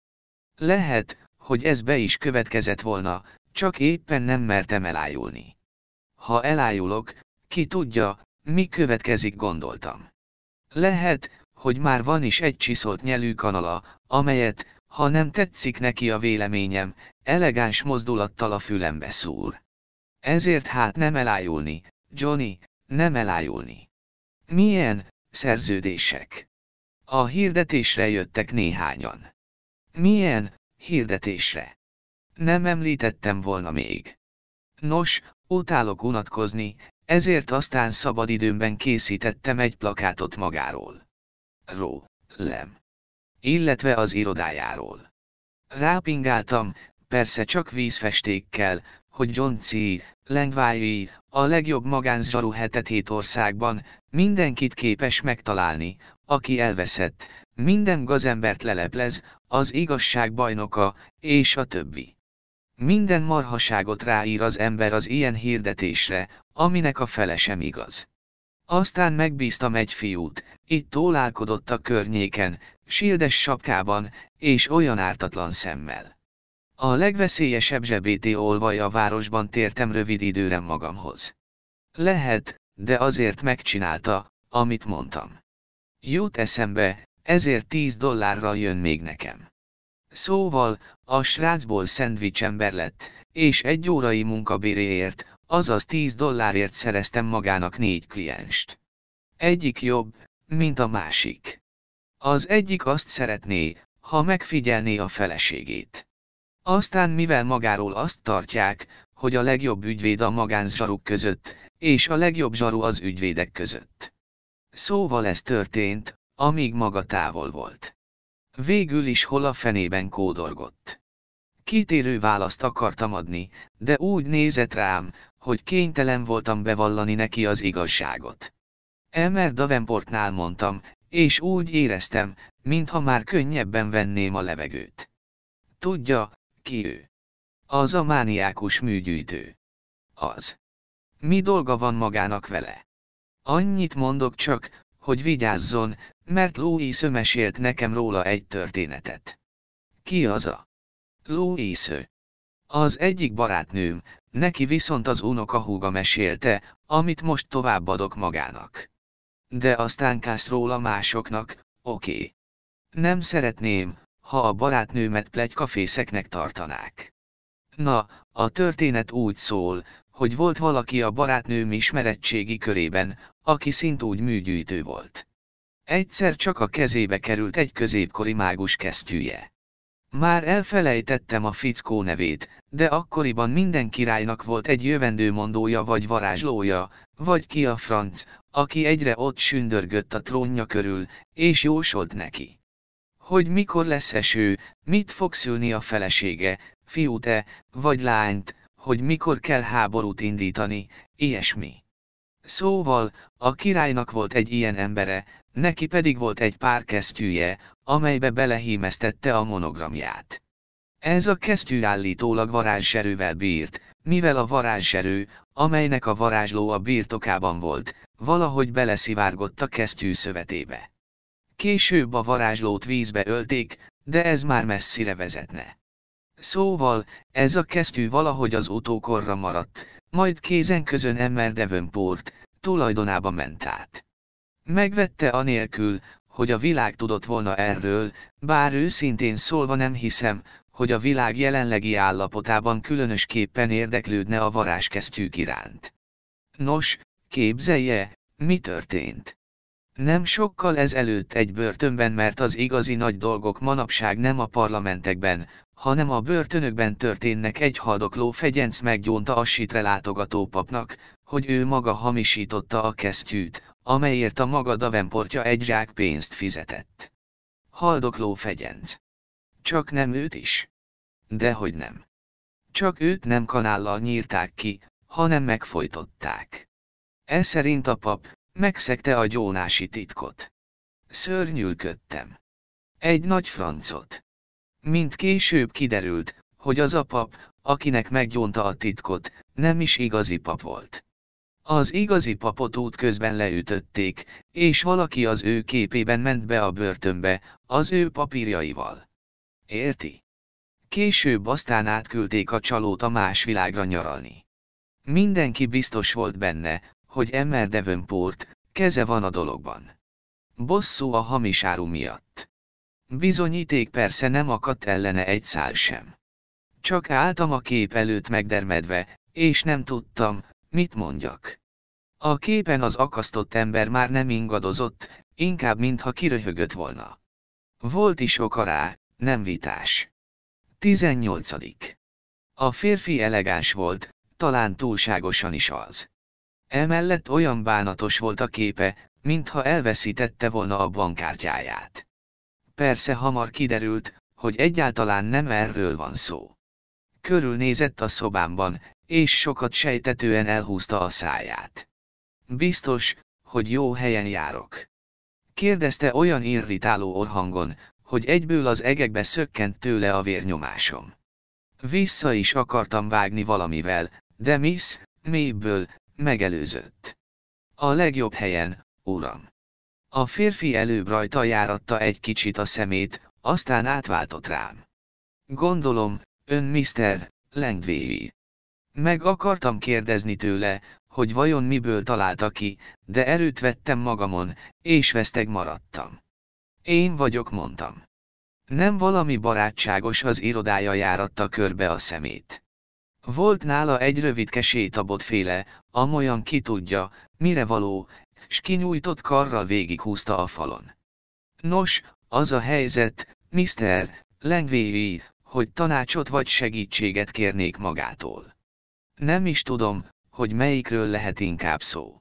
Lehet, hogy ez be is következett volna, csak éppen nem mertem elájulni. Ha elájulok, ki tudja, mi következik gondoltam. Lehet, hogy már van is egy csiszolt nyelű kanala, amelyet, ha nem tetszik neki a véleményem, elegáns mozdulattal a fülembe szúr. Ezért hát nem elájulni, Johnny, nem elájulni. Milyen szerződések? A hirdetésre jöttek néhányan. Milyen hirdetésre? Nem említettem volna még. Nos, utálok unatkozni, ezért aztán szabad időmben készítettem egy plakátot magáról. Ró, lem. Illetve az irodájáról. Rápingáltam, persze csak vízfestékkel, hogy John C. Lengvái, a legjobb magánzsaru hetet hét országban, mindenkit képes megtalálni, aki elveszett, minden gazembert leleplez, az igazság bajnoka, és a többi. Minden marhaságot ráír az ember az ilyen hirdetésre, aminek a fele sem igaz. Aztán megbíztam egy fiút, itt tólálkodott a környéken, sildes sapkában, és olyan ártatlan szemmel. A legveszélyesebb zsebéti olvaj a városban tértem rövid időre magamhoz. Lehet, de azért megcsinálta, amit mondtam. Jut eszembe, ezért 10 dollárral jön még nekem. Szóval, a srácból szendvicsember lett, és egy órai munkabéréért, azaz 10 dollárért szereztem magának négy klienst. Egyik jobb, mint a másik. Az egyik azt szeretné, ha megfigyelné a feleségét. Aztán mivel magáról azt tartják, hogy a legjobb ügyvéd a magánzsaruk között, és a legjobb zsaru az ügyvédek között. Szóval ez történt, amíg maga távol volt. Végül is hol a fenében kódorgott. Kitérő választ akartam adni, de úgy nézett rám, hogy kénytelen voltam bevallani neki az igazságot. Elmer Davenportnál mondtam, és úgy éreztem, mintha már könnyebben venném a levegőt. Tudja, ki ő? Az a mániákus műgyűjtő. Az. Mi dolga van magának vele? Annyit mondok csak, hogy vigyázzon, mert Louis mesélt nekem róla egy történetet. Ki az a? Louis. Az egyik barátnőm, neki viszont az unoka húga mesélte, amit most továbbadok magának. De aztán kász róla másoknak, oké. Okay. Nem szeretném, ha a barátnőmet plegykafészeknek tartanák. Na, a történet úgy szól, hogy volt valaki a barátnőm ismerettségi körében, aki szintúgy műgyűjtő volt. Egyszer csak a kezébe került egy középkori mágus kesztyűje. Már elfelejtettem a fickó nevét, de akkoriban minden királynak volt egy jövendőmondója vagy varázslója, vagy ki a franc, aki egyre ott sündörgött a trónja körül, és jósolt neki. Hogy mikor lesz eső, mit fog szülni a felesége, fiú te, vagy lányt, hogy mikor kell háborút indítani, ilyesmi. Szóval, a királynak volt egy ilyen embere, neki pedig volt egy pár kesztyűje, amelybe belehímeztette a monogramját. Ez a kesztyű állítólag varázserővel bírt, mivel a varázserő, amelynek a varázsló a birtokában volt, valahogy beleszivárgott a kesztyű szövetébe. Később a varázslót vízbe ölték, de ez már messzire vezetne. Szóval, ez a kesztyű valahogy az utókorra maradt, majd kézen közön Emmer Devonport, tulajdonába ment át. Megvette anélkül, hogy a világ tudott volna erről, bár őszintén szólva nem hiszem, hogy a világ jelenlegi állapotában különösképpen érdeklődne a varázskesztyűk iránt. Nos, képzelje, mi történt? Nem sokkal ezelőtt egy börtönben, mert az igazi nagy dolgok manapság nem a parlamentekben, hanem a börtönökben történnek egy haldokló fegyenc meggyónta a sitre látogató papnak, hogy ő maga hamisította a kesztyűt, amelyért a maga Davenportja egy zsák pénzt fizetett. Haldokló fegyenc. Csak nem őt is. Dehogy nem. Csak őt nem kanállal nyírták ki, hanem megfojtották. E szerint a pap, megszegte a gyónási titkot. Szörnyülködtem. Egy nagy francot. Mint később kiderült, hogy az a pap, akinek meggyónta a titkot, nem is igazi pap volt. Az igazi papot út közben leütötték, és valaki az ő képében ment be a börtönbe, az ő papírjaival. Érti? Később aztán átküldték a csalót a más világra nyaralni. Mindenki biztos volt benne, hogy Emmer Devonport, keze van a dologban. Bosszú a áru miatt. Bizonyíték persze nem akadt ellene egy szál sem. Csak álltam a kép előtt megdermedve, és nem tudtam, mit mondjak. A képen az akasztott ember már nem ingadozott, inkább mintha kiröhögött volna. Volt is oka rá, nem vitás. 18. A férfi elegáns volt, talán túlságosan is az. Emellett olyan bánatos volt a képe, mintha elveszítette volna a bankkártyáját persze hamar kiderült, hogy egyáltalán nem erről van szó. Körülnézett a szobámban, és sokat sejtetően elhúzta a száját. Biztos, hogy jó helyen járok. Kérdezte olyan irritáló orhangon, hogy egyből az egekbe szökkent tőle a vérnyomásom. Vissza is akartam vágni valamivel, de Miss, mélyből, megelőzött. A legjobb helyen, uram. A férfi előbb rajta járatta egy kicsit a szemét, aztán átváltott rám. Gondolom, ön Mr. Langvéri. Meg akartam kérdezni tőle, hogy vajon miből találta ki, de erőt vettem magamon, és veszteg maradtam. Én vagyok, mondtam. Nem valami barátságos az irodája járatta körbe a szemét. Volt nála egy rövid kesétabot féle, amolyan ki tudja, mire való, s kinyújtott karral végighúzta a falon. Nos, az a helyzet, Mr. Lengvéri, hogy tanácsot vagy segítséget kérnék magától. Nem is tudom, hogy melyikről lehet inkább szó.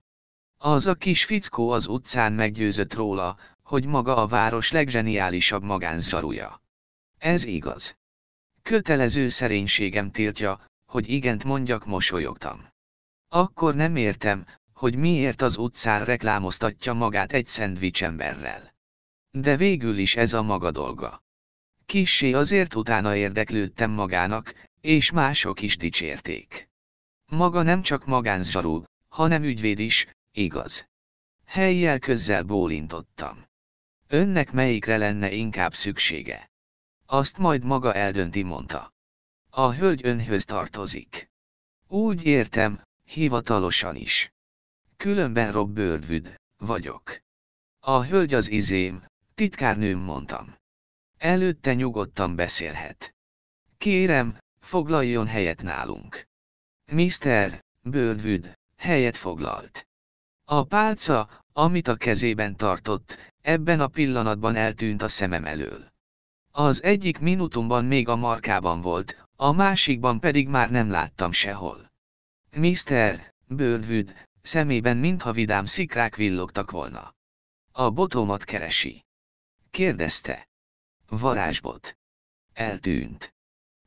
Az a kis fickó az utcán meggyőzött róla, hogy maga a város legzseniálisabb magánzsarúja. Ez igaz. Kötelező szerénységem tiltja, hogy igent mondjak mosolyogtam. Akkor nem értem, hogy miért az utcán reklámoztatja magát egy szendvicsemberrel. De végül is ez a maga dolga. Kissé azért utána érdeklődtem magának, és mások is dicsérték. Maga nem csak magánzsarú, hanem ügyvéd is, igaz. Helyjel közzel bólintottam. Önnek melyikre lenne inkább szüksége? Azt majd maga eldönti, mondta. A hölgy önhöz tartozik. Úgy értem, hivatalosan is különben Rob Birdwood vagyok. A hölgy az izém, titkárnőm mondtam. Előtte nyugodtan beszélhet. Kérem, foglaljon helyet nálunk. Mr. Birdwood helyet foglalt. A pálca, amit a kezében tartott, ebben a pillanatban eltűnt a szemem elől. Az egyik minutumban még a markában volt, a másikban pedig már nem láttam sehol. Mr. Birdwood szemében mintha vidám szikrák villogtak volna. A botomat keresi. Kérdezte. Varázsbot. Eltűnt.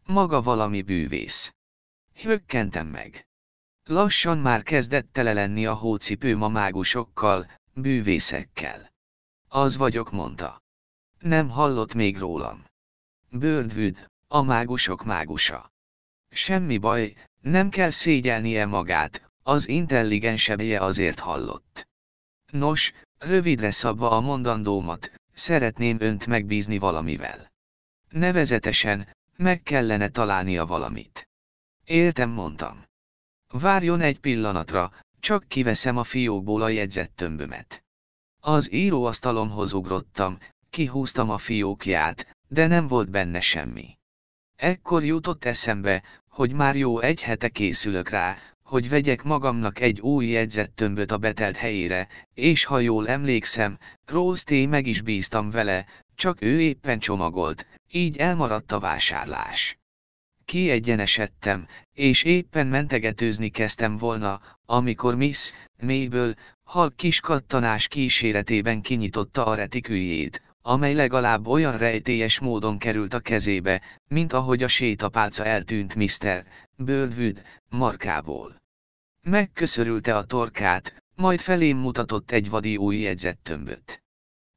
Maga valami bűvész. Hökkentem meg. Lassan már kezdett tele lenni a hócipőm a mágusokkal, bűvészekkel. Az vagyok, mondta. Nem hallott még rólam. Bőrdvűd, a mágusok mágusa. Semmi baj, nem kell szégyelnie magát, az intelligensebbje azért hallott. Nos, rövidre szabva a mondandómat, szeretném önt megbízni valamivel. Nevezetesen, meg kellene találnia valamit. Éltem mondtam. Várjon egy pillanatra, csak kiveszem a fiókból a tömbömet. Az íróasztalomhoz ugrottam, kihúztam a fiókját, de nem volt benne semmi. Ekkor jutott eszembe, hogy már jó egy hete készülök rá, hogy vegyek magamnak egy új jegyzettömböt a betelt helyére, és ha jól emlékszem, Rose T. meg is bíztam vele, csak ő éppen csomagolt, így elmaradt a vásárlás. Kiegyenesedtem, és éppen mentegetőzni kezdtem volna, amikor Miss, mélyből, hal kis kattanás kíséretében kinyitotta a retiküljét, amely legalább olyan rejtélyes módon került a kezébe, mint ahogy a sétapálca eltűnt Mr. Bölvüd markából. Megköszörülte a torkát, majd felém mutatott egy vadi új jegyzettömböt.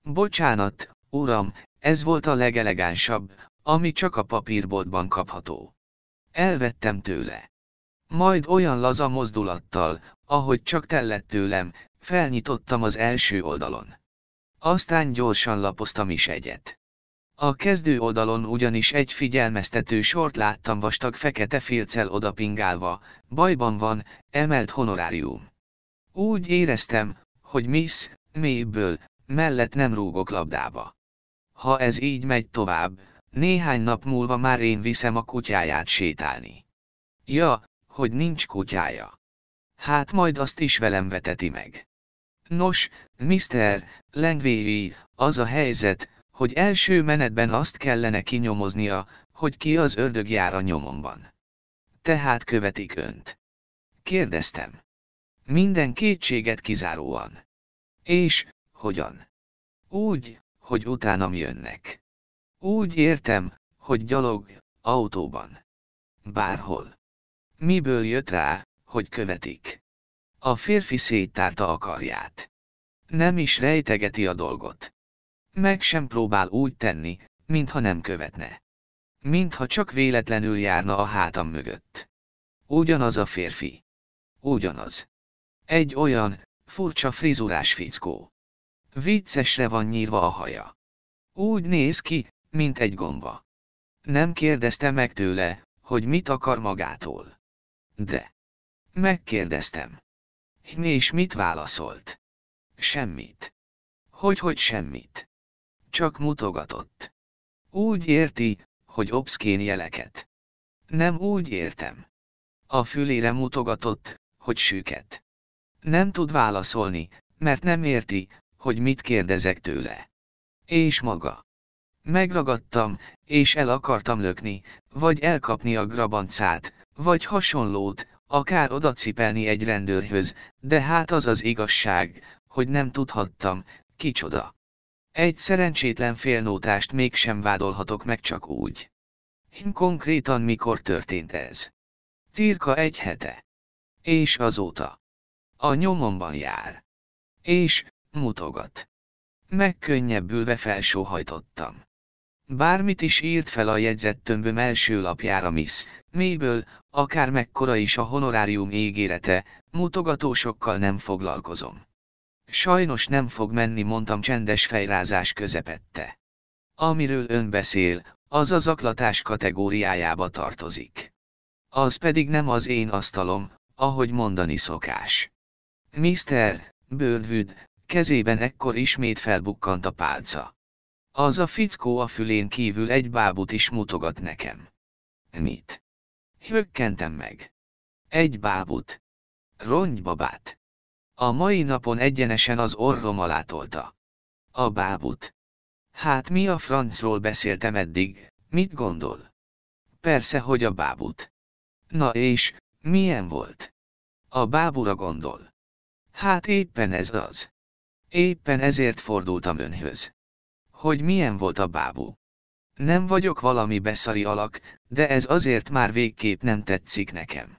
Bocsánat, uram, ez volt a legelegánsabb, ami csak a papírboltban kapható. Elvettem tőle. Majd olyan laza mozdulattal, ahogy csak tellett tőlem, felnyitottam az első oldalon. Aztán gyorsan lapoztam is egyet. A kezdő oldalon ugyanis egy figyelmeztető sort láttam vastag fekete félcel odapingálva, bajban van, emelt honorárium. Úgy éreztem, hogy Miss, mélyből, mellett nem rúgok labdába. Ha ez így megy tovább, néhány nap múlva már én viszem a kutyáját sétálni. Ja, hogy nincs kutyája. Hát majd azt is velem veteti meg. Nos, Mr. Lengvéi, az a helyzet, hogy első menetben azt kellene kinyomoznia, hogy ki az ördög jár a nyomomban. Tehát követik önt. Kérdeztem. Minden kétséget kizáróan. És, hogyan? Úgy, hogy utánam jönnek. Úgy értem, hogy gyalog, autóban. Bárhol. Miből jött rá, hogy követik? A férfi széttárta a karját. Nem is rejtegeti a dolgot. Meg sem próbál úgy tenni, mintha nem követne. Mintha csak véletlenül járna a hátam mögött. Ugyanaz a férfi. Ugyanaz. Egy olyan, furcsa frizurás fickó. Viccesre van nyírva a haja. Úgy néz ki, mint egy gomba. Nem kérdezte meg tőle, hogy mit akar magától. De. Megkérdeztem. És mit válaszolt? Semmit. Hogyhogy -hogy semmit. Csak mutogatott. Úgy érti, hogy obszkén jeleket. Nem úgy értem. A fülére mutogatott, hogy süket. Nem tud válaszolni, mert nem érti, hogy mit kérdezek tőle. És maga. Megragadtam, és el akartam lökni, vagy elkapni a grabancát, vagy hasonlót, Akár odacipelni egy rendőrhöz, de hát az az igazság, hogy nem tudhattam, kicsoda. Egy szerencsétlen félnótást mégsem vádolhatok meg csak úgy. Konkrétan mikor történt ez? Cirka egy hete. És azóta. A nyomomban jár. És, mutogat. Megkönnyebbülve felsóhajtottam. Bármit is írt fel a jegyzettömböm első lapjára Miss, mélyből, akár mekkora is a honorárium ígérete, mutogatósokkal nem foglalkozom. Sajnos nem fog menni, mondtam csendes fejrázás közepette. Amiről ön beszél, az a zaklatás kategóriájába tartozik. Az pedig nem az én asztalom, ahogy mondani szokás. Mister, bőrvűd, kezében ekkor ismét felbukkant a pálca. Az a fickó a fülén kívül egy bábut is mutogat nekem. Mit? Hökkentem meg. Egy bábut. babát. A mai napon egyenesen az orrom alá tolta. A bábut. Hát mi a francról beszéltem eddig, mit gondol? Persze, hogy a bábut. Na és, milyen volt? A bábura gondol. Hát éppen ez az. Éppen ezért fordultam önhöz hogy milyen volt a bábú. Nem vagyok valami beszari alak, de ez azért már végképp nem tetszik nekem.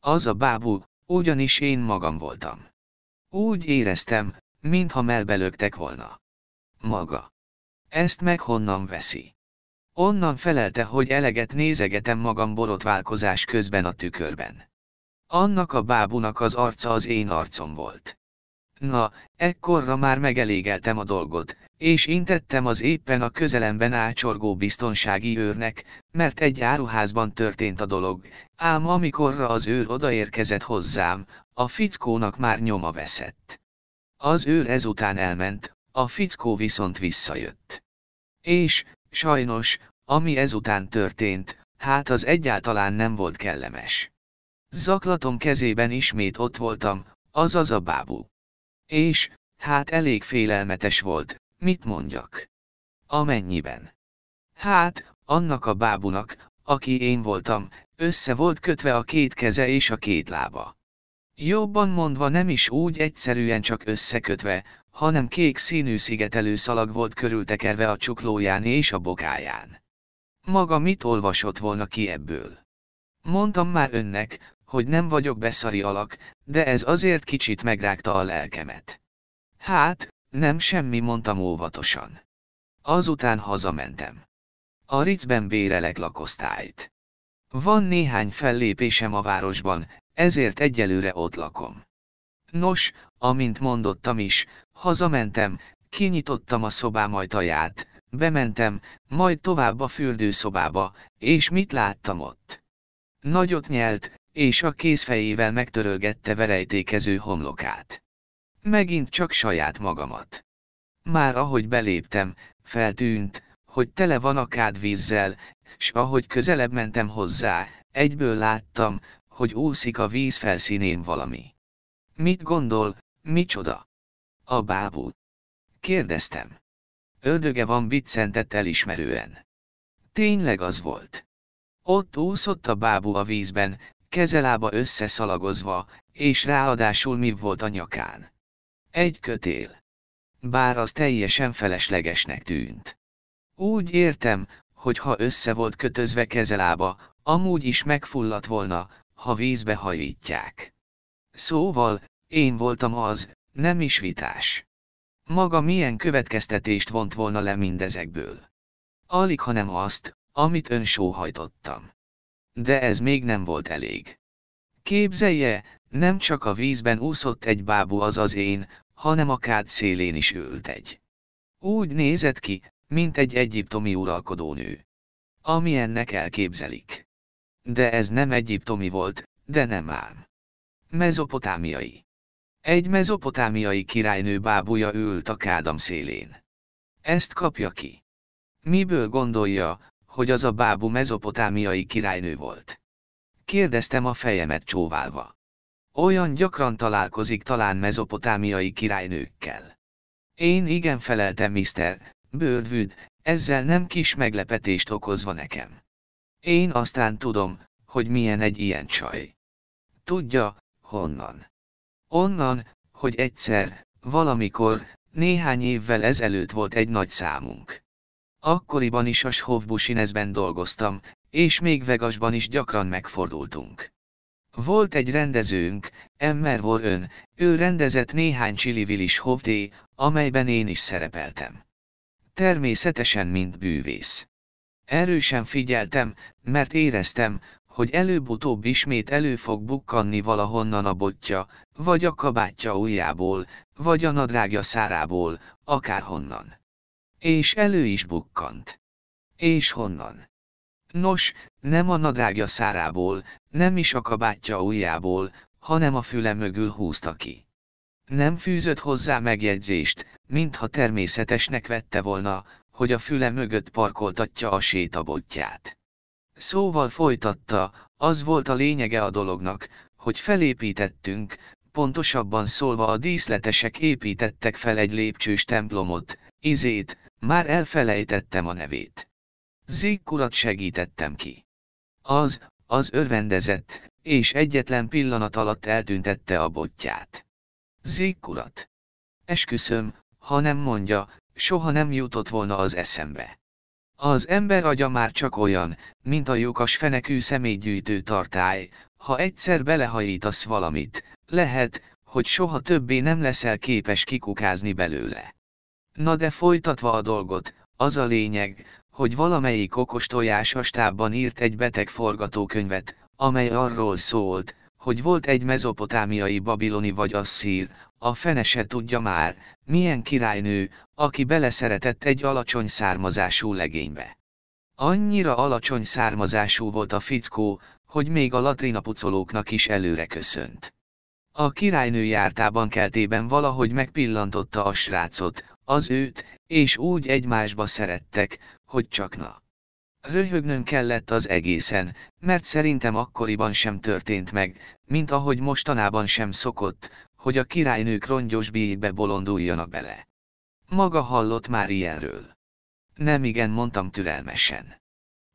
Az a bábú, ugyanis én magam voltam. Úgy éreztem, mintha melbelögtek volna. Maga. Ezt meg honnan veszi? Onnan felelte, hogy eleget nézegetem magam borotválkozás közben a tükörben. Annak a bábunak az arca az én arcom volt. Na, ekkorra már megelégeltem a dolgot, és intettem az éppen a közelemben ácsorgó biztonsági őrnek, mert egy áruházban történt a dolog, ám amikorra az őr odaérkezett hozzám, a fickónak már nyoma veszett. Az őr ezután elment, a fickó viszont visszajött. És, sajnos, ami ezután történt, hát az egyáltalán nem volt kellemes. Zaklatom kezében ismét ott voltam, azaz a bábuk. És, hát elég félelmetes volt, mit mondjak? Amennyiben. Hát, annak a bábunak, aki én voltam, össze volt kötve a két keze és a két lába. Jobban mondva nem is úgy egyszerűen csak összekötve, hanem kék színű szigetelő szalag volt körültekerve a csuklóján és a bokáján. Maga mit olvasott volna ki ebből? Mondtam már önnek, hogy nem vagyok beszari alak, de ez azért kicsit megrágta a lelkemet. Hát, nem semmi mondtam óvatosan. Azután hazamentem. A ricben bérelek lakosztályt. Van néhány fellépésem a városban, ezért egyelőre ott lakom. Nos, amint mondottam is, hazamentem, kinyitottam a szobám ajtaját, bementem, majd tovább a fürdőszobába, és mit láttam ott? Nagyot nyelt, és a kézfejével megtörölgette verejtékező homlokát. Megint csak saját magamat. Már ahogy beléptem, feltűnt, hogy tele van a kád vízzel, s ahogy közelebb mentem hozzá, egyből láttam, hogy úszik a víz felszínén valami. Mit gondol, micsoda? A bábú. Kérdeztem. Ördöge van viccentett elismerően. Tényleg az volt. Ott úszott a bábú a vízben, kezelába összeszalagozva, és ráadásul mi volt a nyakán. Egy kötél. Bár az teljesen feleslegesnek tűnt. Úgy értem, hogy ha össze volt kötözve kezelába, amúgy is megfulladt volna, ha vízbe hajítják. Szóval, én voltam az, nem is vitás. Maga milyen következtetést vont volna le mindezekből? Alig, hanem azt, amit ön sóhajtottam de ez még nem volt elég. Képzelje, nem csak a vízben úszott egy bábú az az én, hanem a kád szélén is ült egy. Úgy nézett ki, mint egy egyiptomi uralkodónő. ennek elképzelik. De ez nem egyiptomi volt, de nem ám. Mezopotámiai. Egy mezopotámiai királynő bábúja ült a kádam szélén. Ezt kapja ki. Miből gondolja, hogy az a bábú mezopotámiai királynő volt. Kérdeztem a fejemet csóválva. Olyan gyakran találkozik talán mezopotámiai királynőkkel. Én igen feleltem Mr. Birdwood, ezzel nem kis meglepetést okozva nekem. Én aztán tudom, hogy milyen egy ilyen csaj. Tudja, honnan. Onnan, hogy egyszer, valamikor, néhány évvel ezelőtt volt egy nagy számunk. Akkoriban is a Shovbushinezben dolgoztam, és még Vegasban is gyakran megfordultunk. Volt egy rendezőnk, Emmer Warren, ő rendezett néhány csilivilis hovdé, amelyben én is szerepeltem. Természetesen mint bűvész. Erősen figyeltem, mert éreztem, hogy előbb-utóbb ismét elő fog bukkanni valahonnan a botja, vagy a kabátja ujjából, vagy a nadrágja szárából, akárhonnan. És elő is bukkant. És honnan? Nos, nem a nadrágja szárából, nem is a kabátja ujjából, hanem a füle mögül húzta ki. Nem fűzött hozzá megjegyzést, mintha természetesnek vette volna, hogy a füle mögött parkoltatja a sétabotját. Szóval folytatta, az volt a lényege a dolognak, hogy felépítettünk, pontosabban szólva a díszletesek építettek fel egy lépcsős templomot, izét, már elfelejtettem a nevét. Zikkurat segítettem ki. Az, az örvendezett, és egyetlen pillanat alatt eltüntette a botját. Zikkurat. Esküszöm, ha nem mondja, soha nem jutott volna az eszembe. Az ember agya már csak olyan, mint a lyukas fenekű személygyűjtő tartály, ha egyszer belehajítasz valamit, lehet, hogy soha többé nem leszel képes kikukázni belőle. Na de folytatva a dolgot, az a lényeg, hogy valamelyik okos tojás a stábban írt egy beteg forgatókönyvet, amely arról szólt, hogy volt egy mezopotámiai babiloni vagy asszír, a fene se tudja már, milyen királynő, aki beleszeretett egy alacsony származású legénybe. Annyira alacsony származású volt a fickó, hogy még a latrinapucolóknak is előre köszönt. A királynő jártában keltében valahogy megpillantotta a srácot, az őt, és úgy egymásba szerettek, hogy csak na. Röhögnöm kellett az egészen, mert szerintem akkoriban sem történt meg, mint ahogy mostanában sem szokott, hogy a királynők rongyos bíjébe bolonduljanak bele. Maga hallott már ilyenről. Nem igen mondtam türelmesen.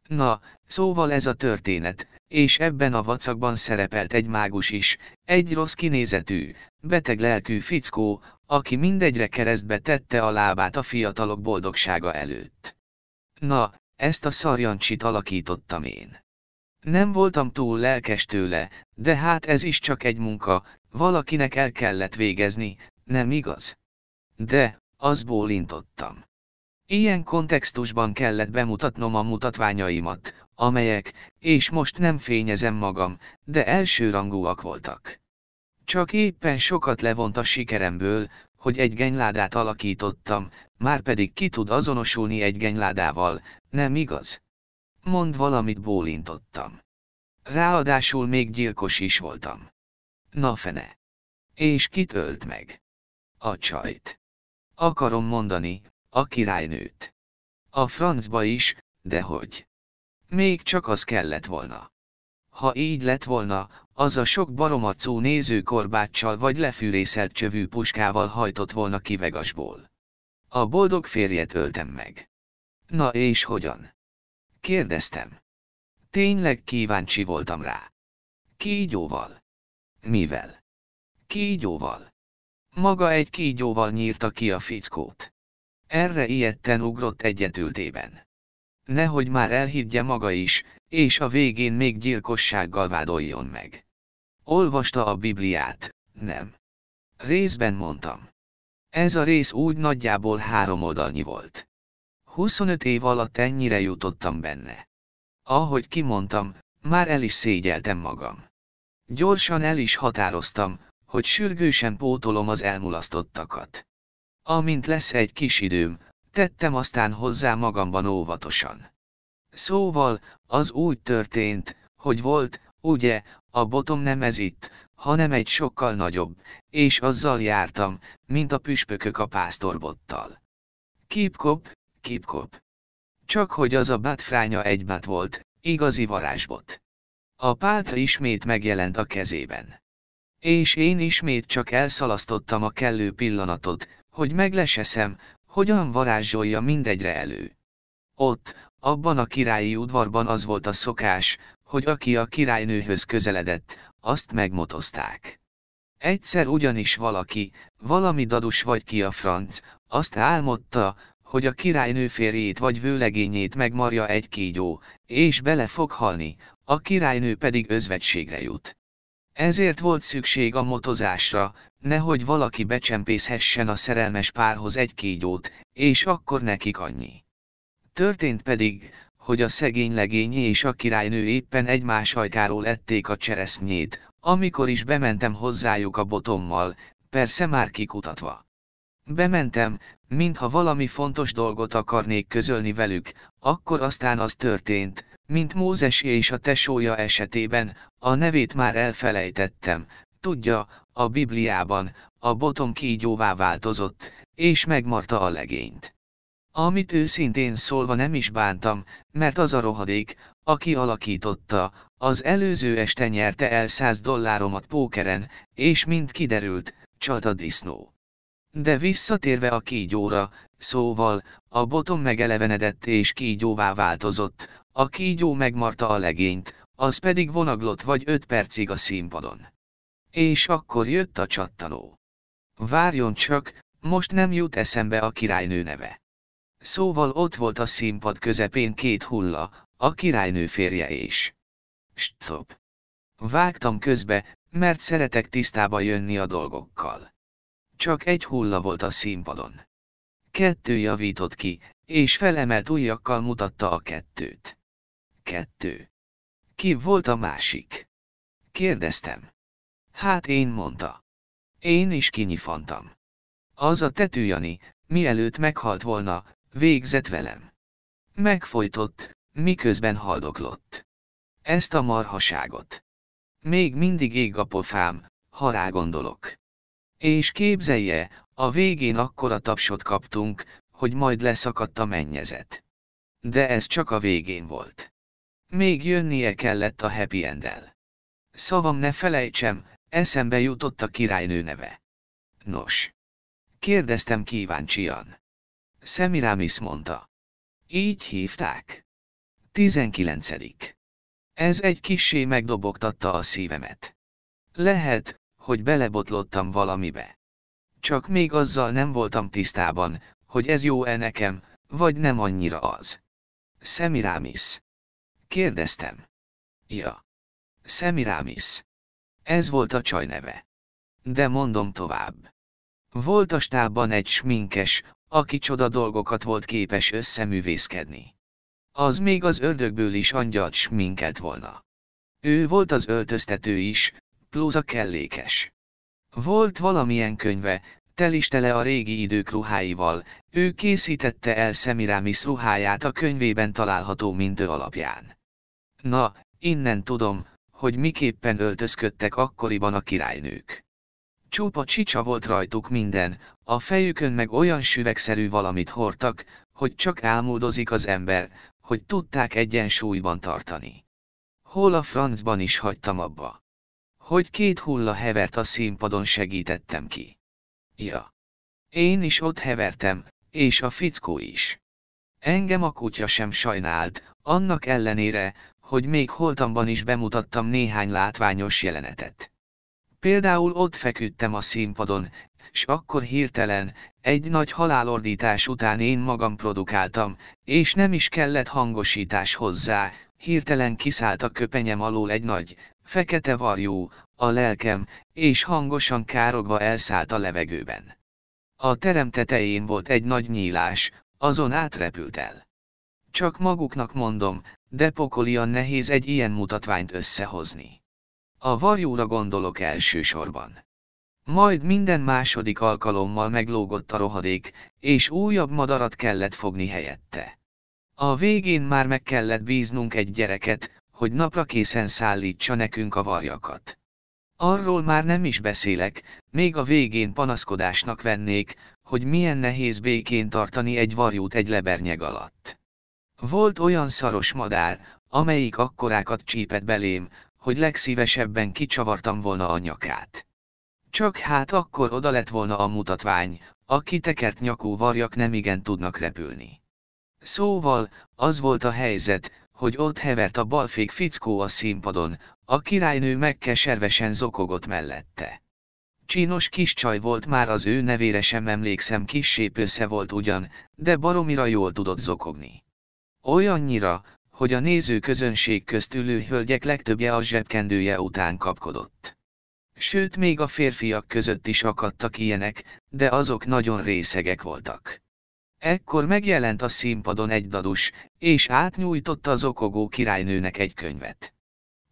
Na, szóval ez a történet, és ebben a vacakban szerepelt egy mágus is, egy rossz kinézetű, beteg lelkű fickó, aki mindegyre keresztbe tette a lábát a fiatalok boldogsága előtt. Na, ezt a szarjancsit alakítottam én. Nem voltam túl lelkes tőle, de hát ez is csak egy munka, valakinek el kellett végezni, nem igaz? De, az bólintottam. Ilyen kontextusban kellett bemutatnom a mutatványaimat, amelyek, és most nem fényezem magam, de elsőrangúak voltak. Csak éppen sokat levont a sikeremből, hogy egy genyládát alakítottam, már pedig ki tud azonosulni egy genyládával, nem igaz? Mond valamit bólintottam. Ráadásul még gyilkos is voltam. Na fene. És kit ölt meg? A csajt. Akarom mondani, a királynőt. A francba is, de hogy? Még csak az kellett volna. Ha így lett volna, az a sok baromacó nézőkorbáccsal vagy lefűrészelt csövű puskával hajtott volna kivegasból. A boldog férjet öltem meg. Na és hogyan? Kérdeztem. Tényleg kíváncsi voltam rá. Kígyóval. Mivel? Kígyóval. Maga egy kígyóval nyírta ki a fickót. Erre ilyetten ugrott egyetültében. Nehogy már elhiggye maga is, és a végén még gyilkossággal vádoljon meg. Olvasta a Bibliát, nem. Részben mondtam. Ez a rész úgy nagyjából három oldalnyi volt. 25 év alatt ennyire jutottam benne. Ahogy kimondtam, már el is szégyeltem magam. Gyorsan el is határoztam, hogy sürgősen pótolom az elmulasztottakat. Amint lesz egy kis időm, tettem aztán hozzá magamban óvatosan. Szóval, az úgy történt, hogy volt, ugye, a botom nem ez itt, hanem egy sokkal nagyobb, és azzal jártam, mint a püspökök a pásztorbottal. Képkop, képkop. Csak hogy az a bátfránya egy bát volt, igazi varázsbot. A pálta ismét megjelent a kezében. És én ismét csak elszalasztottam a kellő pillanatot, hogy megleseszem, hogyan varázsolja mindegyre elő. Ott, abban a királyi udvarban az volt a szokás, hogy aki a királynőhöz közeledett, azt megmotozták. Egyszer ugyanis valaki, valami dadus vagy ki a franc, azt álmodta, hogy a királynő férjét vagy vőlegényét megmarja egy kígyó, és bele fog halni, a királynő pedig özvetségre jut. Ezért volt szükség a motozásra, nehogy valaki becsempészhessen a szerelmes párhoz egy kígyót, és akkor nekik annyi. Történt pedig, hogy a szegény legényi és a királynő éppen egymás ajkáról ették a cseresznyét, amikor is bementem hozzájuk a botommal, persze már kikutatva. Bementem, mintha valami fontos dolgot akarnék közölni velük, akkor aztán az történt, mint Mózes és a tesója esetében, a nevét már elfelejtettem, tudja, a Bibliában, a botom kígyóvá változott, és megmarta a legényt. Amit őszintén szólva nem is bántam, mert az a rohadék, aki alakította, az előző este nyerte el 100 dolláromat pókeren, és mint kiderült, csalt a disznó. De visszatérve a kígyóra, szóval, a botom megelevenedett és kígyóvá változott, a kígyó megmarta a legényt, az pedig vonaglott vagy öt percig a színpadon. És akkor jött a csattanó. Várjon csak, most nem jut eszembe a királynő neve. Szóval ott volt a színpad közepén két hulla, a királynő férje és. Stop. Vágtam közbe, mert szeretek tisztába jönni a dolgokkal. Csak egy hulla volt a színpadon. Kettő javított ki, és felemelt ujjakkal mutatta a kettőt. Kettő. Ki volt a másik? Kérdeztem. Hát én mondta. Én is kinyifantam. Az a tetőjani, mielőtt meghalt volna, Végzett velem. Megfojtott, miközben haldoklott. Ezt a marhaságot. Még mindig ég a pofám, ha rá gondolok. És képzelje, a végén akkora tapsot kaptunk, hogy majd leszakadt a mennyezet. De ez csak a végén volt. Még jönnie kellett a happy end-el. Szavam ne felejtsem, eszembe jutott a királynő neve. Nos. Kérdeztem kíváncsian. Semiramis mondta. Így hívták. 19. Ez egy kissé megdobogtatta a szívemet. Lehet, hogy belebotlottam valamibe. Csak még azzal nem voltam tisztában, hogy ez jó-e nekem, vagy nem annyira az. Semiramis. Kérdeztem. Ja. Semiramis. Ez volt a csaj neve. De mondom tovább. Volt a stábban egy sminkes, aki csoda dolgokat volt képes összeművészkedni. Az még az ördögből is angyalt sminkelt volna. Ő volt az öltöztető is, plusz a kellékes. Volt valamilyen könyve, telistele tele a régi idők ruháival, ő készítette el Szemirámisz ruháját a könyvében található mintő alapján. Na, innen tudom, hogy miképpen öltözködtek akkoriban a királynők. Csupa csicsa volt rajtuk minden, a fejükön meg olyan süvegszerű valamit hordtak, hogy csak álmodozik az ember, hogy tudták egyensúlyban tartani. Hol a francban is hagytam abba. Hogy két hulla hevert a színpadon segítettem ki. Ja. Én is ott hevertem, és a fickó is. Engem a kutya sem sajnált, annak ellenére, hogy még holtamban is bemutattam néhány látványos jelenetet. Például ott feküdtem a színpadon, s akkor hirtelen, egy nagy halálordítás után én magam produkáltam, és nem is kellett hangosítás hozzá, hirtelen kiszállt a köpenyem alól egy nagy, fekete varjú, a lelkem, és hangosan károgva elszállt a levegőben. A terem tetején volt egy nagy nyílás, azon átrepült el. Csak maguknak mondom, de pokolian nehéz egy ilyen mutatványt összehozni. A varjúra gondolok elsősorban. Majd minden második alkalommal meglógott a rohadék, és újabb madarat kellett fogni helyette. A végén már meg kellett bíznunk egy gyereket, hogy napra készen szállítsa nekünk a varjakat. Arról már nem is beszélek, még a végén panaszkodásnak vennék, hogy milyen nehéz békén tartani egy varjút egy lebernyeg alatt. Volt olyan szaros madár, amelyik akkorákat csípett belém, hogy legszívesebben kicsavartam volna a nyakát. Csak hát akkor oda lett volna a mutatvány, a kitekert nyakú varjak nemigen tudnak repülni. Szóval, az volt a helyzet, hogy ott hevert a balfék fickó a színpadon, a királynő megkeservesen zokogott mellette. Csinos kis csaj volt már az ő nevére sem emlékszem kissép össze volt ugyan, de baromira jól tudott zokogni. Olyannyira, hogy a néző közönség közt ülő hölgyek legtöbbje a zsebkendője után kapkodott. Sőt még a férfiak között is akadtak ilyenek, de azok nagyon részegek voltak. Ekkor megjelent a színpadon egy dadus, és átnyújtotta az okogó királynőnek egy könyvet.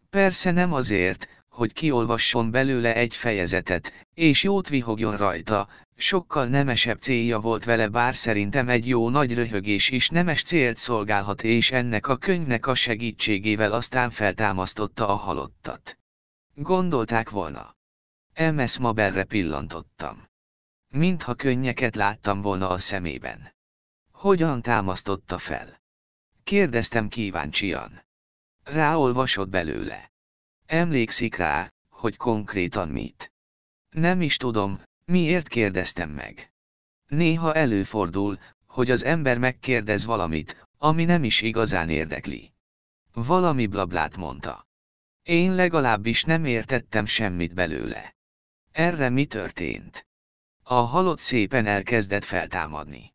Persze nem azért, hogy kiolvasson belőle egy fejezetet, és jót vihogjon rajta, sokkal nemesebb célja volt vele bár szerintem egy jó nagy röhögés is nemes célt szolgálhat és ennek a könyvnek a segítségével aztán feltámasztotta a halottat. Gondolták volna. MS-ma Mabelre pillantottam. Mintha könnyeket láttam volna a szemében. Hogyan támasztotta fel? Kérdeztem kíváncsian. Ráolvasott belőle. Emlékszik rá, hogy konkrétan mit. Nem is tudom, miért kérdeztem meg. Néha előfordul, hogy az ember megkérdez valamit, ami nem is igazán érdekli. Valami blablát mondta. Én legalábbis nem értettem semmit belőle. Erre mi történt? A halott szépen elkezdett feltámadni.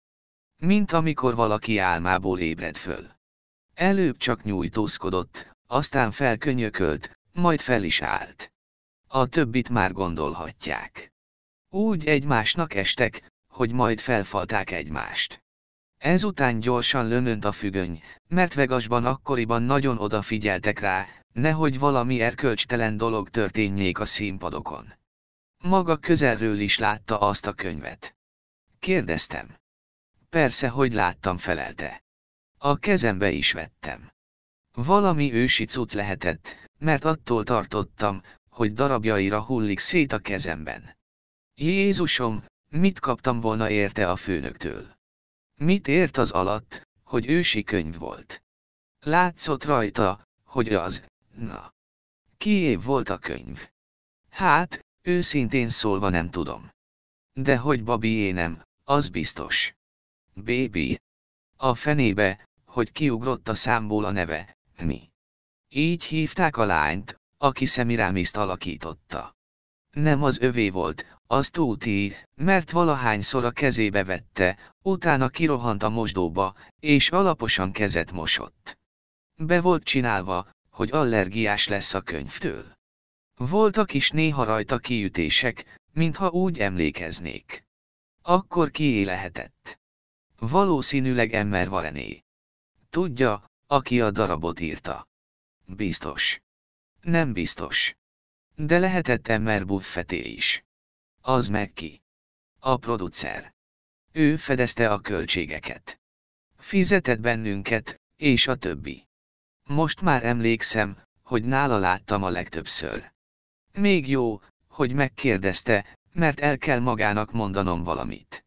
Mint amikor valaki álmából ébred föl. Előbb csak nyújtózkodott, aztán felkönyökölt, majd fel is állt. A többit már gondolhatják. Úgy egymásnak estek, hogy majd felfalták egymást. Ezután gyorsan lömönt a függöny, mert Vegasban akkoriban nagyon odafigyeltek rá, nehogy valami erkölcstelen dolog történjék a színpadokon. Maga közelről is látta azt a könyvet. Kérdeztem. Persze, hogy láttam, felelte. A kezembe is vettem. Valami ősi cucc lehetett, mert attól tartottam, hogy darabjaira hullik szét a kezemben. Jézusom, mit kaptam volna érte a főnöktől? Mit ért az alatt, hogy ősi könyv volt? Látszott rajta, hogy az, na. Kié volt a könyv? Hát, Őszintén szólva nem tudom. De hogy babi nem, az biztos. Bébi. A fenébe, hogy kiugrott a számból a neve, mi. Így hívták a lányt, aki Szemirámiszt alakította. Nem az övé volt, az Tóti, mert valahányszor a kezébe vette, utána kirohant a mosdóba, és alaposan kezet mosott. Be volt csinálva, hogy allergiás lesz a könyvtől. Voltak is néha rajta kiütések, mintha úgy emlékeznék. Akkor kié lehetett? Valószínűleg Emmer Varené. Tudja, aki a darabot írta. Biztos. Nem biztos. De lehetett Emmer Buffeté is. Az meg ki. A producer. Ő fedezte a költségeket. Fizetett bennünket, és a többi. Most már emlékszem, hogy nála láttam a legtöbbször. Még jó, hogy megkérdezte, mert el kell magának mondanom valamit.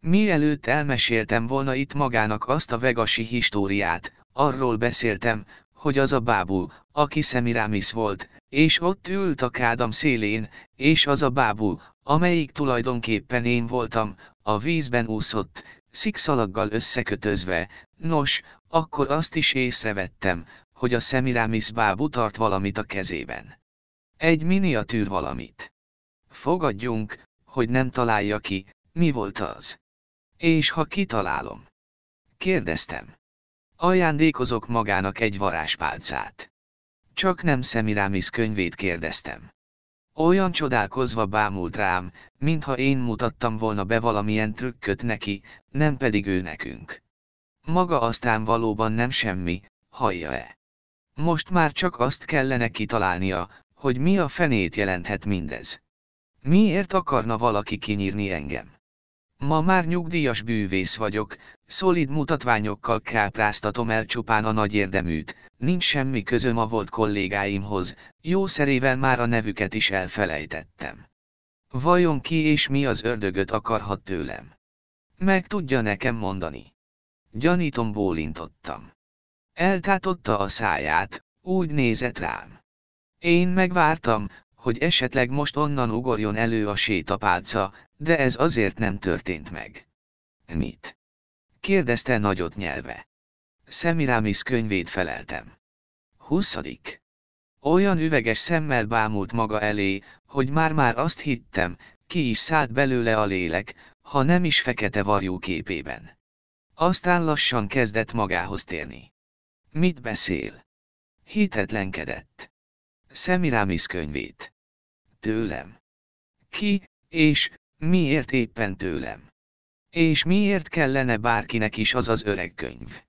Mielőtt elmeséltem volna itt magának azt a vegasi históriát, arról beszéltem, hogy az a bábú, aki Szemirámisz volt, és ott ült a kádam szélén, és az a bábú, amelyik tulajdonképpen én voltam, a vízben úszott, szikszalaggal összekötözve, nos, akkor azt is észrevettem, hogy a Szemirámisz bábú tart valamit a kezében. Egy miniatűr valamit. Fogadjunk, hogy nem találja ki, mi volt az. És ha kitalálom? Kérdeztem. Ajándékozok magának egy varázspálcát. Csak nem Szemirámisz könyvét kérdeztem. Olyan csodálkozva bámult rám, mintha én mutattam volna be valamilyen trükköt neki, nem pedig ő nekünk. Maga aztán valóban nem semmi, hallja-e. Most már csak azt kellene kitalálnia, hogy mi a fenét jelenthet mindez. Miért akarna valaki kinyírni engem? Ma már nyugdíjas bűvész vagyok, szolid mutatványokkal kápráztatom el csupán a nagy érdeműt, nincs semmi közöm a volt kollégáimhoz, jó szerével már a nevüket is elfelejtettem. Vajon ki és mi az ördögöt akarhat tőlem? Meg tudja nekem mondani. Gyanítom bólintottam. Eltátotta a száját, úgy nézett rám. Én megvártam, hogy esetleg most onnan ugorjon elő a sétapálca, de ez azért nem történt meg. Mit? kérdezte nagyot nyelve. Szemirámisz könyvét feleltem. Huszadik. Olyan üveges szemmel bámult maga elé, hogy már-már azt hittem, ki is szállt belőle a lélek, ha nem is fekete varjú képében. Aztán lassan kezdett magához térni. Mit beszél? Hitetlenkedett. Szemirámisz könyvét. Tőlem. Ki, és, miért éppen tőlem? És miért kellene bárkinek is az az öreg könyv?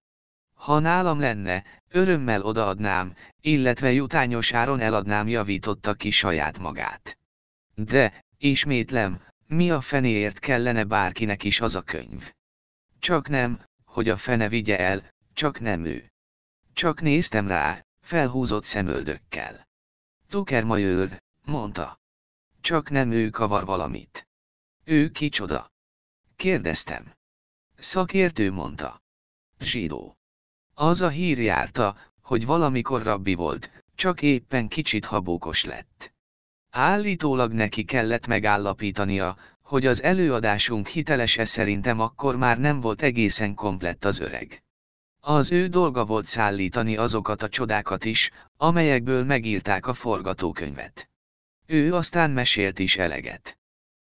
Ha nálam lenne, örömmel odaadnám, illetve jutányos áron eladnám javította ki saját magát. De, ismétlem, mi a fenéért kellene bárkinek is az a könyv? Csak nem, hogy a fene vigye el, csak nem ő. Csak néztem rá, felhúzott szemöldökkel. Tucker mondta. Csak nem ő kavar valamit. Ő kicsoda? Kérdeztem. Szakértő mondta. Zsidó. Az a hír járta, hogy valamikor rabbi volt, csak éppen kicsit habókos lett. Állítólag neki kellett megállapítania, hogy az előadásunk hitelese szerintem akkor már nem volt egészen komplett az öreg. Az ő dolga volt szállítani azokat a csodákat is, amelyekből megírták a forgatókönyvet. Ő aztán mesélt is eleget.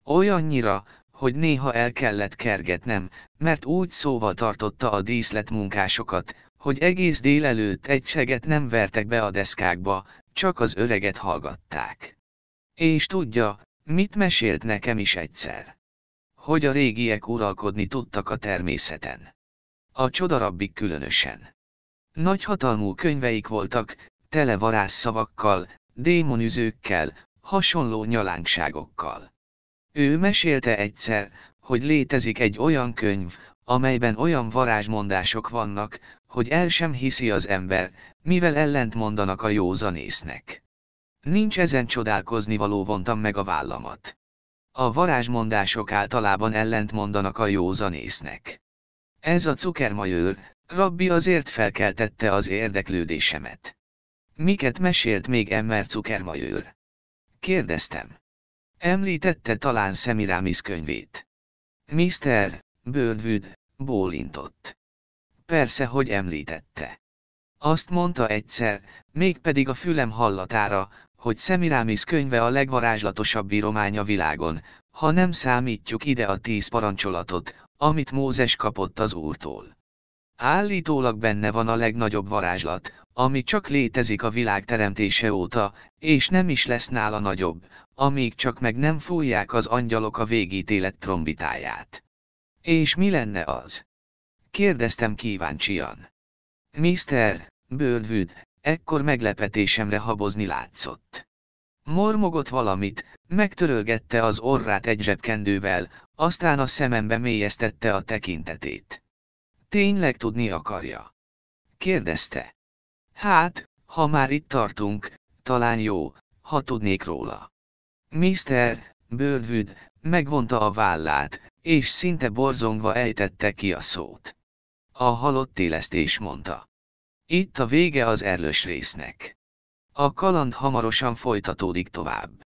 Olyannyira, hogy néha el kellett kergetnem, mert úgy szóval tartotta a díszletmunkásokat, hogy egész délelőtt egy szeget nem vertek be a deszkákba, csak az öreget hallgatták. És tudja, mit mesélt nekem is egyszer? Hogy a régiek uralkodni tudtak a természeten a csodarabbik különösen. hatalmú könyveik voltak, tele varázsszavakkal, démonüzőkkel, hasonló nyalánkságokkal. Ő mesélte egyszer, hogy létezik egy olyan könyv, amelyben olyan varázsmondások vannak, hogy el sem hiszi az ember, mivel ellent mondanak a józanésznek. Nincs ezen csodálkozni való vontam meg a vállamat. A varázsmondások általában ellent mondanak a józanésznek. Ez a cukermajőr, rabbi azért felkeltette az érdeklődésemet. Miket mesélt még Emmer cukermajőr? Kérdeztem. Említette talán Szemirámisz könyvét. Mr. Böldvüd, bólintott. Persze, hogy említette. Azt mondta egyszer, mégpedig a fülem hallatára, hogy Szemirámisz könyve a legvarázslatosabb íromány a világon, ha nem számítjuk ide a tíz parancsolatot, amit Mózes kapott az Úrtól. Állítólag benne van a legnagyobb varázslat, ami csak létezik a világ teremtése óta, és nem is lesz nála nagyobb, amíg csak meg nem fújják az angyalok a végítélet trombitáját. És mi lenne az? Kérdeztem kíváncsian. Mr. bőrvűd, ekkor meglepetésemre habozni látszott. Mormogott valamit, megtörölgette az orrát egy zsebkendővel, aztán a szemembe mélyeztette a tekintetét. Tényleg tudni akarja? Kérdezte. Hát, ha már itt tartunk, talán jó, ha tudnék róla. Mr. Bőrvüd megvonta a vállát, és szinte borzongva ejtette ki a szót. A halott élesztés mondta. Itt a vége az erlös résznek. A kaland hamarosan folytatódik tovább.